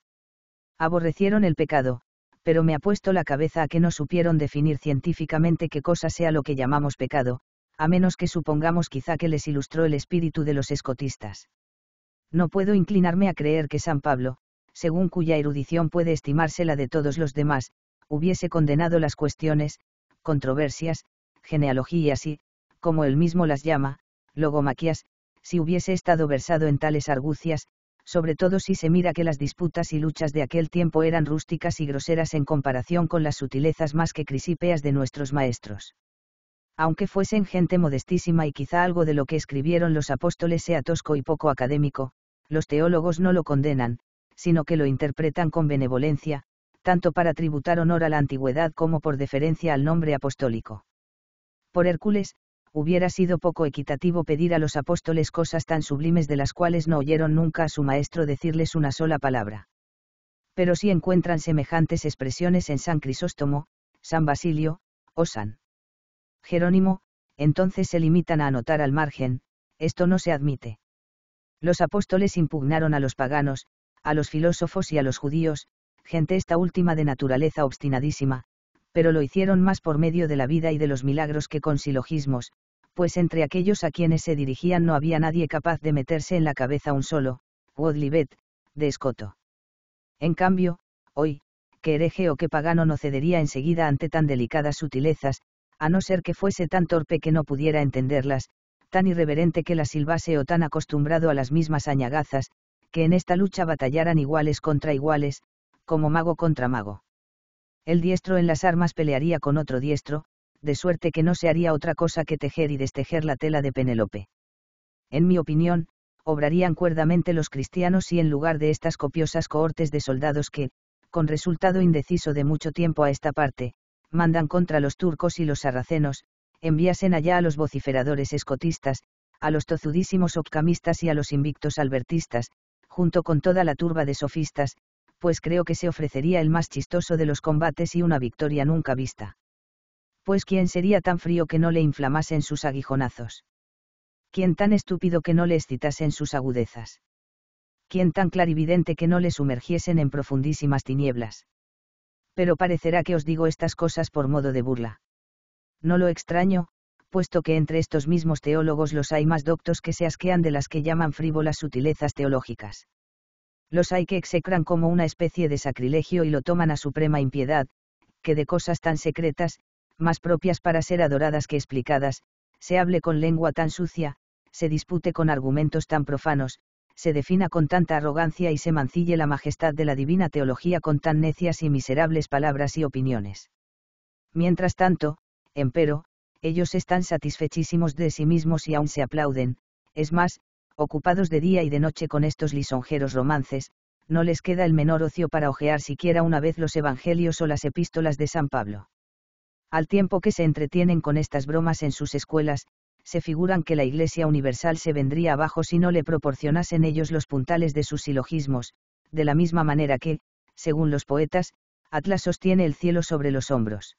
Aborrecieron el pecado, pero me puesto la cabeza a que no supieron definir científicamente qué cosa sea lo que llamamos pecado, a menos que supongamos quizá que les ilustró el espíritu de los escotistas. No puedo inclinarme a creer que San Pablo, según cuya erudición puede estimarse la de todos los demás, hubiese condenado las cuestiones, controversias, genealogías y, como él mismo las llama, logomaquias, si hubiese estado versado en tales argucias, sobre todo si se mira que las disputas y luchas de aquel tiempo eran rústicas y groseras en comparación con las sutilezas más que crisípeas de nuestros maestros. Aunque fuesen gente modestísima y quizá algo de lo que escribieron los apóstoles sea tosco y poco académico, los teólogos no lo condenan, sino que lo interpretan con benevolencia, tanto para tributar honor a la antigüedad como por deferencia al nombre apostólico. Por Hércules, hubiera sido poco equitativo pedir a los apóstoles cosas tan sublimes de las cuales no oyeron nunca a su maestro decirles una sola palabra. Pero si encuentran semejantes expresiones en San Crisóstomo, San Basilio, o San Jerónimo, entonces se limitan a anotar al margen, esto no se admite. Los apóstoles impugnaron a los paganos, a los filósofos y a los judíos, gente esta última de naturaleza obstinadísima, pero lo hicieron más por medio de la vida y de los milagros que con silogismos, pues entre aquellos a quienes se dirigían no había nadie capaz de meterse en la cabeza un solo, Wodlibet, de escoto. En cambio, hoy, que hereje o que pagano no cedería enseguida ante tan delicadas sutilezas, a no ser que fuese tan torpe que no pudiera entenderlas, tan irreverente que las silbase o tan acostumbrado a las mismas añagazas, que en esta lucha batallaran iguales contra iguales, como mago contra mago el diestro en las armas pelearía con otro diestro, de suerte que no se haría otra cosa que tejer y destejer la tela de Penélope. En mi opinión, obrarían cuerdamente los cristianos y en lugar de estas copiosas cohortes de soldados que, con resultado indeciso de mucho tiempo a esta parte, mandan contra los turcos y los sarracenos, enviasen allá a los vociferadores escotistas, a los tozudísimos opcamistas y a los invictos albertistas, junto con toda la turba de sofistas, pues creo que se ofrecería el más chistoso de los combates y una victoria nunca vista. Pues quién sería tan frío que no le inflamasen sus aguijonazos. Quién tan estúpido que no le excitasen sus agudezas. Quién tan clarividente que no le sumergiesen en profundísimas tinieblas. Pero parecerá que os digo estas cosas por modo de burla. No lo extraño, puesto que entre estos mismos teólogos los hay más doctos que se asquean de las que llaman frívolas sutilezas teológicas los hay que execran como una especie de sacrilegio y lo toman a suprema impiedad, que de cosas tan secretas, más propias para ser adoradas que explicadas, se hable con lengua tan sucia, se dispute con argumentos tan profanos, se defina con tanta arrogancia y se mancille la majestad de la divina teología con tan necias y miserables palabras y opiniones. Mientras tanto, empero, ellos están satisfechísimos de sí mismos y aún se aplauden, es más, ocupados de día y de noche con estos lisonjeros romances, no les queda el menor ocio para ojear siquiera una vez los Evangelios o las epístolas de San Pablo. Al tiempo que se entretienen con estas bromas en sus escuelas, se figuran que la Iglesia Universal se vendría abajo si no le proporcionasen ellos los puntales de sus silogismos, de la misma manera que, según los poetas, Atlas sostiene el cielo sobre los hombros.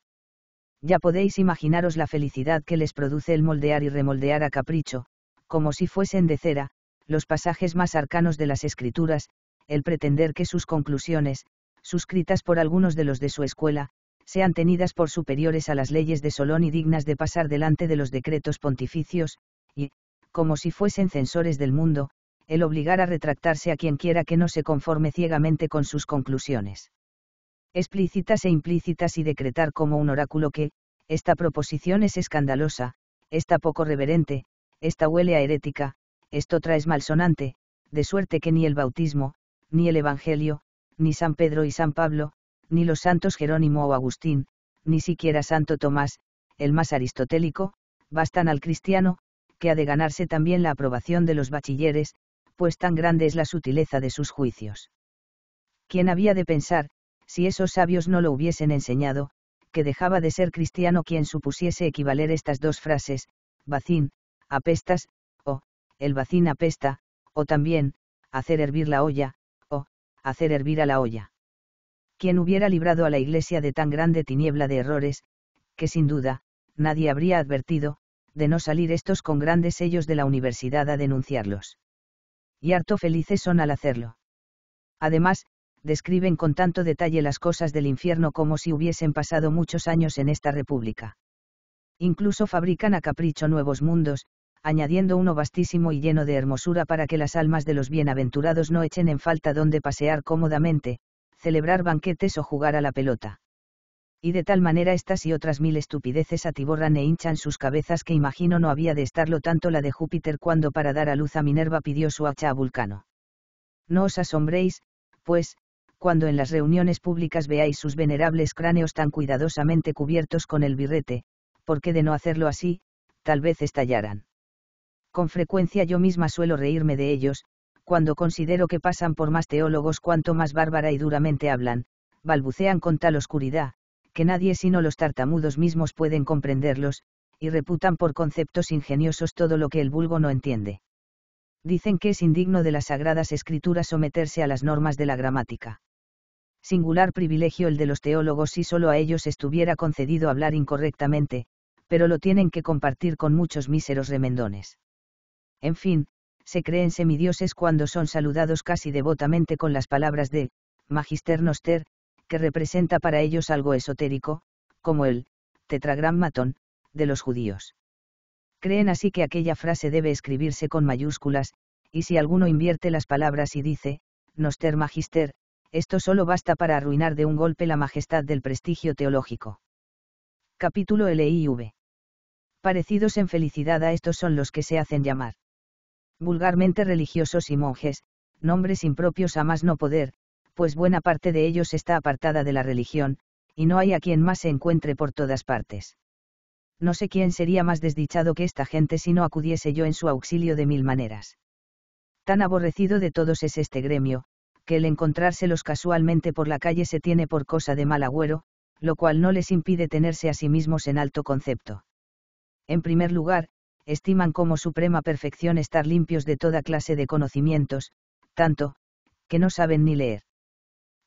Ya podéis imaginaros la felicidad que les produce el moldear y remoldear a capricho, como si fuesen de cera, los pasajes más arcanos de las escrituras, el pretender que sus conclusiones, suscritas por algunos de los de su escuela, sean tenidas por superiores a las leyes de Solón y dignas de pasar delante de los decretos pontificios, y, como si fuesen censores del mundo, el obligar a retractarse a quien quiera que no se conforme ciegamente con sus conclusiones. Explícitas e implícitas y decretar como un oráculo que, esta proposición es escandalosa, está poco reverente, esta huele a herética, esto traes malsonante, de suerte que ni el bautismo, ni el Evangelio, ni San Pedro y San Pablo, ni los santos Jerónimo o Agustín, ni siquiera Santo Tomás, el más aristotélico, bastan al cristiano, que ha de ganarse también la aprobación de los bachilleres, pues tan grande es la sutileza de sus juicios. ¿Quién había de pensar, si esos sabios no lo hubiesen enseñado, que dejaba de ser cristiano quien supusiese equivaler estas dos frases, apestas, o, el bacín apesta, o también, hacer hervir la olla, o, hacer hervir a la olla. Quien hubiera librado a la iglesia de tan grande tiniebla de errores, que sin duda, nadie habría advertido, de no salir estos con grandes sellos de la universidad a denunciarlos. Y harto felices son al hacerlo. Además, describen con tanto detalle las cosas del infierno como si hubiesen pasado muchos años en esta república. Incluso fabrican a capricho nuevos mundos, añadiendo uno vastísimo y lleno de hermosura para que las almas de los bienaventurados no echen en falta donde pasear cómodamente, celebrar banquetes o jugar a la pelota. Y de tal manera estas y otras mil estupideces atiborran e hinchan sus cabezas que imagino no había de estarlo tanto la de Júpiter cuando para dar a luz a Minerva pidió su hacha a Vulcano. No os asombréis, pues, cuando en las reuniones públicas veáis sus venerables cráneos tan cuidadosamente cubiertos con el birrete, porque de no hacerlo así, tal vez estallaran con frecuencia yo misma suelo reírme de ellos, cuando considero que pasan por más teólogos cuanto más bárbara y duramente hablan, balbucean con tal oscuridad, que nadie sino los tartamudos mismos pueden comprenderlos, y reputan por conceptos ingeniosos todo lo que el vulgo no entiende. Dicen que es indigno de las sagradas escrituras someterse a las normas de la gramática. Singular privilegio el de los teólogos si solo a ellos estuviera concedido hablar incorrectamente, pero lo tienen que compartir con muchos míseros remendones. En fin, se creen semidioses cuando son saludados casi devotamente con las palabras de Magister Noster, que representa para ellos algo esotérico, como el tetragrammaton de los judíos. Creen así que aquella frase debe escribirse con mayúsculas, y si alguno invierte las palabras y dice, Noster Magister, esto solo basta para arruinar de un golpe la majestad del prestigio teológico. Capítulo LIV. Parecidos en felicidad a estos son los que se hacen llamar vulgarmente religiosos y monjes, nombres impropios a más no poder, pues buena parte de ellos está apartada de la religión, y no hay a quien más se encuentre por todas partes. No sé quién sería más desdichado que esta gente si no acudiese yo en su auxilio de mil maneras. Tan aborrecido de todos es este gremio, que el encontrárselos casualmente por la calle se tiene por cosa de mal agüero, lo cual no les impide tenerse a sí mismos en alto concepto. En primer lugar, estiman como suprema perfección estar limpios de toda clase de conocimientos, tanto, que no saben ni leer.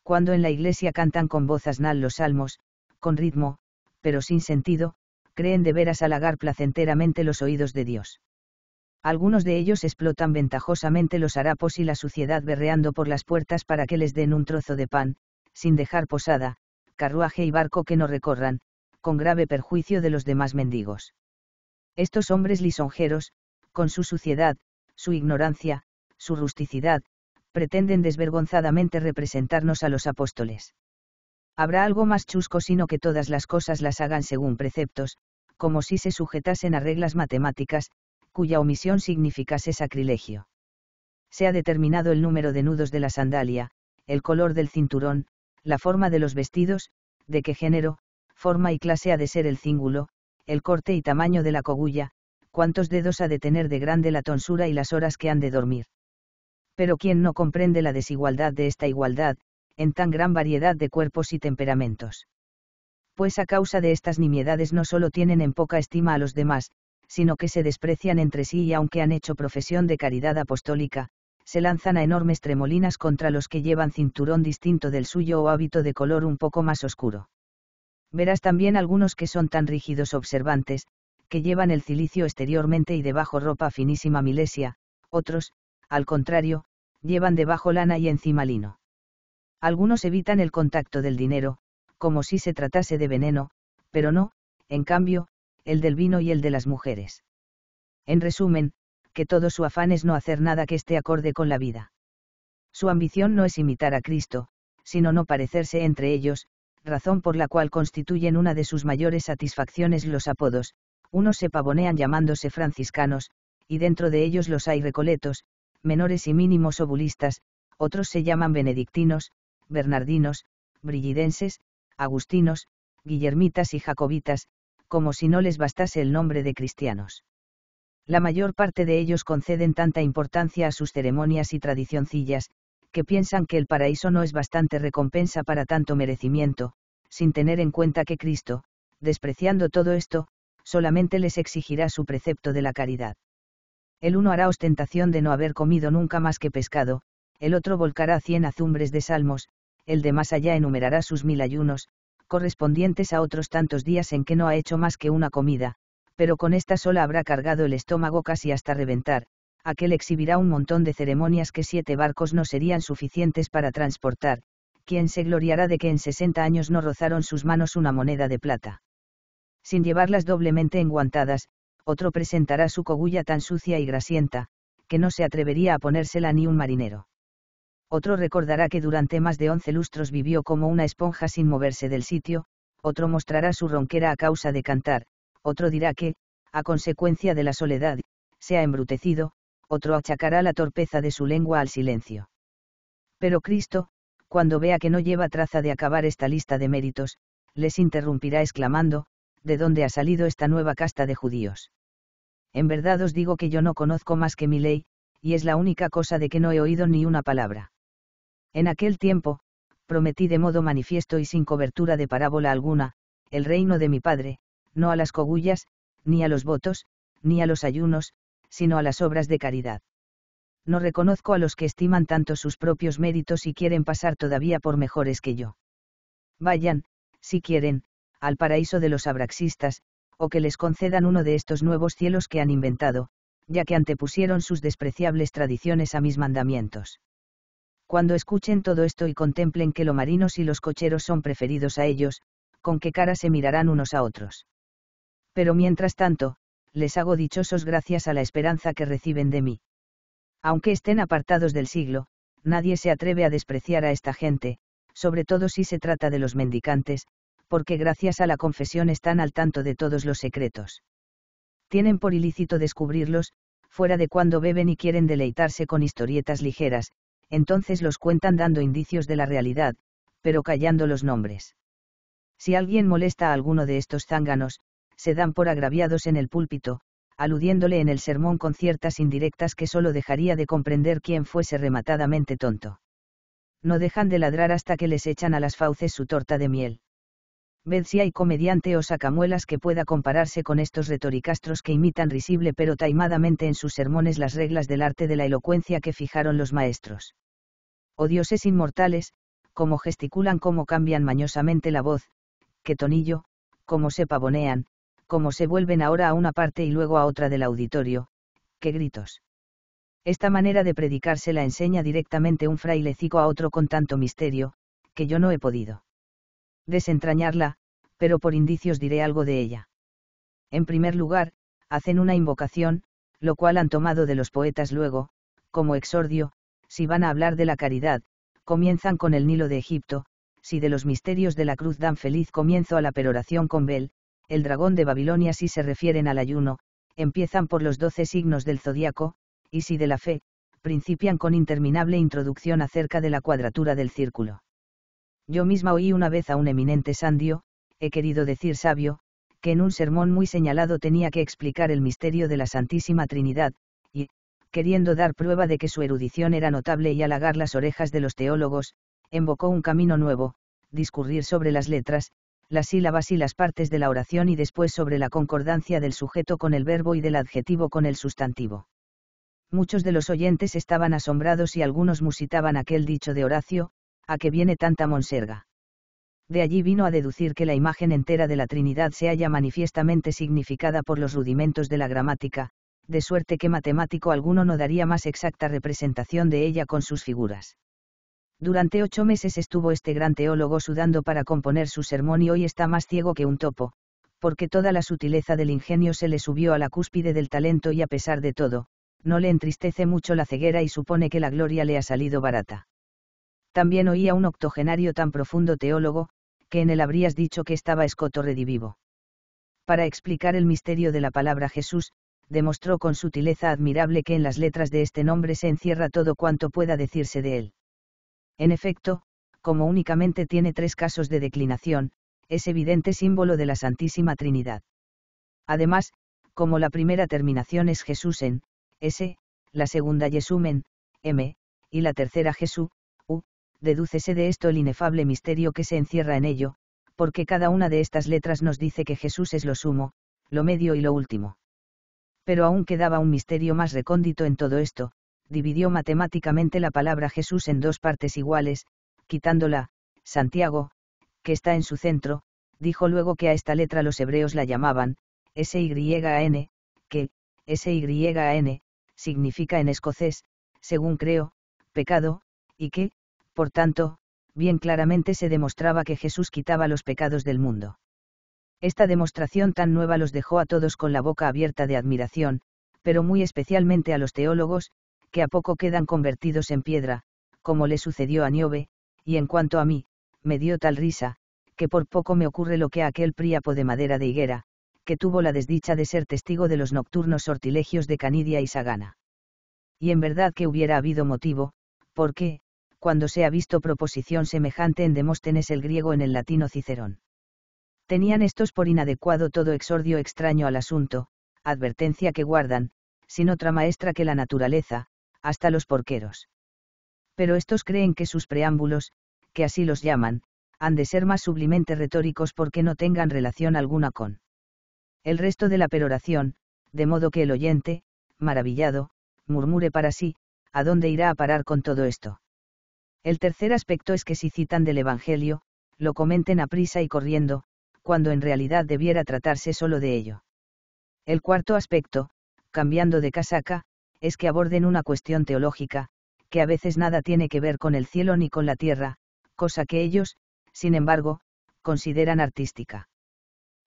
Cuando en la iglesia cantan con voz asnal los salmos, con ritmo, pero sin sentido, creen de veras halagar placenteramente los oídos de Dios. Algunos de ellos explotan ventajosamente los harapos y la suciedad berreando por las puertas para que les den un trozo de pan, sin dejar posada, carruaje y barco que no recorran, con grave perjuicio de los demás mendigos. Estos hombres lisonjeros, con su suciedad, su ignorancia, su rusticidad, pretenden desvergonzadamente representarnos a los apóstoles. Habrá algo más chusco sino que todas las cosas las hagan según preceptos, como si se sujetasen a reglas matemáticas, cuya omisión significase sacrilegio. Se ha determinado el número de nudos de la sandalia, el color del cinturón, la forma de los vestidos, de qué género, forma y clase ha de ser el cíngulo, el corte y tamaño de la cogulla, cuántos dedos ha de tener de grande la tonsura y las horas que han de dormir. Pero ¿quién no comprende la desigualdad de esta igualdad, en tan gran variedad de cuerpos y temperamentos. Pues a causa de estas nimiedades no solo tienen en poca estima a los demás, sino que se desprecian entre sí y aunque han hecho profesión de caridad apostólica, se lanzan a enormes tremolinas contra los que llevan cinturón distinto del suyo o hábito de color un poco más oscuro. Verás también algunos que son tan rígidos observantes, que llevan el cilicio exteriormente y debajo ropa finísima milesia, otros, al contrario, llevan debajo lana y encima lino. Algunos evitan el contacto del dinero, como si se tratase de veneno, pero no, en cambio, el del vino y el de las mujeres. En resumen, que todo su afán es no hacer nada que esté acorde con la vida. Su ambición no es imitar a Cristo, sino no parecerse entre ellos, razón por la cual constituyen una de sus mayores satisfacciones los apodos, unos se pavonean llamándose franciscanos, y dentro de ellos los hay recoletos, menores y mínimos obulistas, otros se llaman benedictinos, bernardinos, brillidenses, agustinos, guillermitas y jacobitas, como si no les bastase el nombre de cristianos. La mayor parte de ellos conceden tanta importancia a sus ceremonias y tradicioncillas, que piensan que el paraíso no es bastante recompensa para tanto merecimiento, sin tener en cuenta que Cristo, despreciando todo esto, solamente les exigirá su precepto de la caridad. El uno hará ostentación de no haber comido nunca más que pescado, el otro volcará cien azumbres de salmos, el de más allá enumerará sus mil ayunos, correspondientes a otros tantos días en que no ha hecho más que una comida, pero con esta sola habrá cargado el estómago casi hasta reventar, aquel exhibirá un montón de ceremonias que siete barcos no serían suficientes para transportar, quien se gloriará de que en 60 años no rozaron sus manos una moneda de plata. Sin llevarlas doblemente enguantadas, otro presentará su cogulla tan sucia y grasienta, que no se atrevería a ponérsela ni un marinero. Otro recordará que durante más de once lustros vivió como una esponja sin moverse del sitio, otro mostrará su ronquera a causa de cantar, otro dirá que, a consecuencia de la soledad, se ha embrutecido, otro achacará la torpeza de su lengua al silencio. Pero Cristo, cuando vea que no lleva traza de acabar esta lista de méritos, les interrumpirá exclamando, ¿de dónde ha salido esta nueva casta de judíos? En verdad os digo que yo no conozco más que mi ley, y es la única cosa de que no he oído ni una palabra. En aquel tiempo, prometí de modo manifiesto y sin cobertura de parábola alguna, el reino de mi Padre, no a las cogullas, ni a los votos, ni a los ayunos, sino a las obras de caridad. No reconozco a los que estiman tanto sus propios méritos y quieren pasar todavía por mejores que yo. Vayan, si quieren, al paraíso de los abraxistas, o que les concedan uno de estos nuevos cielos que han inventado, ya que antepusieron sus despreciables tradiciones a mis mandamientos. Cuando escuchen todo esto y contemplen que los marinos y los cocheros son preferidos a ellos, con qué cara se mirarán unos a otros. Pero mientras tanto, les hago dichosos gracias a la esperanza que reciben de mí. Aunque estén apartados del siglo, nadie se atreve a despreciar a esta gente, sobre todo si se trata de los mendicantes, porque gracias a la confesión están al tanto de todos los secretos. Tienen por ilícito descubrirlos, fuera de cuando beben y quieren deleitarse con historietas ligeras, entonces los cuentan dando indicios de la realidad, pero callando los nombres. Si alguien molesta a alguno de estos zánganos, se dan por agraviados en el púlpito, aludiéndole en el sermón con ciertas indirectas que solo dejaría de comprender quién fuese rematadamente tonto. No dejan de ladrar hasta que les echan a las fauces su torta de miel. Ved si hay comediante o sacamuelas que pueda compararse con estos retoricastros que imitan risible pero taimadamente en sus sermones las reglas del arte de la elocuencia que fijaron los maestros. O oh dioses inmortales, como gesticulan, cómo cambian mañosamente la voz, qué tonillo, cómo se pavonean, como se vuelven ahora a una parte y luego a otra del auditorio, qué gritos. Esta manera de predicarse la enseña directamente un frailecico a otro con tanto misterio, que yo no he podido desentrañarla, pero por indicios diré algo de ella. En primer lugar, hacen una invocación, lo cual han tomado de los poetas luego, como exordio, si van a hablar de la caridad, comienzan con el Nilo de Egipto, si de los misterios de la cruz dan feliz comienzo a la peroración con Bel, el dragón de Babilonia si se refieren al ayuno, empiezan por los doce signos del zodiaco, y si de la fe, principian con interminable introducción acerca de la cuadratura del círculo. Yo misma oí una vez a un eminente sandio, he querido decir sabio, que en un sermón muy señalado tenía que explicar el misterio de la Santísima Trinidad, y, queriendo dar prueba de que su erudición era notable y halagar las orejas de los teólogos, invocó un camino nuevo, discurrir sobre las letras, las sílabas y las partes de la oración y después sobre la concordancia del sujeto con el verbo y del adjetivo con el sustantivo. Muchos de los oyentes estaban asombrados y algunos musitaban aquel dicho de Horacio, a que viene tanta monserga. De allí vino a deducir que la imagen entera de la Trinidad se halla manifiestamente significada por los rudimentos de la gramática, de suerte que matemático alguno no daría más exacta representación de ella con sus figuras. Durante ocho meses estuvo este gran teólogo sudando para componer su sermón y hoy está más ciego que un topo, porque toda la sutileza del ingenio se le subió a la cúspide del talento y a pesar de todo, no le entristece mucho la ceguera y supone que la gloria le ha salido barata. También oía un octogenario tan profundo teólogo, que en él habrías dicho que estaba escoto redivivo. Para explicar el misterio de la palabra Jesús, demostró con sutileza admirable que en las letras de este nombre se encierra todo cuanto pueda decirse de él. En efecto, como únicamente tiene tres casos de declinación, es evidente símbolo de la Santísima Trinidad. Además, como la primera terminación es Jesús en S, la segunda Yesumen, M, y la tercera Jesús, U, dedúcese de esto el inefable misterio que se encierra en ello, porque cada una de estas letras nos dice que Jesús es lo sumo, lo medio y lo último. Pero aún quedaba un misterio más recóndito en todo esto, dividió matemáticamente la palabra Jesús en dos partes iguales, quitándola, Santiago, que está en su centro, dijo luego que a esta letra los hebreos la llamaban, s y n que, s y n significa en escocés, según creo, pecado, y que, por tanto, bien claramente se demostraba que Jesús quitaba los pecados del mundo. Esta demostración tan nueva los dejó a todos con la boca abierta de admiración, pero muy especialmente a los teólogos, que a poco quedan convertidos en piedra, como le sucedió a Niobe, y en cuanto a mí, me dio tal risa, que por poco me ocurre lo que a aquel Príapo de madera de higuera, que tuvo la desdicha de ser testigo de los nocturnos sortilegios de Canidia y Sagana. Y en verdad que hubiera habido motivo, porque, cuando se ha visto proposición semejante en Demóstenes el griego en el latino Cicerón. Tenían estos por inadecuado todo exordio extraño al asunto, advertencia que guardan, sin otra maestra que la naturaleza, hasta los porqueros. Pero estos creen que sus preámbulos, que así los llaman, han de ser más sublimemente retóricos porque no tengan relación alguna con el resto de la peroración, de modo que el oyente, maravillado, murmure para sí, ¿a dónde irá a parar con todo esto? El tercer aspecto es que si citan del Evangelio, lo comenten a prisa y corriendo, cuando en realidad debiera tratarse solo de ello. El cuarto aspecto, cambiando de casaca, es que aborden una cuestión teológica, que a veces nada tiene que ver con el cielo ni con la tierra, cosa que ellos, sin embargo, consideran artística.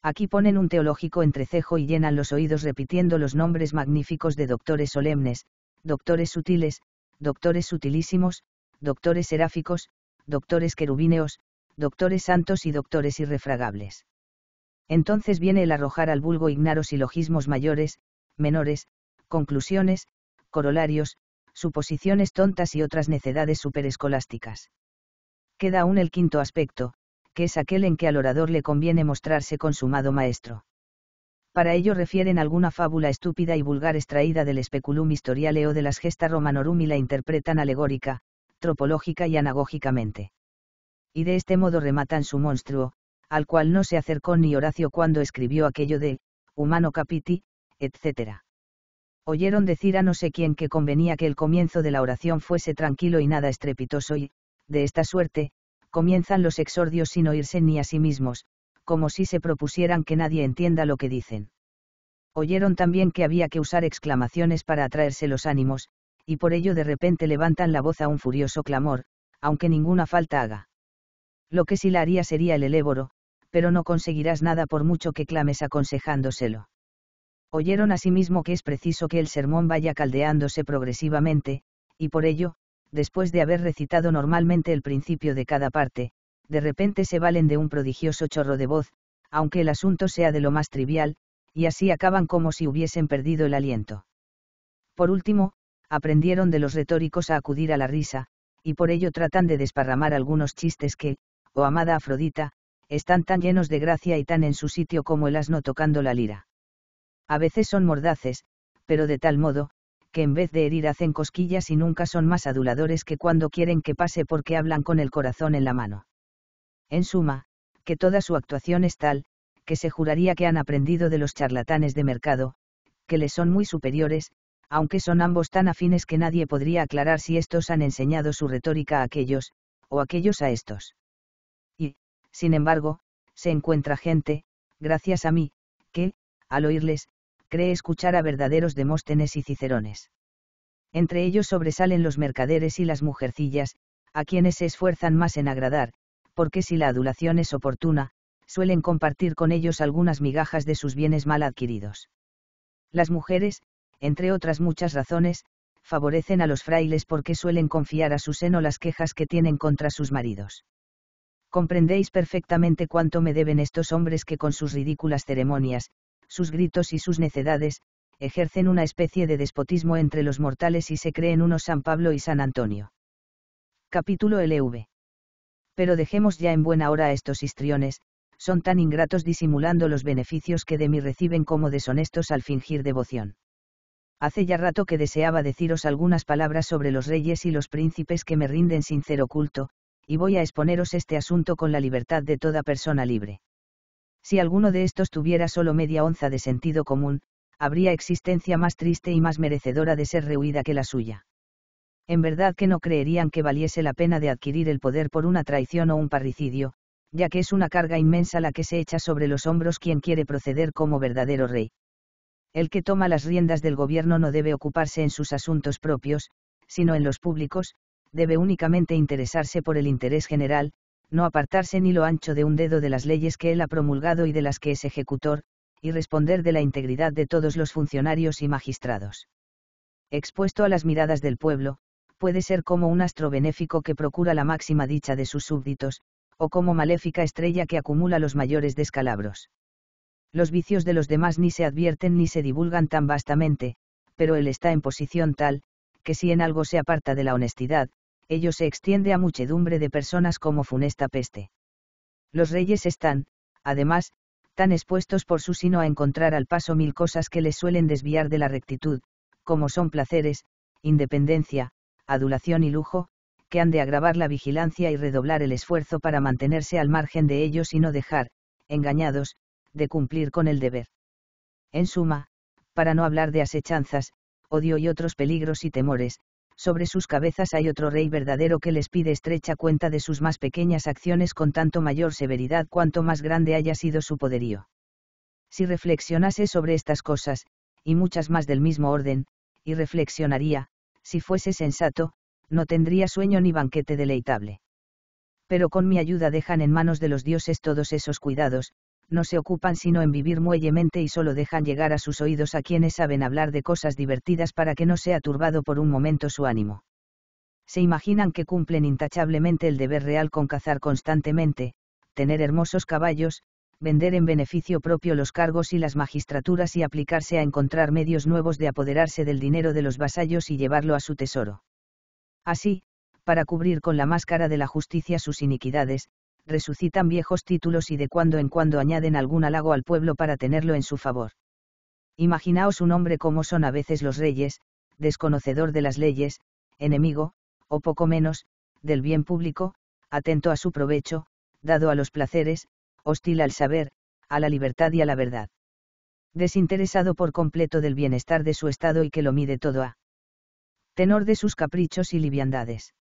Aquí ponen un teológico entrecejo y llenan los oídos repitiendo los nombres magníficos de doctores solemnes, doctores sutiles, doctores sutilísimos, doctores seráficos, doctores querubíneos, doctores santos y doctores irrefragables. Entonces viene el arrojar al vulgo ignaros silogismos mayores, menores, conclusiones, corolarios, suposiciones tontas y otras necedades superescolásticas. Queda aún el quinto aspecto, que es aquel en que al orador le conviene mostrarse consumado maestro. Para ello refieren alguna fábula estúpida y vulgar extraída del Speculum Historiale o de las Gesta Romanorum y la interpretan alegórica, tropológica y anagógicamente. Y de este modo rematan su monstruo, al cual no se acercó ni Horacio cuando escribió aquello de, humano capiti, etc oyeron decir a no sé quién que convenía que el comienzo de la oración fuese tranquilo y nada estrepitoso y, de esta suerte, comienzan los exordios sin oírse ni a sí mismos, como si se propusieran que nadie entienda lo que dicen. Oyeron también que había que usar exclamaciones para atraerse los ánimos, y por ello de repente levantan la voz a un furioso clamor, aunque ninguna falta haga. Lo que sí la haría sería el elévoro, pero no conseguirás nada por mucho que clames aconsejándoselo. Oyeron asimismo que es preciso que el sermón vaya caldeándose progresivamente, y por ello, después de haber recitado normalmente el principio de cada parte, de repente se valen de un prodigioso chorro de voz, aunque el asunto sea de lo más trivial, y así acaban como si hubiesen perdido el aliento. Por último, aprendieron de los retóricos a acudir a la risa, y por ello tratan de desparramar algunos chistes que, oh amada Afrodita, están tan llenos de gracia y tan en su sitio como el asno tocando la lira. A veces son mordaces, pero de tal modo, que en vez de herir hacen cosquillas y nunca son más aduladores que cuando quieren que pase porque hablan con el corazón en la mano. En suma, que toda su actuación es tal, que se juraría que han aprendido de los charlatanes de mercado, que les son muy superiores, aunque son ambos tan afines que nadie podría aclarar si estos han enseñado su retórica a aquellos, o aquellos a estos. Y, sin embargo, se encuentra gente, gracias a mí, que, al oírles, cree escuchar a verdaderos Demóstenes y Cicerones. Entre ellos sobresalen los mercaderes y las mujercillas, a quienes se esfuerzan más en agradar, porque si la adulación es oportuna, suelen compartir con ellos algunas migajas de sus bienes mal adquiridos. Las mujeres, entre otras muchas razones, favorecen a los frailes porque suelen confiar a su seno las quejas que tienen contra sus maridos. Comprendéis perfectamente cuánto me deben estos hombres que con sus ridículas ceremonias, sus gritos y sus necedades, ejercen una especie de despotismo entre los mortales y se creen unos San Pablo y San Antonio. Capítulo LV. Pero dejemos ya en buena hora a estos histriones, son tan ingratos disimulando los beneficios que de mí reciben como deshonestos al fingir devoción. Hace ya rato que deseaba deciros algunas palabras sobre los reyes y los príncipes que me rinden sincero culto, y voy a exponeros este asunto con la libertad de toda persona libre. Si alguno de estos tuviera solo media onza de sentido común, habría existencia más triste y más merecedora de ser rehuida que la suya. En verdad que no creerían que valiese la pena de adquirir el poder por una traición o un parricidio, ya que es una carga inmensa la que se echa sobre los hombros quien quiere proceder como verdadero rey. El que toma las riendas del gobierno no debe ocuparse en sus asuntos propios, sino en los públicos, debe únicamente interesarse por el interés general, no apartarse ni lo ancho de un dedo de las leyes que él ha promulgado y de las que es ejecutor, y responder de la integridad de todos los funcionarios y magistrados. Expuesto a las miradas del pueblo, puede ser como un astro benéfico que procura la máxima dicha de sus súbditos, o como maléfica estrella que acumula los mayores descalabros. Los vicios de los demás ni se advierten ni se divulgan tan vastamente, pero él está en posición tal, que si en algo se aparta de la honestidad, ello se extiende a muchedumbre de personas como funesta peste. Los reyes están, además, tan expuestos por su sino a encontrar al paso mil cosas que les suelen desviar de la rectitud, como son placeres, independencia, adulación y lujo, que han de agravar la vigilancia y redoblar el esfuerzo para mantenerse al margen de ellos y no dejar, engañados, de cumplir con el deber. En suma, para no hablar de asechanzas, odio y otros peligros y temores, sobre sus cabezas hay otro rey verdadero que les pide estrecha cuenta de sus más pequeñas acciones con tanto mayor severidad cuanto más grande haya sido su poderío. Si reflexionase sobre estas cosas, y muchas más del mismo orden, y reflexionaría, si fuese sensato, no tendría sueño ni banquete deleitable. Pero con mi ayuda dejan en manos de los dioses todos esos cuidados, no se ocupan sino en vivir muellemente y solo dejan llegar a sus oídos a quienes saben hablar de cosas divertidas para que no sea turbado por un momento su ánimo. Se imaginan que cumplen intachablemente el deber real con cazar constantemente, tener hermosos caballos, vender en beneficio propio los cargos y las magistraturas y aplicarse a encontrar medios nuevos de apoderarse del dinero de los vasallos y llevarlo a su tesoro. Así, para cubrir con la máscara de la justicia sus iniquidades, resucitan viejos títulos y de cuando en cuando añaden algún halago al pueblo para tenerlo en su favor. Imaginaos un hombre como son a veces los reyes, desconocedor de las leyes, enemigo, o poco menos, del bien público, atento a su provecho, dado a los placeres, hostil al saber, a la libertad y a la verdad. Desinteresado por completo del bienestar de su estado y que lo mide todo a tenor de sus caprichos y liviandades.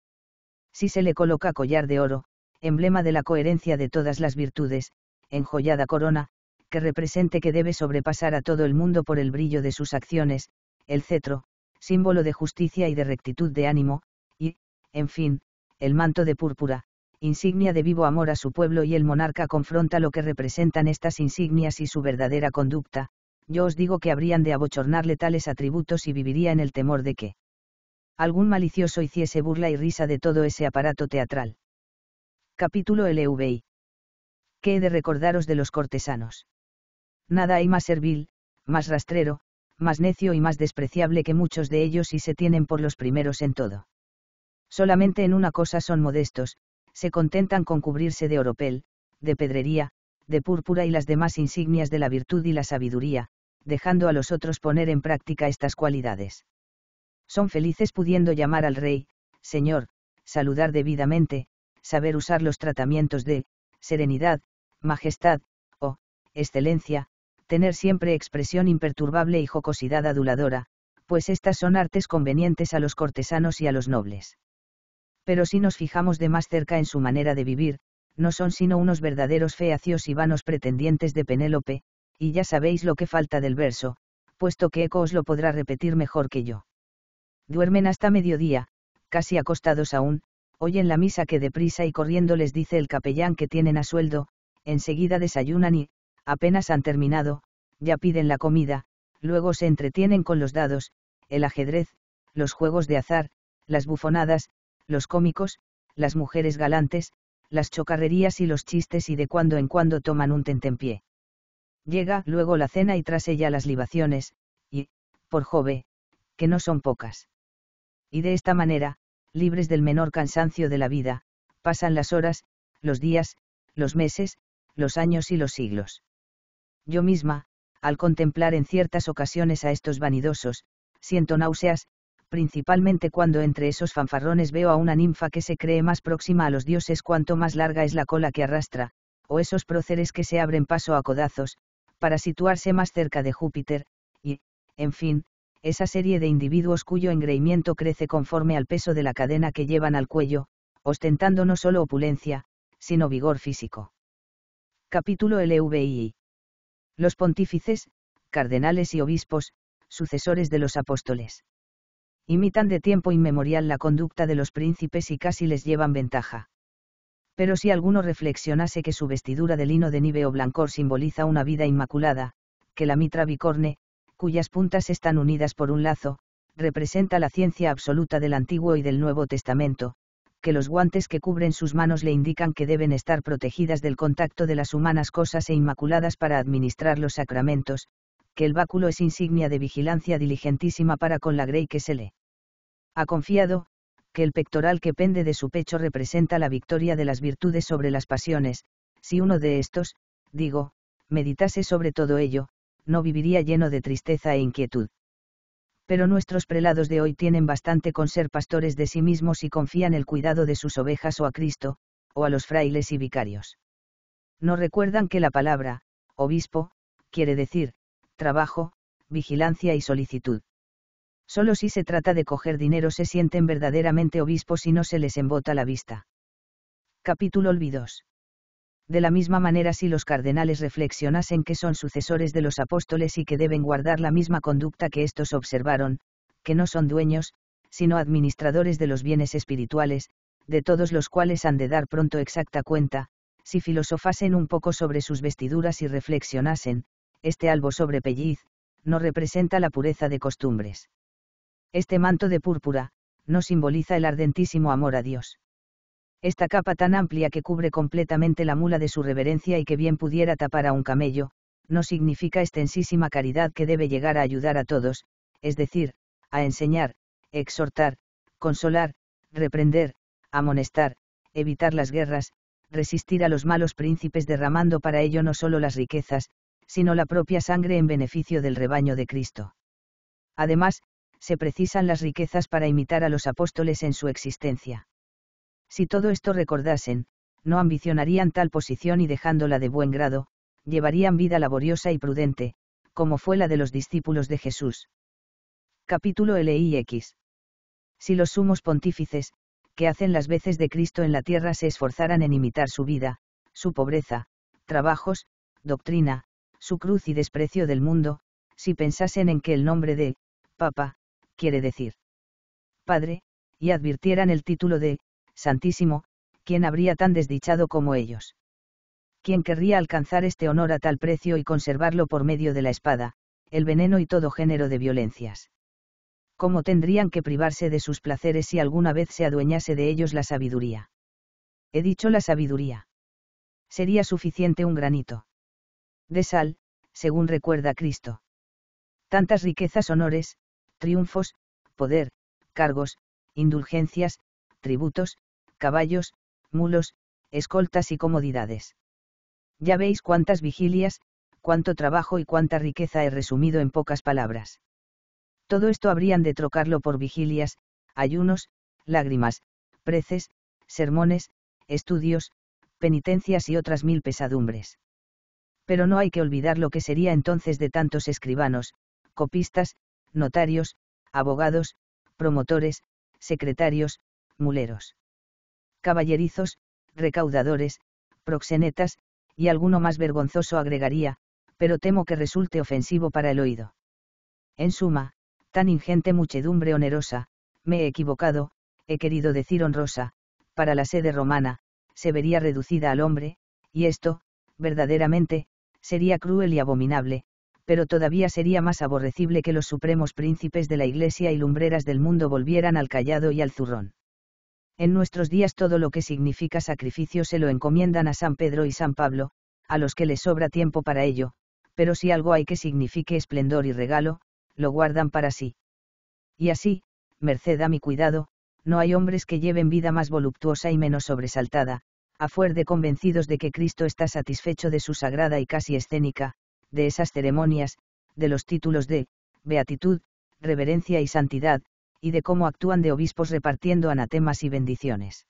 Si se le coloca collar de oro, emblema de la coherencia de todas las virtudes, enjollada corona, que represente que debe sobrepasar a todo el mundo por el brillo de sus acciones, el cetro, símbolo de justicia y de rectitud de ánimo, y, en fin, el manto de púrpura, insignia de vivo amor a su pueblo y el monarca confronta lo que representan estas insignias y su verdadera conducta, yo os digo que habrían de abochornarle tales atributos y viviría en el temor de que algún malicioso hiciese burla y risa de todo ese aparato teatral. Capítulo LVI. ¿Qué he de recordaros de los cortesanos? Nada hay más servil, más rastrero, más necio y más despreciable que muchos de ellos y se tienen por los primeros en todo. Solamente en una cosa son modestos, se contentan con cubrirse de oropel, de pedrería, de púrpura y las demás insignias de la virtud y la sabiduría, dejando a los otros poner en práctica estas cualidades. Son felices pudiendo llamar al rey, señor, saludar debidamente, saber usar los tratamientos de serenidad, majestad, o excelencia, tener siempre expresión imperturbable y jocosidad aduladora, pues estas son artes convenientes a los cortesanos y a los nobles. Pero si nos fijamos de más cerca en su manera de vivir, no son sino unos verdaderos feacios y vanos pretendientes de Penélope, y ya sabéis lo que falta del verso, puesto que Eco os lo podrá repetir mejor que yo. Duermen hasta mediodía, casi acostados aún, oyen la misa que deprisa y corriendo les dice el capellán que tienen a sueldo, enseguida desayunan y, apenas han terminado, ya piden la comida, luego se entretienen con los dados, el ajedrez, los juegos de azar, las bufonadas, los cómicos, las mujeres galantes, las chocarrerías y los chistes y de cuando en cuando toman un tentempié. Llega luego la cena y tras ella las libaciones, y, por jove, que no son pocas. Y de esta manera, libres del menor cansancio de la vida, pasan las horas, los días, los meses, los años y los siglos. Yo misma, al contemplar en ciertas ocasiones a estos vanidosos, siento náuseas, principalmente cuando entre esos fanfarrones veo a una ninfa que se cree más próxima a los dioses cuanto más larga es la cola que arrastra, o esos próceres que se abren paso a codazos, para situarse más cerca de Júpiter, y, en fin, esa serie de individuos cuyo engreimiento crece conforme al peso de la cadena que llevan al cuello, ostentando no solo opulencia, sino vigor físico. Capítulo LVI. Los pontífices, cardenales y obispos, sucesores de los apóstoles. Imitan de tiempo inmemorial la conducta de los príncipes y casi les llevan ventaja. Pero si alguno reflexionase que su vestidura de lino de nieve o blancor simboliza una vida inmaculada, que la mitra bicorne, cuyas puntas están unidas por un lazo, representa la ciencia absoluta del Antiguo y del Nuevo Testamento, que los guantes que cubren sus manos le indican que deben estar protegidas del contacto de las humanas cosas e inmaculadas para administrar los sacramentos, que el báculo es insignia de vigilancia diligentísima para con la grey que se le ha confiado, que el pectoral que pende de su pecho representa la victoria de las virtudes sobre las pasiones, si uno de estos, digo, meditase sobre todo ello, no viviría lleno de tristeza e inquietud. Pero nuestros prelados de hoy tienen bastante con ser pastores de sí mismos y confían el cuidado de sus ovejas o a Cristo, o a los frailes y vicarios. No recuerdan que la palabra, obispo, quiere decir, trabajo, vigilancia y solicitud. Solo si se trata de coger dinero se sienten verdaderamente obispos y no se les embota la vista. Capítulo Olvidos. De la misma manera si los cardenales reflexionasen que son sucesores de los apóstoles y que deben guardar la misma conducta que estos observaron, que no son dueños, sino administradores de los bienes espirituales, de todos los cuales han de dar pronto exacta cuenta, si filosofasen un poco sobre sus vestiduras y reflexionasen, este albo sobre pelliz, no representa la pureza de costumbres. Este manto de púrpura, no simboliza el ardentísimo amor a Dios. Esta capa tan amplia que cubre completamente la mula de su reverencia y que bien pudiera tapar a un camello, no significa extensísima caridad que debe llegar a ayudar a todos, es decir, a enseñar, exhortar, consolar, reprender, amonestar, evitar las guerras, resistir a los malos príncipes derramando para ello no solo las riquezas, sino la propia sangre en beneficio del rebaño de Cristo. Además, se precisan las riquezas para imitar a los apóstoles en su existencia. Si todo esto recordasen, no ambicionarían tal posición y dejándola de buen grado, llevarían vida laboriosa y prudente, como fue la de los discípulos de Jesús. Capítulo LIX. Si los sumos pontífices, que hacen las veces de Cristo en la tierra se esforzaran en imitar su vida, su pobreza, trabajos, doctrina, su cruz y desprecio del mundo, si pensasen en que el nombre de Papa quiere decir Padre, y advirtieran el título de Santísimo, ¿quién habría tan desdichado como ellos? ¿Quién querría alcanzar este honor a tal precio y conservarlo por medio de la espada, el veneno y todo género de violencias? ¿Cómo tendrían que privarse de sus placeres si alguna vez se adueñase de ellos la sabiduría? He dicho la sabiduría. Sería suficiente un granito. De sal, según recuerda Cristo. Tantas riquezas, honores, triunfos, poder, cargos, indulgencias, tributos, caballos, mulos, escoltas y comodidades. Ya veis cuántas vigilias, cuánto trabajo y cuánta riqueza he resumido en pocas palabras. Todo esto habrían de trocarlo por vigilias, ayunos, lágrimas, preces, sermones, estudios, penitencias y otras mil pesadumbres. Pero no hay que olvidar lo que sería entonces de tantos escribanos, copistas, notarios, abogados, promotores, secretarios, muleros caballerizos, recaudadores, proxenetas, y alguno más vergonzoso agregaría, pero temo que resulte ofensivo para el oído. En suma, tan ingente muchedumbre onerosa, me he equivocado, he querido decir honrosa, para la sede romana, se vería reducida al hombre, y esto, verdaderamente, sería cruel y abominable, pero todavía sería más aborrecible que los supremos príncipes de la Iglesia y lumbreras del mundo volvieran al callado y al zurrón. En nuestros días todo lo que significa sacrificio se lo encomiendan a San Pedro y San Pablo, a los que les sobra tiempo para ello, pero si algo hay que signifique esplendor y regalo, lo guardan para sí. Y así, merced a mi cuidado, no hay hombres que lleven vida más voluptuosa y menos sobresaltada, a fuer de convencidos de que Cristo está satisfecho de su sagrada y casi escénica, de esas ceremonias, de los títulos de, beatitud, reverencia y santidad, y de cómo actúan de obispos repartiendo anatemas y bendiciones.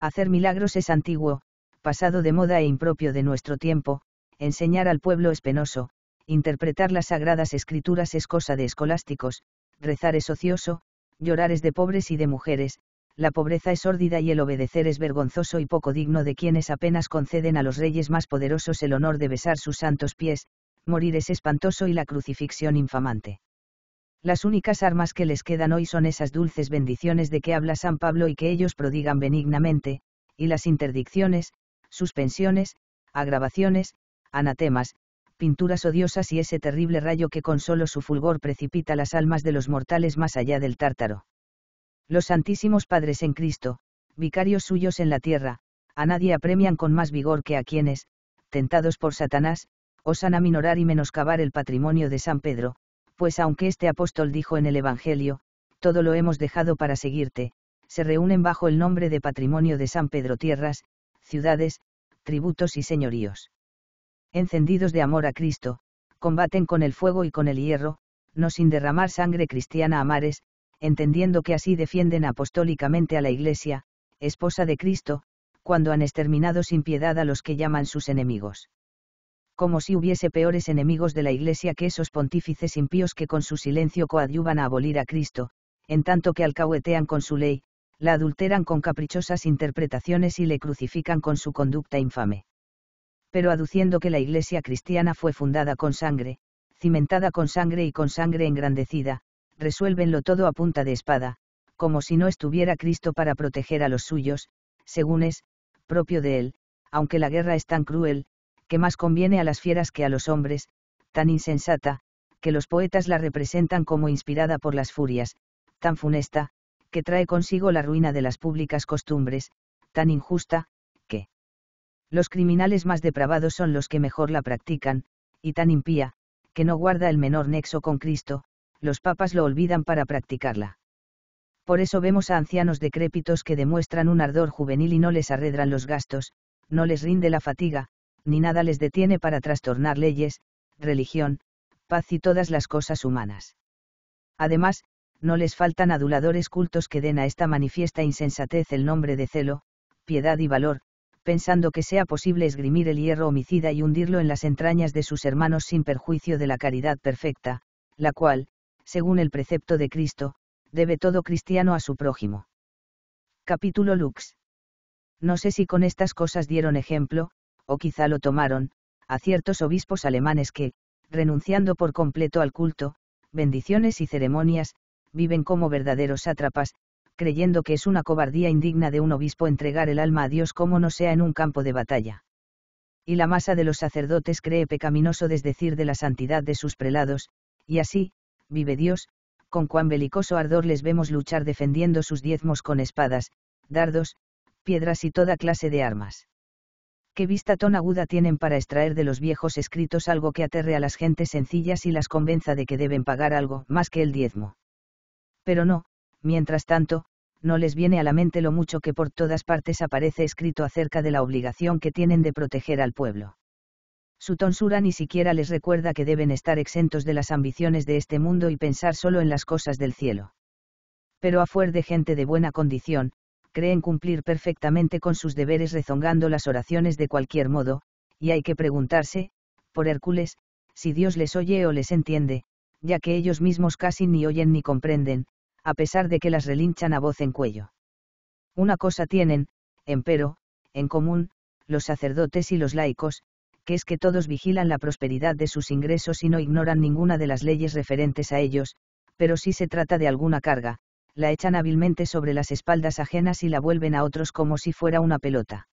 Hacer milagros es antiguo, pasado de moda e impropio de nuestro tiempo, enseñar al pueblo es penoso, interpretar las sagradas escrituras es cosa de escolásticos, rezar es ocioso, llorar es de pobres y de mujeres, la pobreza es sórdida y el obedecer es vergonzoso y poco digno de quienes apenas conceden a los reyes más poderosos el honor de besar sus santos pies, morir es espantoso y la crucifixión infamante. Las únicas armas que les quedan hoy son esas dulces bendiciones de que habla San Pablo y que ellos prodigan benignamente, y las interdicciones, suspensiones, agravaciones, anatemas, pinturas odiosas y ese terrible rayo que con solo su fulgor precipita las almas de los mortales más allá del tártaro. Los santísimos padres en Cristo, vicarios suyos en la tierra, a nadie apremian con más vigor que a quienes, tentados por Satanás, osan aminorar y menoscabar el patrimonio de San Pedro, pues aunque este apóstol dijo en el Evangelio, todo lo hemos dejado para seguirte, se reúnen bajo el nombre de patrimonio de San Pedro tierras, ciudades, tributos y señoríos. Encendidos de amor a Cristo, combaten con el fuego y con el hierro, no sin derramar sangre cristiana a mares, entendiendo que así defienden apostólicamente a la Iglesia, esposa de Cristo, cuando han exterminado sin piedad a los que llaman sus enemigos como si hubiese peores enemigos de la Iglesia que esos pontífices impíos que con su silencio coadyuvan a abolir a Cristo, en tanto que alcahuetean con su ley, la adulteran con caprichosas interpretaciones y le crucifican con su conducta infame. Pero aduciendo que la Iglesia cristiana fue fundada con sangre, cimentada con sangre y con sangre engrandecida, resuélvenlo todo a punta de espada, como si no estuviera Cristo para proteger a los suyos, según es, propio de él, aunque la guerra es tan cruel, que más conviene a las fieras que a los hombres, tan insensata, que los poetas la representan como inspirada por las furias, tan funesta, que trae consigo la ruina de las públicas costumbres, tan injusta, que los criminales más depravados son los que mejor la practican, y tan impía, que no guarda el menor nexo con Cristo, los papas lo olvidan para practicarla. Por eso vemos a ancianos decrépitos que demuestran un ardor juvenil y no les arredran los gastos, no les rinde la fatiga, ni nada les detiene para trastornar leyes, religión, paz y todas las cosas humanas. Además, no les faltan aduladores cultos que den a esta manifiesta insensatez el nombre de celo, piedad y valor, pensando que sea posible esgrimir el hierro homicida y hundirlo en las entrañas de sus hermanos sin perjuicio de la caridad perfecta, la cual, según el precepto de Cristo, debe todo cristiano a su prójimo. Capítulo Lux. No sé si con estas cosas dieron ejemplo, o quizá lo tomaron, a ciertos obispos alemanes que, renunciando por completo al culto, bendiciones y ceremonias, viven como verdaderos sátrapas, creyendo que es una cobardía indigna de un obispo entregar el alma a Dios como no sea en un campo de batalla. Y la masa de los sacerdotes cree pecaminoso desdecir de la santidad de sus prelados, y así, vive Dios, con cuán belicoso ardor les vemos luchar defendiendo sus diezmos con espadas, dardos, piedras y toda clase de armas qué vista tan aguda tienen para extraer de los viejos escritos algo que aterre a las gentes sencillas y las convenza de que deben pagar algo más que el diezmo. Pero no, mientras tanto, no les viene a la mente lo mucho que por todas partes aparece escrito acerca de la obligación que tienen de proteger al pueblo. Su tonsura ni siquiera les recuerda que deben estar exentos de las ambiciones de este mundo y pensar solo en las cosas del cielo. Pero a fuer de gente de buena condición, creen cumplir perfectamente con sus deberes rezongando las oraciones de cualquier modo, y hay que preguntarse, por Hércules, si Dios les oye o les entiende, ya que ellos mismos casi ni oyen ni comprenden, a pesar de que las relinchan a voz en cuello. Una cosa tienen, empero, en común, los sacerdotes y los laicos, que es que todos vigilan la prosperidad de sus ingresos y no ignoran ninguna de las leyes referentes a ellos, pero si se trata de alguna carga, la echan hábilmente sobre las espaldas ajenas y la vuelven a otros como si fuera una pelota.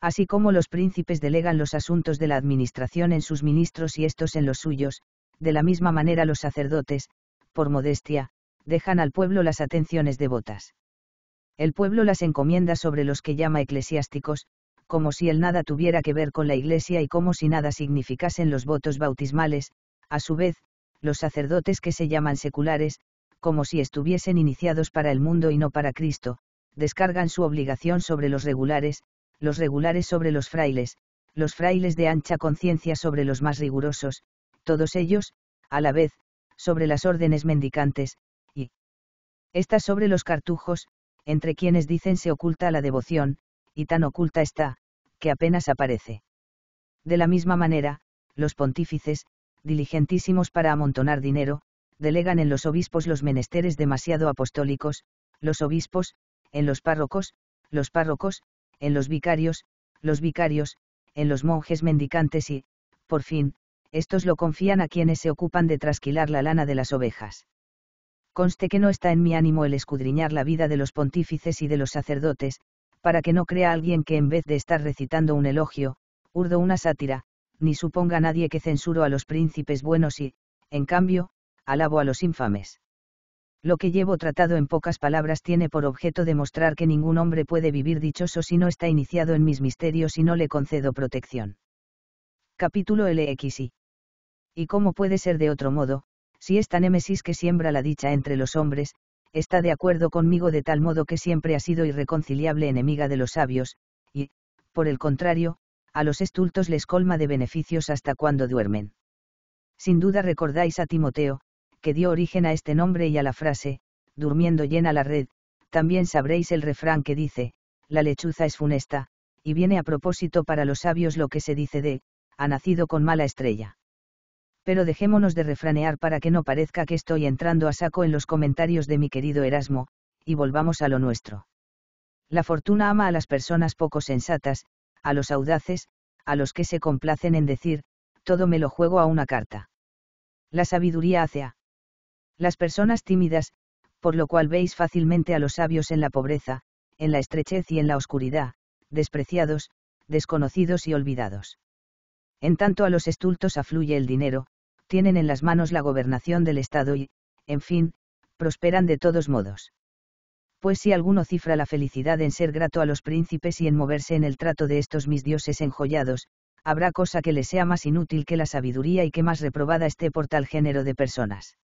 Así como los príncipes delegan los asuntos de la administración en sus ministros y estos en los suyos, de la misma manera los sacerdotes, por modestia, dejan al pueblo las atenciones devotas. El pueblo las encomienda sobre los que llama eclesiásticos, como si el nada tuviera que ver con la iglesia y como si nada significasen los votos bautismales, a su vez, los sacerdotes que se llaman seculares, como si estuviesen iniciados para el mundo y no para Cristo, descargan su obligación sobre los regulares, los regulares sobre los frailes, los frailes de ancha conciencia sobre los más rigurosos, todos ellos, a la vez, sobre las órdenes mendicantes, y estas sobre los cartujos, entre quienes dicen se oculta la devoción, y tan oculta está, que apenas aparece. De la misma manera, los pontífices, diligentísimos para amontonar dinero, delegan en los obispos los menesteres demasiado apostólicos, los obispos, en los párrocos, los párrocos, en los vicarios, los vicarios, en los monjes mendicantes y, por fin, estos lo confían a quienes se ocupan de trasquilar la lana de las ovejas. Conste que no está en mi ánimo el escudriñar la vida de los pontífices y de los sacerdotes, para que no crea alguien que en vez de estar recitando un elogio, urdo una sátira, ni suponga nadie que censuro a los príncipes buenos y, en cambio, alabo a los infames. Lo que llevo tratado en pocas palabras tiene por objeto demostrar que ningún hombre puede vivir dichoso si no está iniciado en mis misterios y no le concedo protección. Capítulo LXI. ¿Y cómo puede ser de otro modo, si esta némesis que siembra la dicha entre los hombres, está de acuerdo conmigo de tal modo que siempre ha sido irreconciliable enemiga de los sabios, y, por el contrario, a los estultos les colma de beneficios hasta cuando duermen? Sin duda recordáis a Timoteo, que dio origen a este nombre y a la frase, durmiendo llena la red, también sabréis el refrán que dice, la lechuza es funesta, y viene a propósito para los sabios lo que se dice de, ha nacido con mala estrella. Pero dejémonos de refranear para que no parezca que estoy entrando a saco en los comentarios de mi querido Erasmo, y volvamos a lo nuestro. La fortuna ama a las personas poco sensatas, a los audaces, a los que se complacen en decir, todo me lo juego a una carta. La sabiduría hace a las personas tímidas, por lo cual veis fácilmente a los sabios en la pobreza, en la estrechez y en la oscuridad, despreciados, desconocidos y olvidados. En tanto a los estultos afluye el dinero, tienen en las manos la gobernación del Estado y, en fin, prosperan de todos modos. Pues si alguno cifra la felicidad en ser grato a los príncipes y en moverse en el trato de estos mis dioses enjollados, habrá cosa que le sea más inútil que la sabiduría y que más reprobada esté por tal género de personas.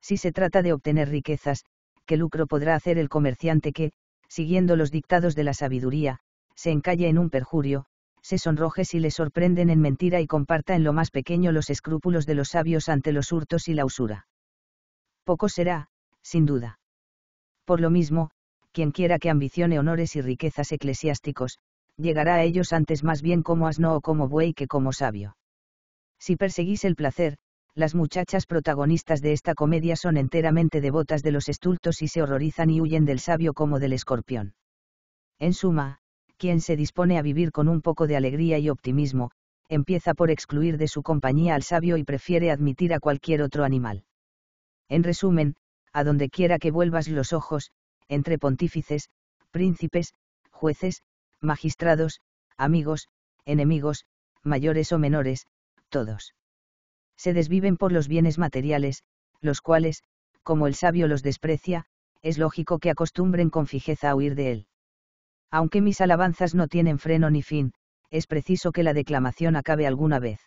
Si se trata de obtener riquezas, ¿qué lucro podrá hacer el comerciante que, siguiendo los dictados de la sabiduría, se encalle en un perjurio, se sonroje si le sorprenden en mentira y comparta en lo más pequeño los escrúpulos de los sabios ante los hurtos y la usura? Poco será, sin duda. Por lo mismo, quien quiera que ambicione honores y riquezas eclesiásticos, llegará a ellos antes más bien como asno o como buey que como sabio. Si perseguís el placer, las muchachas protagonistas de esta comedia son enteramente devotas de los estultos y se horrorizan y huyen del sabio como del escorpión. En suma, quien se dispone a vivir con un poco de alegría y optimismo, empieza por excluir de su compañía al sabio y prefiere admitir a cualquier otro animal. En resumen, a donde quiera que vuelvas los ojos, entre pontífices, príncipes, jueces, magistrados, amigos, enemigos, mayores o menores, todos se desviven por los bienes materiales, los cuales, como el sabio los desprecia, es lógico que acostumbren con fijeza a huir de él. Aunque mis alabanzas no tienen freno ni fin, es preciso que la declamación acabe alguna vez.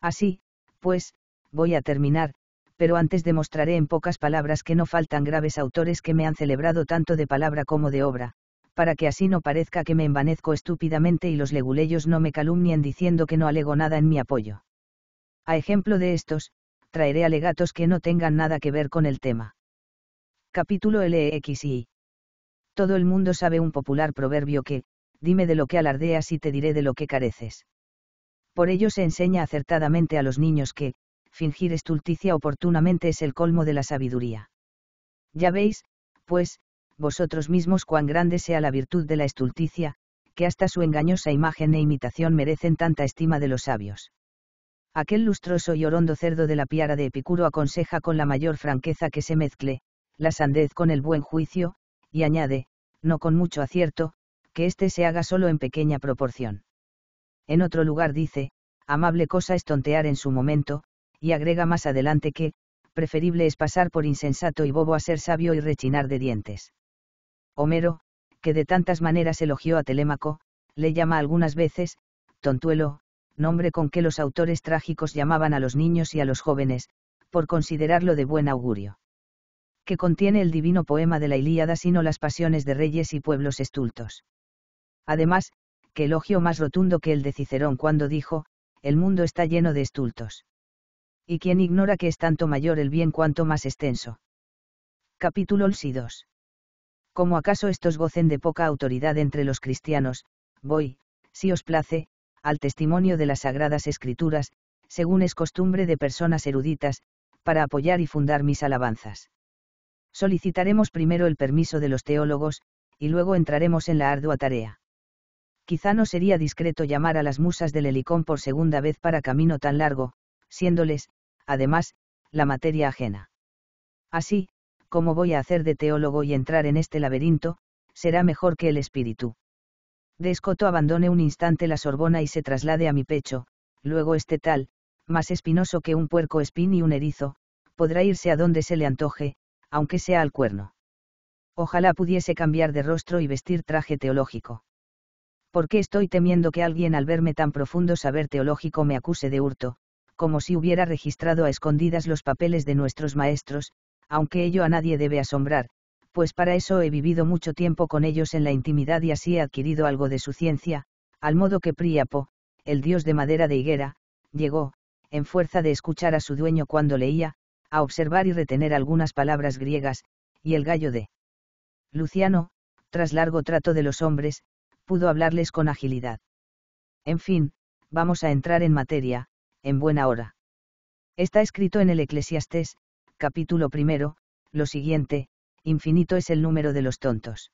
Así, pues, voy a terminar, pero antes demostraré en pocas palabras que no faltan graves autores que me han celebrado tanto de palabra como de obra, para que así no parezca que me envanezco estúpidamente y los leguleyos no me calumnien diciendo que no alego nada en mi apoyo. A ejemplo de estos, traeré alegatos que no tengan nada que ver con el tema. Capítulo LXI. E Todo el mundo sabe un popular proverbio que, dime de lo que alardeas y te diré de lo que careces. Por ello se enseña acertadamente a los niños que, fingir estulticia oportunamente es el colmo de la sabiduría. Ya veis, pues, vosotros mismos cuán grande sea la virtud de la estulticia, que hasta su engañosa imagen e imitación merecen tanta estima de los sabios aquel lustroso y orondo cerdo de la piara de Epicuro aconseja con la mayor franqueza que se mezcle, la sandez con el buen juicio, y añade, no con mucho acierto, que éste se haga solo en pequeña proporción. En otro lugar dice, amable cosa es tontear en su momento, y agrega más adelante que, preferible es pasar por insensato y bobo a ser sabio y rechinar de dientes. Homero, que de tantas maneras elogió a Telémaco, le llama algunas veces, tontuelo, nombre con que los autores trágicos llamaban a los niños y a los jóvenes, por considerarlo de buen augurio. Que contiene el divino poema de la Ilíada sino las pasiones de reyes y pueblos estultos. Además, que elogio más rotundo que el de Cicerón cuando dijo, el mundo está lleno de estultos. Y quien ignora que es tanto mayor el bien cuanto más extenso. Capítulo 2. Como acaso estos gocen de poca autoridad entre los cristianos, voy, si os place, al testimonio de las Sagradas Escrituras, según es costumbre de personas eruditas, para apoyar y fundar mis alabanzas. Solicitaremos primero el permiso de los teólogos, y luego entraremos en la ardua tarea. Quizá no sería discreto llamar a las musas del helicón por segunda vez para camino tan largo, siéndoles, además, la materia ajena. Así, como voy a hacer de teólogo y entrar en este laberinto, será mejor que el espíritu de escoto abandone un instante la Sorbona y se traslade a mi pecho, luego este tal, más espinoso que un puerco espín y un erizo, podrá irse a donde se le antoje, aunque sea al cuerno. Ojalá pudiese cambiar de rostro y vestir traje teológico. ¿Por qué estoy temiendo que alguien al verme tan profundo saber teológico me acuse de hurto, como si hubiera registrado a escondidas los papeles de nuestros maestros, aunque ello a nadie debe asombrar, pues para eso he vivido mucho tiempo con ellos en la intimidad y así he adquirido algo de su ciencia, al modo que Príapo, el dios de madera de higuera, llegó, en fuerza de escuchar a su dueño cuando leía, a observar y retener algunas palabras griegas, y el gallo de Luciano, tras largo trato de los hombres, pudo hablarles con agilidad. En fin, vamos a entrar en materia, en buena hora. Está escrito en el Eclesiastés, capítulo primero, lo siguiente, infinito es el número de los tontos.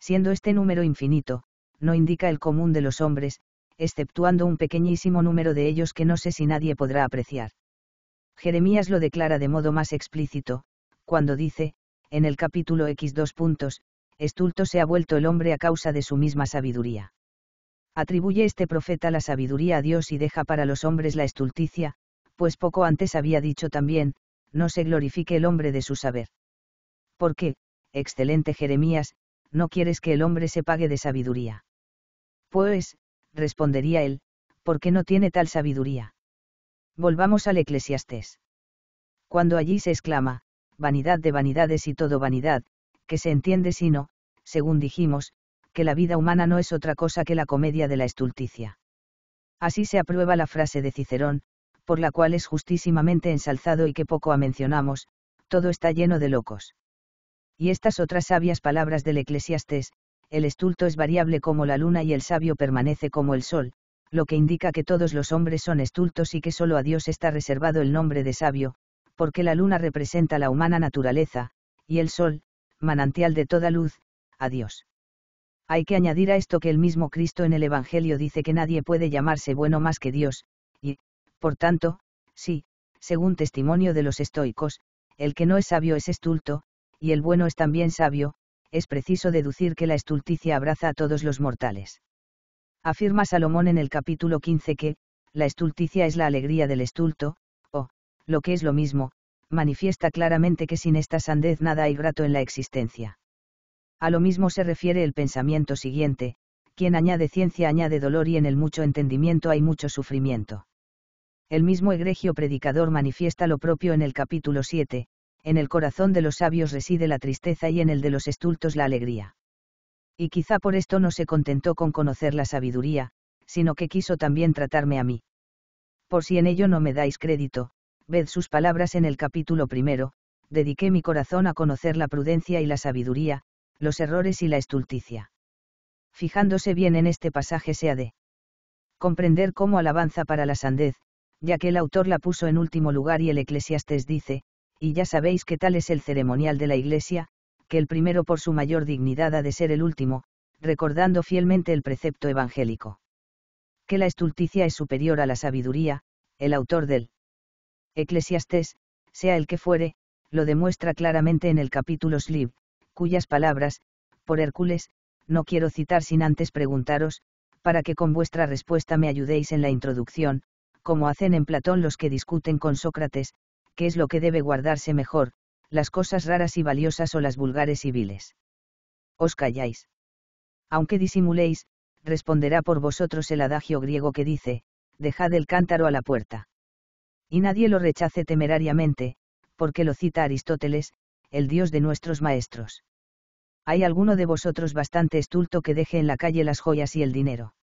Siendo este número infinito, no indica el común de los hombres, exceptuando un pequeñísimo número de ellos que no sé si nadie podrá apreciar. Jeremías lo declara de modo más explícito, cuando dice, en el capítulo X dos puntos, estulto se ha vuelto el hombre a causa de su misma sabiduría. Atribuye este profeta la sabiduría a Dios y deja para los hombres la estulticia, pues poco antes había dicho también, no se glorifique el hombre de su saber. ¿Por qué, excelente Jeremías, no quieres que el hombre se pague de sabiduría. Pues, respondería él, qué no tiene tal sabiduría. Volvamos al Eclesiastés. Cuando allí se exclama, vanidad de vanidades y todo vanidad, que se entiende sino, según dijimos, que la vida humana no es otra cosa que la comedia de la estulticia. Así se aprueba la frase de Cicerón, por la cual es justísimamente ensalzado y que poco a mencionamos, todo está lleno de locos. Y estas otras sabias palabras del eclesiastés, el estulto es variable como la luna y el sabio permanece como el sol, lo que indica que todos los hombres son estultos y que solo a Dios está reservado el nombre de sabio, porque la luna representa la humana naturaleza, y el sol, manantial de toda luz, a Dios. Hay que añadir a esto que el mismo Cristo en el Evangelio dice que nadie puede llamarse bueno más que Dios, y, por tanto, sí, según testimonio de los estoicos, el que no es sabio es estulto, y el bueno es también sabio, es preciso deducir que la estulticia abraza a todos los mortales. Afirma Salomón en el capítulo 15 que, la estulticia es la alegría del estulto, o, lo que es lo mismo, manifiesta claramente que sin esta sandez nada hay grato en la existencia. A lo mismo se refiere el pensamiento siguiente, quien añade ciencia añade dolor y en el mucho entendimiento hay mucho sufrimiento. El mismo egregio predicador manifiesta lo propio en el capítulo 7, en el corazón de los sabios reside la tristeza y en el de los estultos la alegría. Y quizá por esto no se contentó con conocer la sabiduría, sino que quiso también tratarme a mí. Por si en ello no me dais crédito, ved sus palabras en el capítulo primero, dediqué mi corazón a conocer la prudencia y la sabiduría, los errores y la estulticia. Fijándose bien en este pasaje se ha de comprender cómo alabanza para la sandez, ya que el autor la puso en último lugar y el Eclesiastes dice, y ya sabéis que tal es el ceremonial de la Iglesia, que el primero por su mayor dignidad ha de ser el último, recordando fielmente el precepto evangélico. Que la estulticia es superior a la sabiduría, el autor del Eclesiastés, sea el que fuere, lo demuestra claramente en el capítulo Slib, cuyas palabras, por Hércules, no quiero citar sin antes preguntaros, para que con vuestra respuesta me ayudéis en la introducción, como hacen en Platón los que discuten con Sócrates, qué es lo que debe guardarse mejor, las cosas raras y valiosas o las vulgares y viles. Os calláis. Aunque disimuléis, responderá por vosotros el adagio griego que dice, dejad el cántaro a la puerta. Y nadie lo rechace temerariamente, porque lo cita Aristóteles, el dios de nuestros maestros. Hay alguno de vosotros bastante estulto que deje en la calle las joyas y el dinero.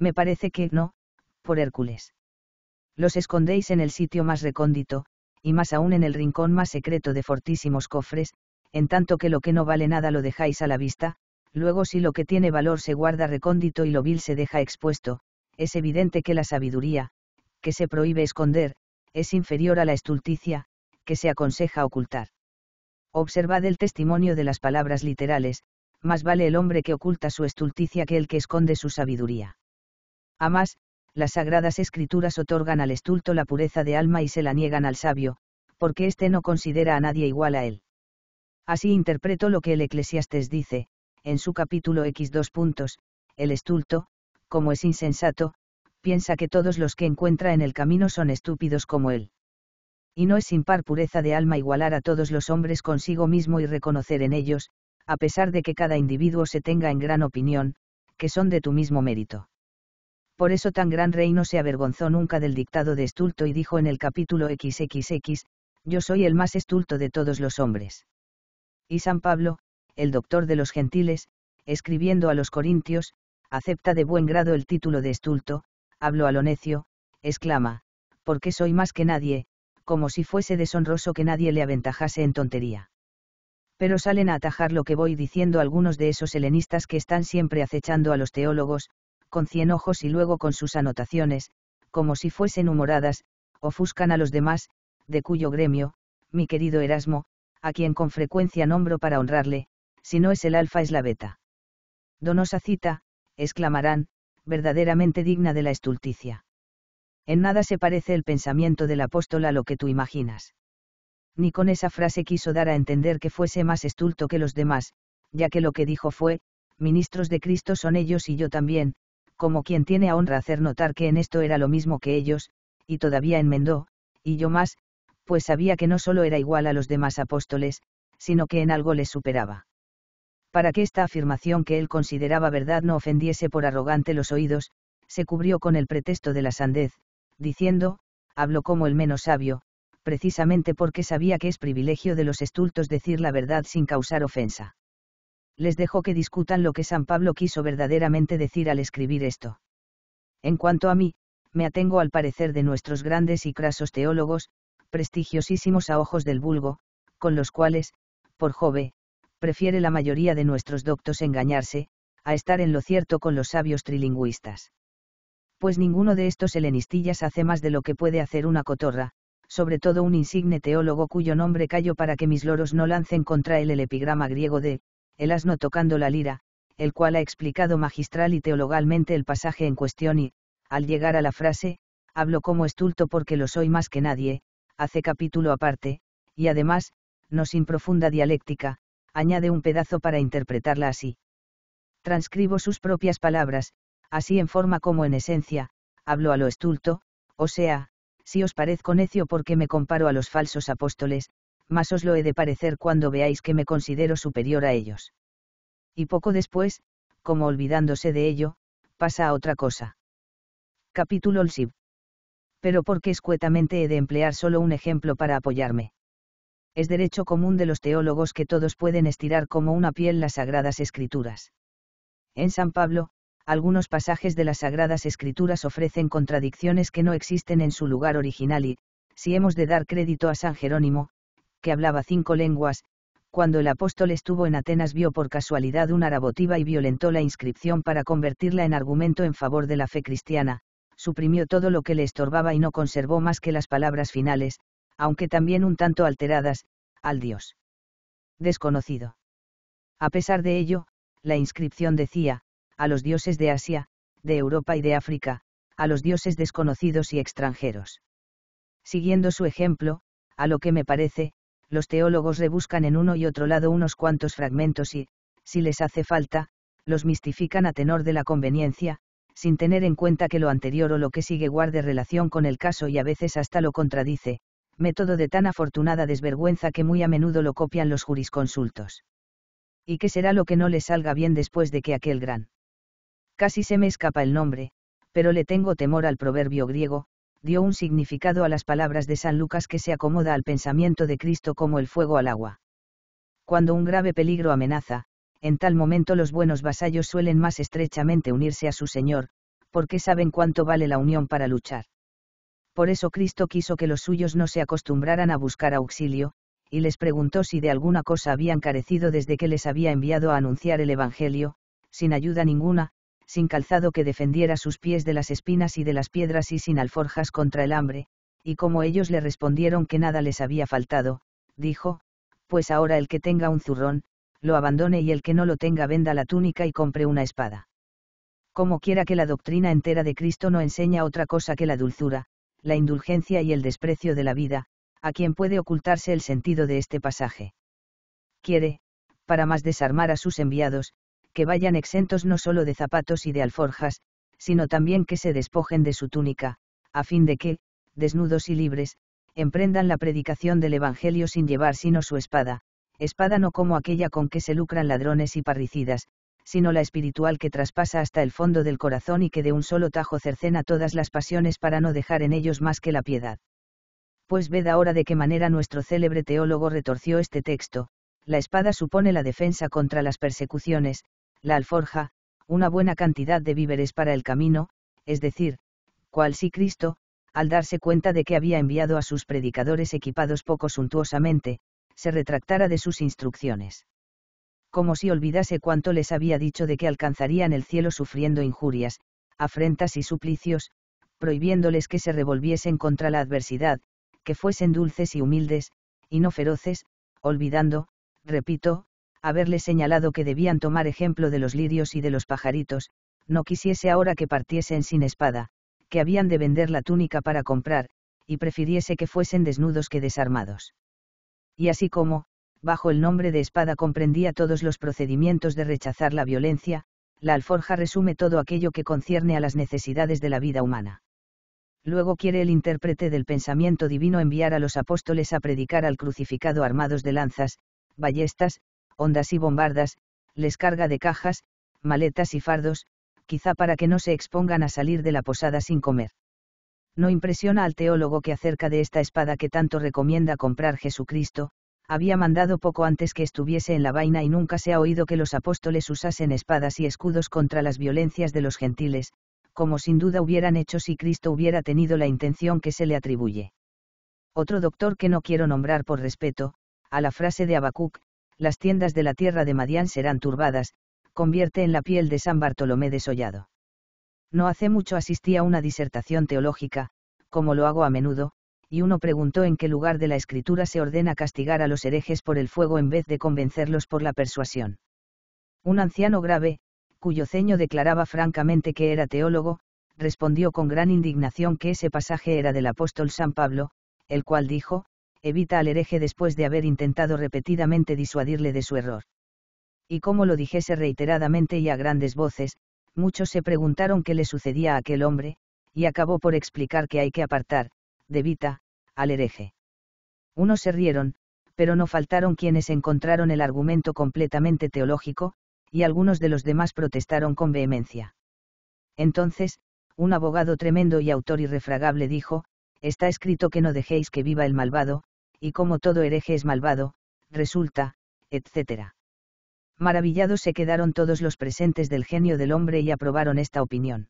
Me parece que no, por Hércules. Los escondéis en el sitio más recóndito, y más aún en el rincón más secreto de fortísimos cofres, en tanto que lo que no vale nada lo dejáis a la vista, luego si lo que tiene valor se guarda recóndito y lo vil se deja expuesto, es evidente que la sabiduría, que se prohíbe esconder, es inferior a la estulticia, que se aconseja ocultar. Observad el testimonio de las palabras literales, más vale el hombre que oculta su estulticia que el que esconde su sabiduría. A más, las sagradas escrituras otorgan al estulto la pureza de alma y se la niegan al sabio, porque éste no considera a nadie igual a él. Así interpreto lo que el Eclesiastes dice, en su capítulo X 2 puntos, el estulto, como es insensato, piensa que todos los que encuentra en el camino son estúpidos como él. Y no es sin par pureza de alma igualar a todos los hombres consigo mismo y reconocer en ellos, a pesar de que cada individuo se tenga en gran opinión, que son de tu mismo mérito por eso tan gran rey no se avergonzó nunca del dictado de Estulto y dijo en el capítulo XXX, Yo soy el más estulto de todos los hombres. Y San Pablo, el doctor de los gentiles, escribiendo a los corintios, acepta de buen grado el título de Estulto, hablo a lo necio, exclama, porque soy más que nadie, como si fuese deshonroso que nadie le aventajase en tontería pero salen a atajar lo que voy diciendo algunos de esos helenistas que están siempre acechando a los teólogos, con cien ojos y luego con sus anotaciones, como si fuesen humoradas, ofuscan a los demás, de cuyo gremio, mi querido Erasmo, a quien con frecuencia nombro para honrarle, si no es el alfa es la beta. Donosa cita, exclamarán, verdaderamente digna de la estulticia. En nada se parece el pensamiento del apóstol a lo que tú imaginas. Ni con esa frase quiso dar a entender que fuese más estulto que los demás, ya que lo que dijo fue, ministros de Cristo son ellos y yo también, como quien tiene a honra hacer notar que en esto era lo mismo que ellos, y todavía enmendó, y yo más, pues sabía que no solo era igual a los demás apóstoles, sino que en algo les superaba. Para que esta afirmación que él consideraba verdad no ofendiese por arrogante los oídos, se cubrió con el pretexto de la sandez, diciendo, hablo como el menos sabio, precisamente porque sabía que es privilegio de los estultos decir la verdad sin causar ofensa les dejo que discutan lo que San Pablo quiso verdaderamente decir al escribir esto. En cuanto a mí, me atengo al parecer de nuestros grandes y crasos teólogos, prestigiosísimos a ojos del vulgo, con los cuales, por Jove, prefiere la mayoría de nuestros doctos engañarse, a estar en lo cierto con los sabios trilingüistas. Pues ninguno de estos helenistillas hace más de lo que puede hacer una cotorra, sobre todo un insigne teólogo cuyo nombre callo para que mis loros no lancen contra él el epigrama griego de el asno tocando la lira, el cual ha explicado magistral y teologalmente el pasaje en cuestión y, al llegar a la frase, hablo como estulto porque lo soy más que nadie, hace capítulo aparte, y además, no sin profunda dialéctica, añade un pedazo para interpretarla así. Transcribo sus propias palabras, así en forma como en esencia, hablo a lo estulto, o sea, si os parezco necio porque me comparo a los falsos apóstoles, mas os lo he de parecer cuando veáis que me considero superior a ellos. Y poco después, como olvidándose de ello, pasa a otra cosa. Capítulo Sib. Pero porque escuetamente he de emplear solo un ejemplo para apoyarme. Es derecho común de los teólogos que todos pueden estirar como una piel las sagradas escrituras. En San Pablo, algunos pasajes de las sagradas escrituras ofrecen contradicciones que no existen en su lugar original y, si hemos de dar crédito a San Jerónimo, que hablaba cinco lenguas, cuando el apóstol estuvo en Atenas vio por casualidad una arabotiva y violentó la inscripción para convertirla en argumento en favor de la fe cristiana, suprimió todo lo que le estorbaba y no conservó más que las palabras finales, aunque también un tanto alteradas, al Dios desconocido. A pesar de ello, la inscripción decía, a los dioses de Asia, de Europa y de África, a los dioses desconocidos y extranjeros. Siguiendo su ejemplo, a lo que me parece, los teólogos rebuscan en uno y otro lado unos cuantos fragmentos y, si les hace falta, los mistifican a tenor de la conveniencia, sin tener en cuenta que lo anterior o lo que sigue guarde relación con el caso y a veces hasta lo contradice, método de tan afortunada desvergüenza que muy a menudo lo copian los jurisconsultos. ¿Y qué será lo que no le salga bien después de que aquel gran? Casi se me escapa el nombre, pero le tengo temor al proverbio griego, dio un significado a las palabras de San Lucas que se acomoda al pensamiento de Cristo como el fuego al agua. Cuando un grave peligro amenaza, en tal momento los buenos vasallos suelen más estrechamente unirse a su Señor, porque saben cuánto vale la unión para luchar. Por eso Cristo quiso que los suyos no se acostumbraran a buscar auxilio, y les preguntó si de alguna cosa habían carecido desde que les había enviado a anunciar el Evangelio, sin ayuda ninguna, sin calzado que defendiera sus pies de las espinas y de las piedras y sin alforjas contra el hambre, y como ellos le respondieron que nada les había faltado, dijo, pues ahora el que tenga un zurrón, lo abandone y el que no lo tenga venda la túnica y compre una espada. Como quiera que la doctrina entera de Cristo no enseña otra cosa que la dulzura, la indulgencia y el desprecio de la vida, a quien puede ocultarse el sentido de este pasaje. Quiere, para más desarmar a sus enviados, que vayan exentos no solo de zapatos y de alforjas, sino también que se despojen de su túnica, a fin de que, desnudos y libres, emprendan la predicación del Evangelio sin llevar sino su espada, espada no como aquella con que se lucran ladrones y parricidas, sino la espiritual que traspasa hasta el fondo del corazón y que de un solo tajo cercena todas las pasiones para no dejar en ellos más que la piedad. Pues ved ahora de qué manera nuestro célebre teólogo retorció este texto, la espada supone la defensa contra las persecuciones, la alforja, una buena cantidad de víveres para el camino, es decir, cual si Cristo, al darse cuenta de que había enviado a sus predicadores equipados poco suntuosamente, se retractara de sus instrucciones. Como si olvidase cuánto les había dicho de que alcanzarían el cielo sufriendo injurias, afrentas y suplicios, prohibiéndoles que se revolviesen contra la adversidad, que fuesen dulces y humildes, y no feroces, olvidando, repito, haberle señalado que debían tomar ejemplo de los lirios y de los pajaritos, no quisiese ahora que partiesen sin espada, que habían de vender la túnica para comprar, y prefiriese que fuesen desnudos que desarmados. Y así como, bajo el nombre de espada comprendía todos los procedimientos de rechazar la violencia, la alforja resume todo aquello que concierne a las necesidades de la vida humana. Luego quiere el intérprete del pensamiento divino enviar a los apóstoles a predicar al crucificado armados de lanzas, ballestas, ondas y bombardas, les carga de cajas, maletas y fardos, quizá para que no se expongan a salir de la posada sin comer. No impresiona al teólogo que acerca de esta espada que tanto recomienda comprar Jesucristo, había mandado poco antes que estuviese en la vaina y nunca se ha oído que los apóstoles usasen espadas y escudos contra las violencias de los gentiles, como sin duda hubieran hecho si Cristo hubiera tenido la intención que se le atribuye. Otro doctor que no quiero nombrar por respeto, a la frase de Abacuc, las tiendas de la tierra de Madián serán turbadas, convierte en la piel de San Bartolomé desollado. No hace mucho asistí a una disertación teológica, como lo hago a menudo, y uno preguntó en qué lugar de la escritura se ordena castigar a los herejes por el fuego en vez de convencerlos por la persuasión. Un anciano grave, cuyo ceño declaraba francamente que era teólogo, respondió con gran indignación que ese pasaje era del apóstol San Pablo, el cual dijo, evita al hereje después de haber intentado repetidamente disuadirle de su error. Y como lo dijese reiteradamente y a grandes voces, muchos se preguntaron qué le sucedía a aquel hombre, y acabó por explicar que hay que apartar, de Vita, al hereje. Unos se rieron, pero no faltaron quienes encontraron el argumento completamente teológico, y algunos de los demás protestaron con vehemencia. Entonces, un abogado tremendo y autor irrefragable dijo, está escrito que no dejéis que viva el malvado, y como todo hereje es malvado, resulta, etc. Maravillados se quedaron todos los presentes del genio del hombre y aprobaron esta opinión.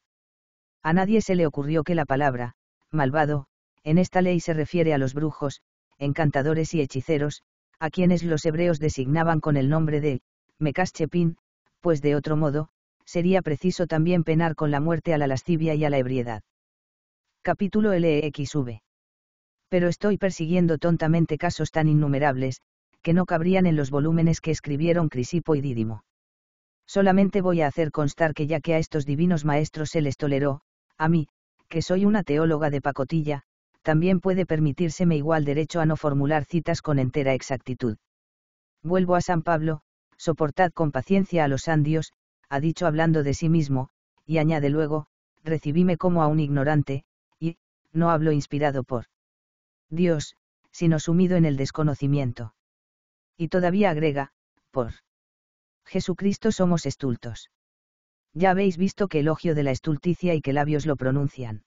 A nadie se le ocurrió que la palabra, malvado, en esta ley se refiere a los brujos, encantadores y hechiceros, a quienes los hebreos designaban con el nombre de, Mekaschepin, pues de otro modo, sería preciso también penar con la muerte a la lascivia y a la ebriedad. Capítulo LXV. E Pero estoy persiguiendo tontamente casos tan innumerables, que no cabrían en los volúmenes que escribieron Crisipo y Dídimo. Solamente voy a hacer constar que ya que a estos divinos maestros se les toleró, a mí, que soy una teóloga de pacotilla, también puede permitírseme igual derecho a no formular citas con entera exactitud. Vuelvo a San Pablo, soportad con paciencia a los andios, ha dicho hablando de sí mismo, y añade luego, recibíme como a un ignorante, no hablo inspirado por Dios, sino sumido en el desconocimiento. Y todavía agrega, por Jesucristo somos estultos. Ya habéis visto que elogio de la estulticia y que labios lo pronuncian.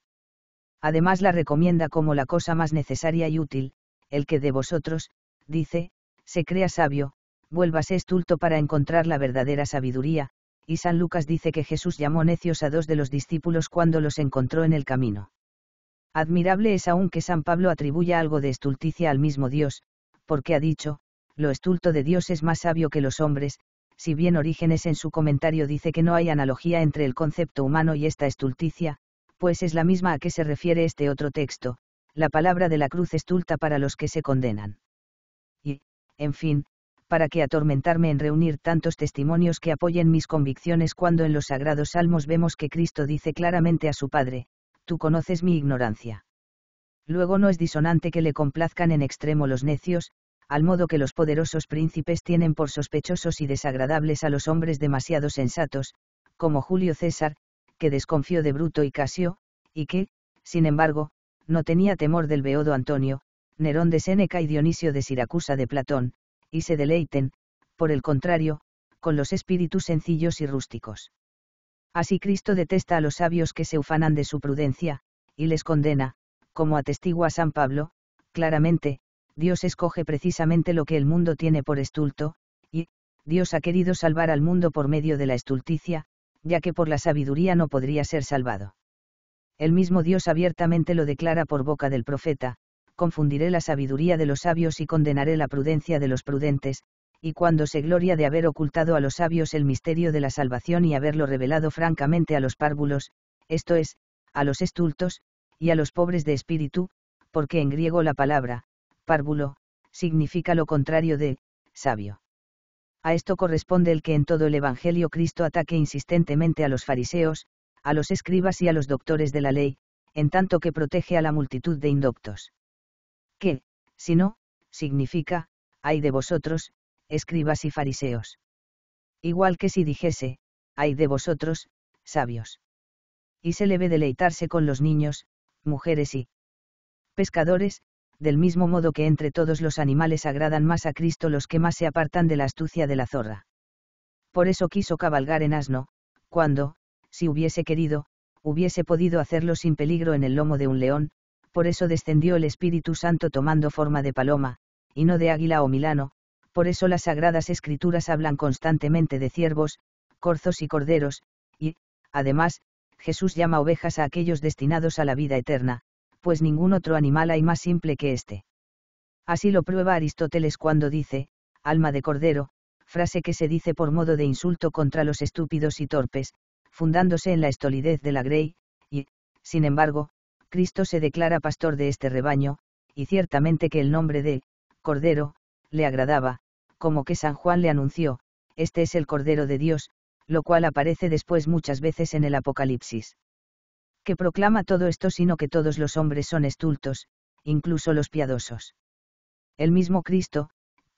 Además la recomienda como la cosa más necesaria y útil, el que de vosotros, dice, se crea sabio, vuélvase estulto para encontrar la verdadera sabiduría, y San Lucas dice que Jesús llamó necios a dos de los discípulos cuando los encontró en el camino. Admirable es aún que San Pablo atribuya algo de estulticia al mismo Dios, porque ha dicho, lo estulto de Dios es más sabio que los hombres, si bien Orígenes en su comentario dice que no hay analogía entre el concepto humano y esta estulticia, pues es la misma a que se refiere este otro texto, la palabra de la cruz estulta para los que se condenan. Y, en fin, para qué atormentarme en reunir tantos testimonios que apoyen mis convicciones cuando en los sagrados salmos vemos que Cristo dice claramente a su Padre, tú conoces mi ignorancia. Luego no es disonante que le complazcan en extremo los necios, al modo que los poderosos príncipes tienen por sospechosos y desagradables a los hombres demasiado sensatos, como Julio César, que desconfió de Bruto y Casio, y que, sin embargo, no tenía temor del beodo Antonio, Nerón de Séneca y Dionisio de Siracusa de Platón, y se deleiten, por el contrario, con los espíritus sencillos y rústicos. Así Cristo detesta a los sabios que se ufanan de su prudencia, y les condena, como atestigua San Pablo, claramente, Dios escoge precisamente lo que el mundo tiene por estulto, y, Dios ha querido salvar al mundo por medio de la estulticia, ya que por la sabiduría no podría ser salvado. El mismo Dios abiertamente lo declara por boca del profeta, confundiré la sabiduría de los sabios y condenaré la prudencia de los prudentes, y cuando se gloria de haber ocultado a los sabios el misterio de la salvación y haberlo revelado francamente a los párvulos, esto es, a los estultos, y a los pobres de espíritu, porque en griego la palabra, párvulo, significa lo contrario de, sabio. A esto corresponde el que en todo el Evangelio Cristo ataque insistentemente a los fariseos, a los escribas y a los doctores de la ley, en tanto que protege a la multitud de indoctos. ¿Qué, si no, significa, ay de vosotros, escribas y fariseos. Igual que si dijese, ay de vosotros, sabios. Y se le ve deleitarse con los niños, mujeres y pescadores, del mismo modo que entre todos los animales agradan más a Cristo los que más se apartan de la astucia de la zorra. Por eso quiso cabalgar en asno, cuando, si hubiese querido, hubiese podido hacerlo sin peligro en el lomo de un león, por eso descendió el Espíritu Santo tomando forma de paloma, y no de águila o milano, por eso las sagradas escrituras hablan constantemente de ciervos, corzos y corderos, y, además, Jesús llama ovejas a aquellos destinados a la vida eterna, pues ningún otro animal hay más simple que éste. Así lo prueba Aristóteles cuando dice, alma de cordero, frase que se dice por modo de insulto contra los estúpidos y torpes, fundándose en la estolidez de la grey, y, sin embargo, Cristo se declara pastor de este rebaño, y ciertamente que el nombre de, cordero, le agradaba, como que San Juan le anunció, este es el Cordero de Dios, lo cual aparece después muchas veces en el Apocalipsis. Que proclama todo esto sino que todos los hombres son estultos, incluso los piadosos. El mismo Cristo,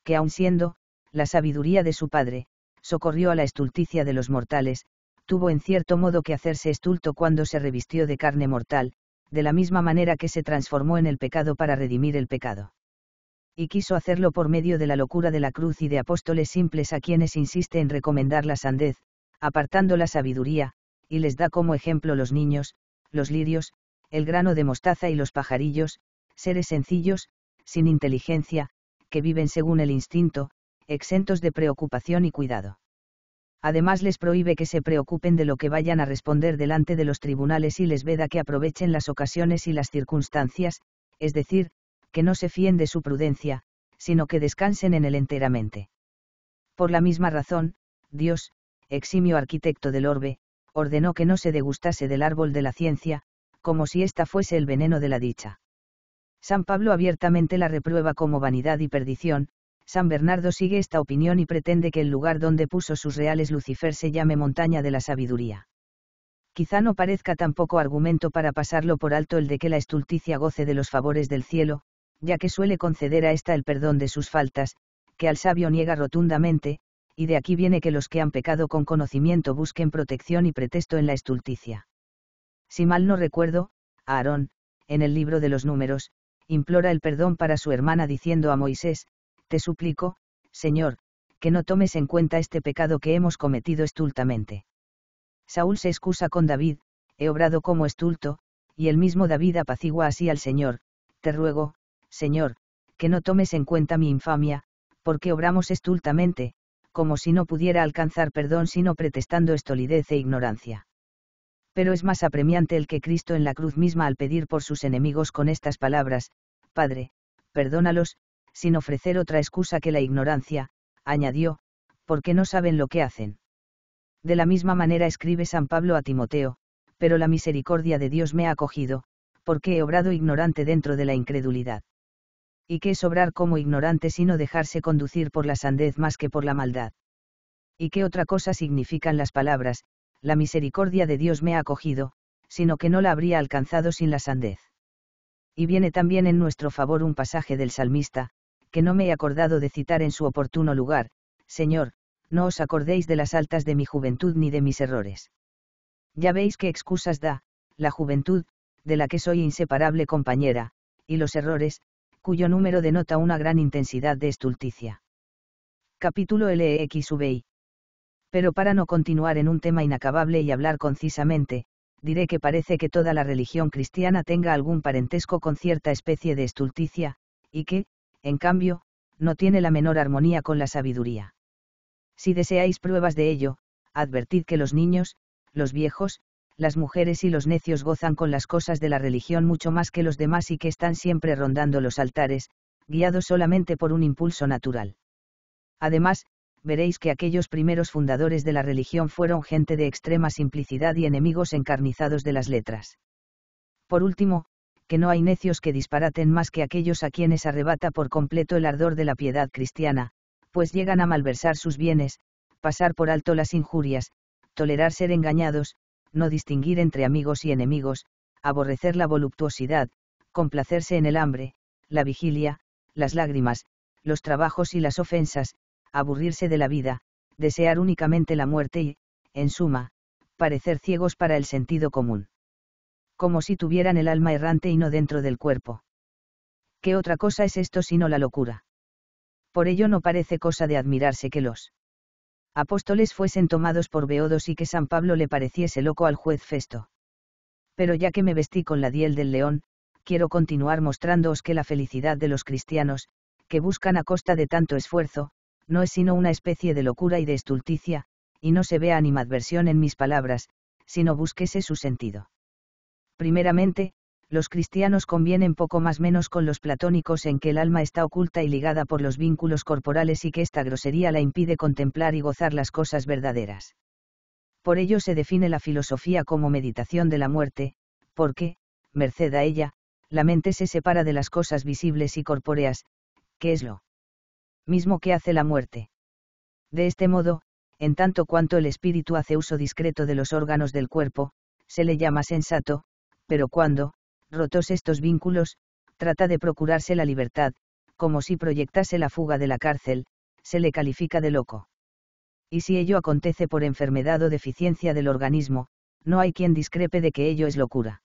que aun siendo, la sabiduría de su Padre, socorrió a la estulticia de los mortales, tuvo en cierto modo que hacerse estulto cuando se revistió de carne mortal, de la misma manera que se transformó en el pecado para redimir el pecado y quiso hacerlo por medio de la locura de la cruz y de apóstoles simples a quienes insiste en recomendar la sandez, apartando la sabiduría, y les da como ejemplo los niños, los lirios, el grano de mostaza y los pajarillos, seres sencillos, sin inteligencia, que viven según el instinto, exentos de preocupación y cuidado. Además les prohíbe que se preocupen de lo que vayan a responder delante de los tribunales y les veda que aprovechen las ocasiones y las circunstancias, es decir, que no se fíen de su prudencia, sino que descansen en él enteramente. Por la misma razón, Dios, eximio arquitecto del orbe, ordenó que no se degustase del árbol de la ciencia, como si ésta fuese el veneno de la dicha. San Pablo abiertamente la reprueba como vanidad y perdición, San Bernardo sigue esta opinión y pretende que el lugar donde puso sus reales Lucifer se llame montaña de la sabiduría. Quizá no parezca tampoco argumento para pasarlo por alto el de que la estulticia goce de los favores del cielo, ya que suele conceder a ésta el perdón de sus faltas, que al sabio niega rotundamente, y de aquí viene que los que han pecado con conocimiento busquen protección y pretexto en la estulticia. Si mal no recuerdo, Aarón, en el libro de los números, implora el perdón para su hermana diciendo a Moisés, Te suplico, Señor, que no tomes en cuenta este pecado que hemos cometido estultamente. Saúl se excusa con David, he obrado como estulto, y el mismo David apacigua así al Señor, te ruego, Señor, que no tomes en cuenta mi infamia, porque obramos estultamente, como si no pudiera alcanzar perdón sino pretestando estolidez e ignorancia. Pero es más apremiante el que Cristo en la cruz misma al pedir por sus enemigos con estas palabras, Padre, perdónalos, sin ofrecer otra excusa que la ignorancia, añadió, porque no saben lo que hacen. De la misma manera escribe San Pablo a Timoteo, pero la misericordia de Dios me ha acogido, porque he obrado ignorante dentro de la incredulidad y qué es obrar como ignorante sino dejarse conducir por la sandez más que por la maldad. Y qué otra cosa significan las palabras, la misericordia de Dios me ha acogido, sino que no la habría alcanzado sin la sandez. Y viene también en nuestro favor un pasaje del salmista, que no me he acordado de citar en su oportuno lugar, Señor, no os acordéis de las altas de mi juventud ni de mis errores. Ya veis qué excusas da, la juventud, de la que soy inseparable compañera, y los errores, cuyo número denota una gran intensidad de estulticia. Capítulo LXVI. E Pero para no continuar en un tema inacabable y hablar concisamente, diré que parece que toda la religión cristiana tenga algún parentesco con cierta especie de estulticia, y que, en cambio, no tiene la menor armonía con la sabiduría. Si deseáis pruebas de ello, advertid que los niños, los viejos, las mujeres y los necios gozan con las cosas de la religión mucho más que los demás y que están siempre rondando los altares, guiados solamente por un impulso natural. Además, veréis que aquellos primeros fundadores de la religión fueron gente de extrema simplicidad y enemigos encarnizados de las letras. Por último, que no hay necios que disparaten más que aquellos a quienes arrebata por completo el ardor de la piedad cristiana, pues llegan a malversar sus bienes, pasar por alto las injurias, tolerar ser engañados, no distinguir entre amigos y enemigos, aborrecer la voluptuosidad, complacerse en el hambre, la vigilia, las lágrimas, los trabajos y las ofensas, aburrirse de la vida, desear únicamente la muerte y, en suma, parecer ciegos para el sentido común. Como si tuvieran el alma errante y no dentro del cuerpo. ¿Qué otra cosa es esto sino la locura? Por ello no parece cosa de admirarse que los apóstoles fuesen tomados por beodos y que San Pablo le pareciese loco al juez Festo. Pero ya que me vestí con la diel del león, quiero continuar mostrándoos que la felicidad de los cristianos, que buscan a costa de tanto esfuerzo, no es sino una especie de locura y de estulticia, y no se vea animadversión en mis palabras, sino búsquese su sentido. Primeramente, los cristianos convienen poco más menos con los platónicos en que el alma está oculta y ligada por los vínculos corporales y que esta grosería la impide contemplar y gozar las cosas verdaderas. Por ello se define la filosofía como meditación de la muerte, porque, merced a ella, la mente se separa de las cosas visibles y corpóreas, que es lo mismo que hace la muerte. De este modo, en tanto cuanto el espíritu hace uso discreto de los órganos del cuerpo, se le llama sensato, pero cuando, rotos estos vínculos, trata de procurarse la libertad, como si proyectase la fuga de la cárcel, se le califica de loco. Y si ello acontece por enfermedad o deficiencia del organismo, no hay quien discrepe de que ello es locura.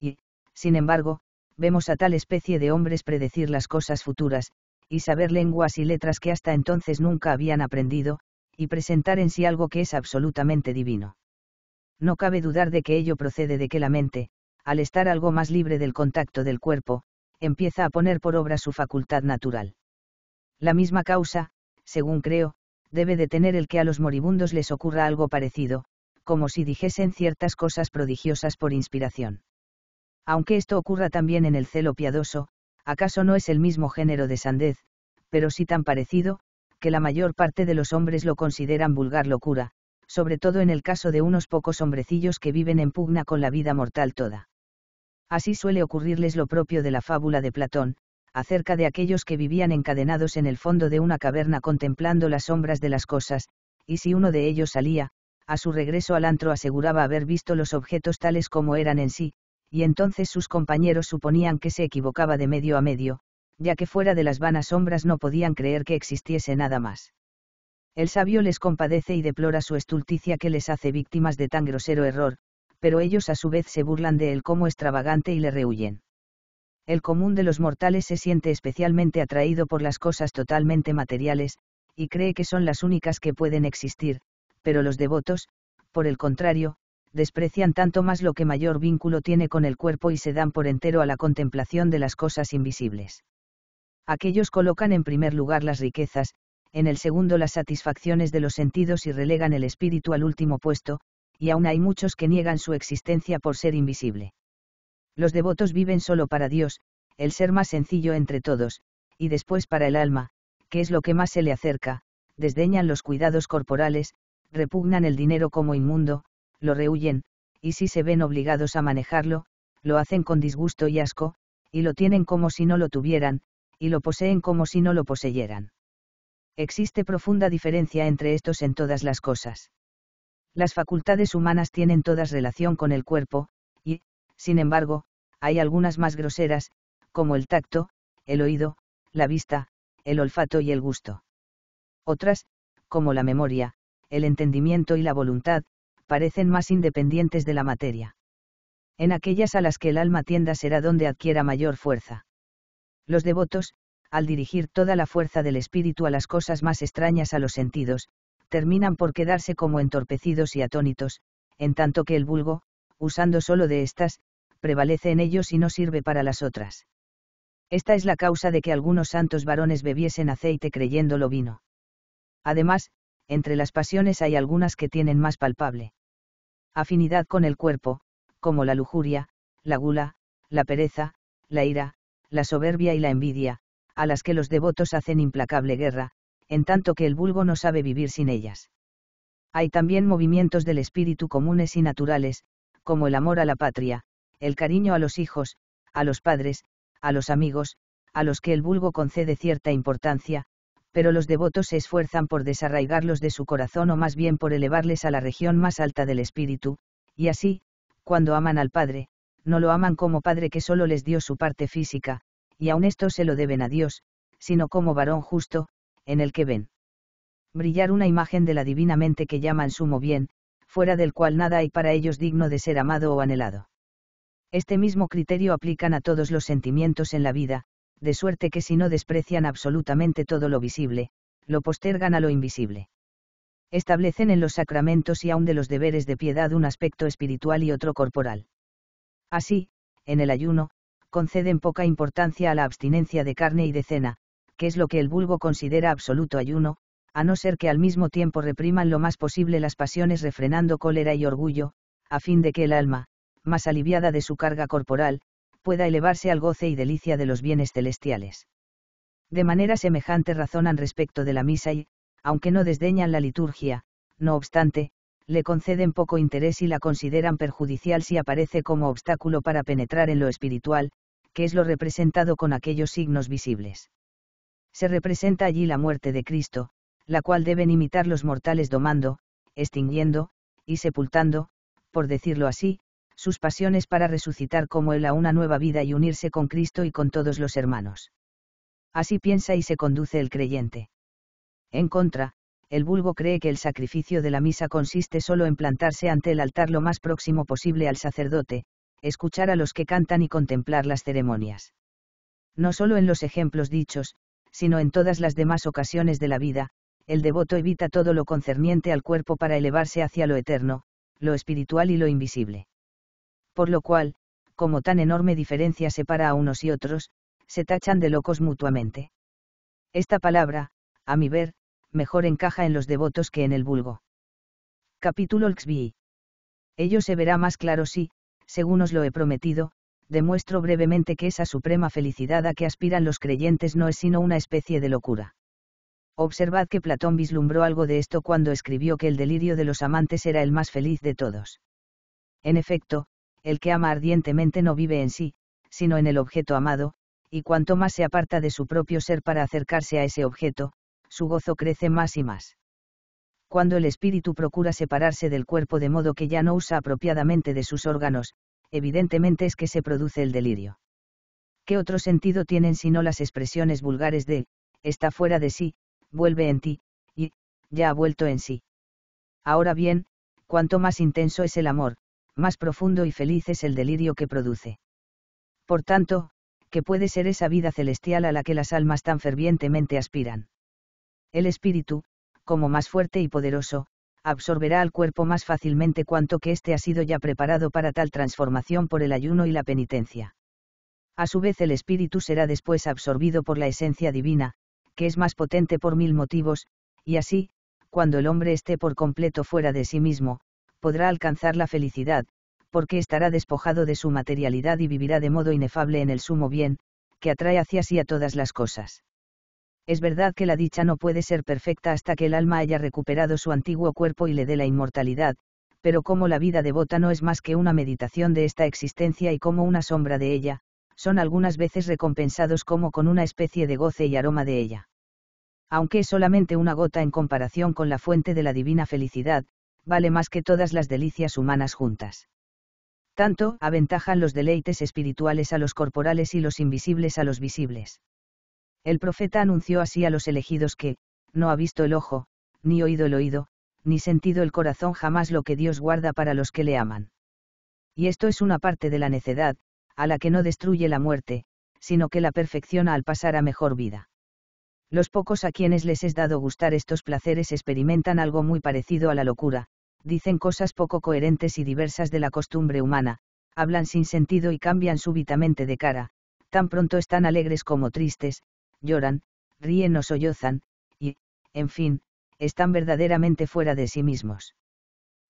Y, sin embargo, vemos a tal especie de hombres predecir las cosas futuras, y saber lenguas y letras que hasta entonces nunca habían aprendido, y presentar en sí algo que es absolutamente divino. No cabe dudar de que ello procede de que la mente, al estar algo más libre del contacto del cuerpo, empieza a poner por obra su facultad natural. La misma causa, según creo, debe de tener el que a los moribundos les ocurra algo parecido, como si dijesen ciertas cosas prodigiosas por inspiración. Aunque esto ocurra también en el celo piadoso, acaso no es el mismo género de sandez, pero sí tan parecido, que la mayor parte de los hombres lo consideran vulgar locura, sobre todo en el caso de unos pocos hombrecillos que viven en pugna con la vida mortal toda. Así suele ocurrirles lo propio de la fábula de Platón, acerca de aquellos que vivían encadenados en el fondo de una caverna contemplando las sombras de las cosas, y si uno de ellos salía, a su regreso al antro aseguraba haber visto los objetos tales como eran en sí, y entonces sus compañeros suponían que se equivocaba de medio a medio, ya que fuera de las vanas sombras no podían creer que existiese nada más. El sabio les compadece y deplora su estulticia que les hace víctimas de tan grosero error, pero ellos a su vez se burlan de él como extravagante y le rehuyen. El común de los mortales se siente especialmente atraído por las cosas totalmente materiales, y cree que son las únicas que pueden existir, pero los devotos, por el contrario, desprecian tanto más lo que mayor vínculo tiene con el cuerpo y se dan por entero a la contemplación de las cosas invisibles. Aquellos colocan en primer lugar las riquezas, en el segundo las satisfacciones de los sentidos y relegan el espíritu al último puesto, y aún hay muchos que niegan su existencia por ser invisible. Los devotos viven solo para Dios, el ser más sencillo entre todos, y después para el alma, que es lo que más se le acerca, desdeñan los cuidados corporales, repugnan el dinero como inmundo, lo rehuyen, y si se ven obligados a manejarlo, lo hacen con disgusto y asco, y lo tienen como si no lo tuvieran, y lo poseen como si no lo poseyeran. Existe profunda diferencia entre estos en todas las cosas. Las facultades humanas tienen todas relación con el cuerpo, y, sin embargo, hay algunas más groseras, como el tacto, el oído, la vista, el olfato y el gusto. Otras, como la memoria, el entendimiento y la voluntad, parecen más independientes de la materia. En aquellas a las que el alma tienda será donde adquiera mayor fuerza. Los devotos, al dirigir toda la fuerza del espíritu a las cosas más extrañas a los sentidos, terminan por quedarse como entorpecidos y atónitos, en tanto que el vulgo, usando solo de estas, prevalece en ellos y no sirve para las otras. Esta es la causa de que algunos santos varones bebiesen aceite creyéndolo vino. Además, entre las pasiones hay algunas que tienen más palpable afinidad con el cuerpo, como la lujuria, la gula, la pereza, la ira, la soberbia y la envidia, a las que los devotos hacen implacable guerra, en tanto que el vulgo no sabe vivir sin ellas. Hay también movimientos del espíritu comunes y naturales, como el amor a la patria, el cariño a los hijos, a los padres, a los amigos, a los que el vulgo concede cierta importancia, pero los devotos se esfuerzan por desarraigarlos de su corazón o más bien por elevarles a la región más alta del espíritu, y así, cuando aman al Padre, no lo aman como Padre que solo les dio su parte física, y aun esto se lo deben a Dios, sino como varón justo, en el que ven brillar una imagen de la divina mente que llaman sumo bien, fuera del cual nada hay para ellos digno de ser amado o anhelado. Este mismo criterio aplican a todos los sentimientos en la vida, de suerte que si no desprecian absolutamente todo lo visible, lo postergan a lo invisible. Establecen en los sacramentos y aun de los deberes de piedad un aspecto espiritual y otro corporal. Así, en el ayuno, conceden poca importancia a la abstinencia de carne y de cena, que es lo que el vulgo considera absoluto ayuno, a no ser que al mismo tiempo repriman lo más posible las pasiones refrenando cólera y orgullo, a fin de que el alma, más aliviada de su carga corporal, pueda elevarse al goce y delicia de los bienes celestiales. De manera semejante razonan respecto de la misa y, aunque no desdeñan la liturgia, no obstante, le conceden poco interés y la consideran perjudicial si aparece como obstáculo para penetrar en lo espiritual, que es lo representado con aquellos signos visibles se representa allí la muerte de Cristo, la cual deben imitar los mortales domando, extinguiendo, y sepultando, por decirlo así, sus pasiones para resucitar como él a una nueva vida y unirse con Cristo y con todos los hermanos. Así piensa y se conduce el creyente. En contra, el vulgo cree que el sacrificio de la misa consiste solo en plantarse ante el altar lo más próximo posible al sacerdote, escuchar a los que cantan y contemplar las ceremonias. No solo en los ejemplos dichos, sino en todas las demás ocasiones de la vida, el devoto evita todo lo concerniente al cuerpo para elevarse hacia lo eterno, lo espiritual y lo invisible. Por lo cual, como tan enorme diferencia separa a unos y otros, se tachan de locos mutuamente. Esta palabra, a mi ver, mejor encaja en los devotos que en el vulgo. Capítulo XVI Ello se verá más claro si, según os lo he prometido, demuestro brevemente que esa suprema felicidad a que aspiran los creyentes no es sino una especie de locura. Observad que Platón vislumbró algo de esto cuando escribió que el delirio de los amantes era el más feliz de todos. En efecto, el que ama ardientemente no vive en sí, sino en el objeto amado, y cuanto más se aparta de su propio ser para acercarse a ese objeto, su gozo crece más y más. Cuando el espíritu procura separarse del cuerpo de modo que ya no usa apropiadamente de sus órganos, evidentemente es que se produce el delirio. ¿Qué otro sentido tienen sino las expresiones vulgares de, está fuera de sí, vuelve en ti, y, ya ha vuelto en sí? Ahora bien, cuanto más intenso es el amor, más profundo y feliz es el delirio que produce. Por tanto, ¿qué puede ser esa vida celestial a la que las almas tan fervientemente aspiran. El espíritu, como más fuerte y poderoso, absorberá al cuerpo más fácilmente cuanto que éste ha sido ya preparado para tal transformación por el ayuno y la penitencia. A su vez el espíritu será después absorbido por la esencia divina, que es más potente por mil motivos, y así, cuando el hombre esté por completo fuera de sí mismo, podrá alcanzar la felicidad, porque estará despojado de su materialidad y vivirá de modo inefable en el sumo bien, que atrae hacia sí a todas las cosas. Es verdad que la dicha no puede ser perfecta hasta que el alma haya recuperado su antiguo cuerpo y le dé la inmortalidad, pero como la vida devota no es más que una meditación de esta existencia y como una sombra de ella, son algunas veces recompensados como con una especie de goce y aroma de ella. Aunque es solamente una gota en comparación con la fuente de la divina felicidad, vale más que todas las delicias humanas juntas. Tanto aventajan los deleites espirituales a los corporales y los invisibles a los visibles. El profeta anunció así a los elegidos que, no ha visto el ojo, ni oído el oído, ni sentido el corazón jamás lo que Dios guarda para los que le aman. Y esto es una parte de la necedad, a la que no destruye la muerte, sino que la perfecciona al pasar a mejor vida. Los pocos a quienes les es dado gustar estos placeres experimentan algo muy parecido a la locura, dicen cosas poco coherentes y diversas de la costumbre humana, hablan sin sentido y cambian súbitamente de cara, tan pronto están alegres como tristes, lloran, ríen o sollozan, y, en fin, están verdaderamente fuera de sí mismos.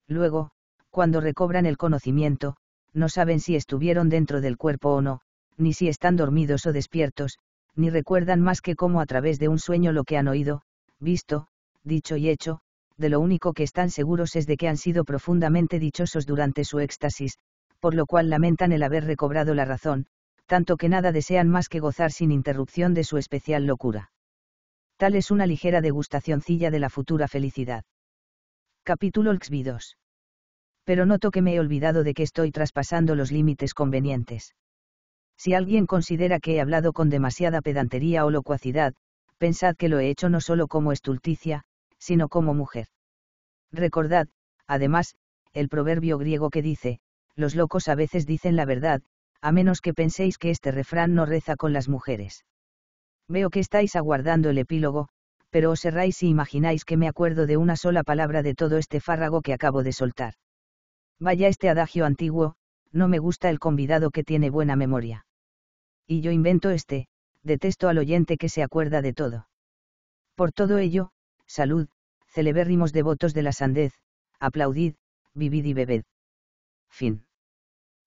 Luego, cuando recobran el conocimiento, no saben si estuvieron dentro del cuerpo o no, ni si están dormidos o despiertos, ni recuerdan más que cómo a través de un sueño lo que han oído, visto, dicho y hecho, de lo único que están seguros es de que han sido profundamente dichosos durante su éxtasis, por lo cual lamentan el haber recobrado la razón, tanto que nada desean más que gozar sin interrupción de su especial locura. Tal es una ligera degustacioncilla de la futura felicidad. Capítulo XVII. Pero noto que me he olvidado de que estoy traspasando los límites convenientes. Si alguien considera que he hablado con demasiada pedantería o locuacidad, pensad que lo he hecho no solo como estulticia, sino como mujer. Recordad, además, el proverbio griego que dice, los locos a veces dicen la verdad, a menos que penséis que este refrán no reza con las mujeres. Veo que estáis aguardando el epílogo, pero os erráis si imagináis que me acuerdo de una sola palabra de todo este fárrago que acabo de soltar. Vaya este adagio antiguo, no me gusta el convidado que tiene buena memoria. Y yo invento este, detesto al oyente que se acuerda de todo. Por todo ello, salud, celebérrimos devotos de la sandez, aplaudid, vivid y bebed. Fin.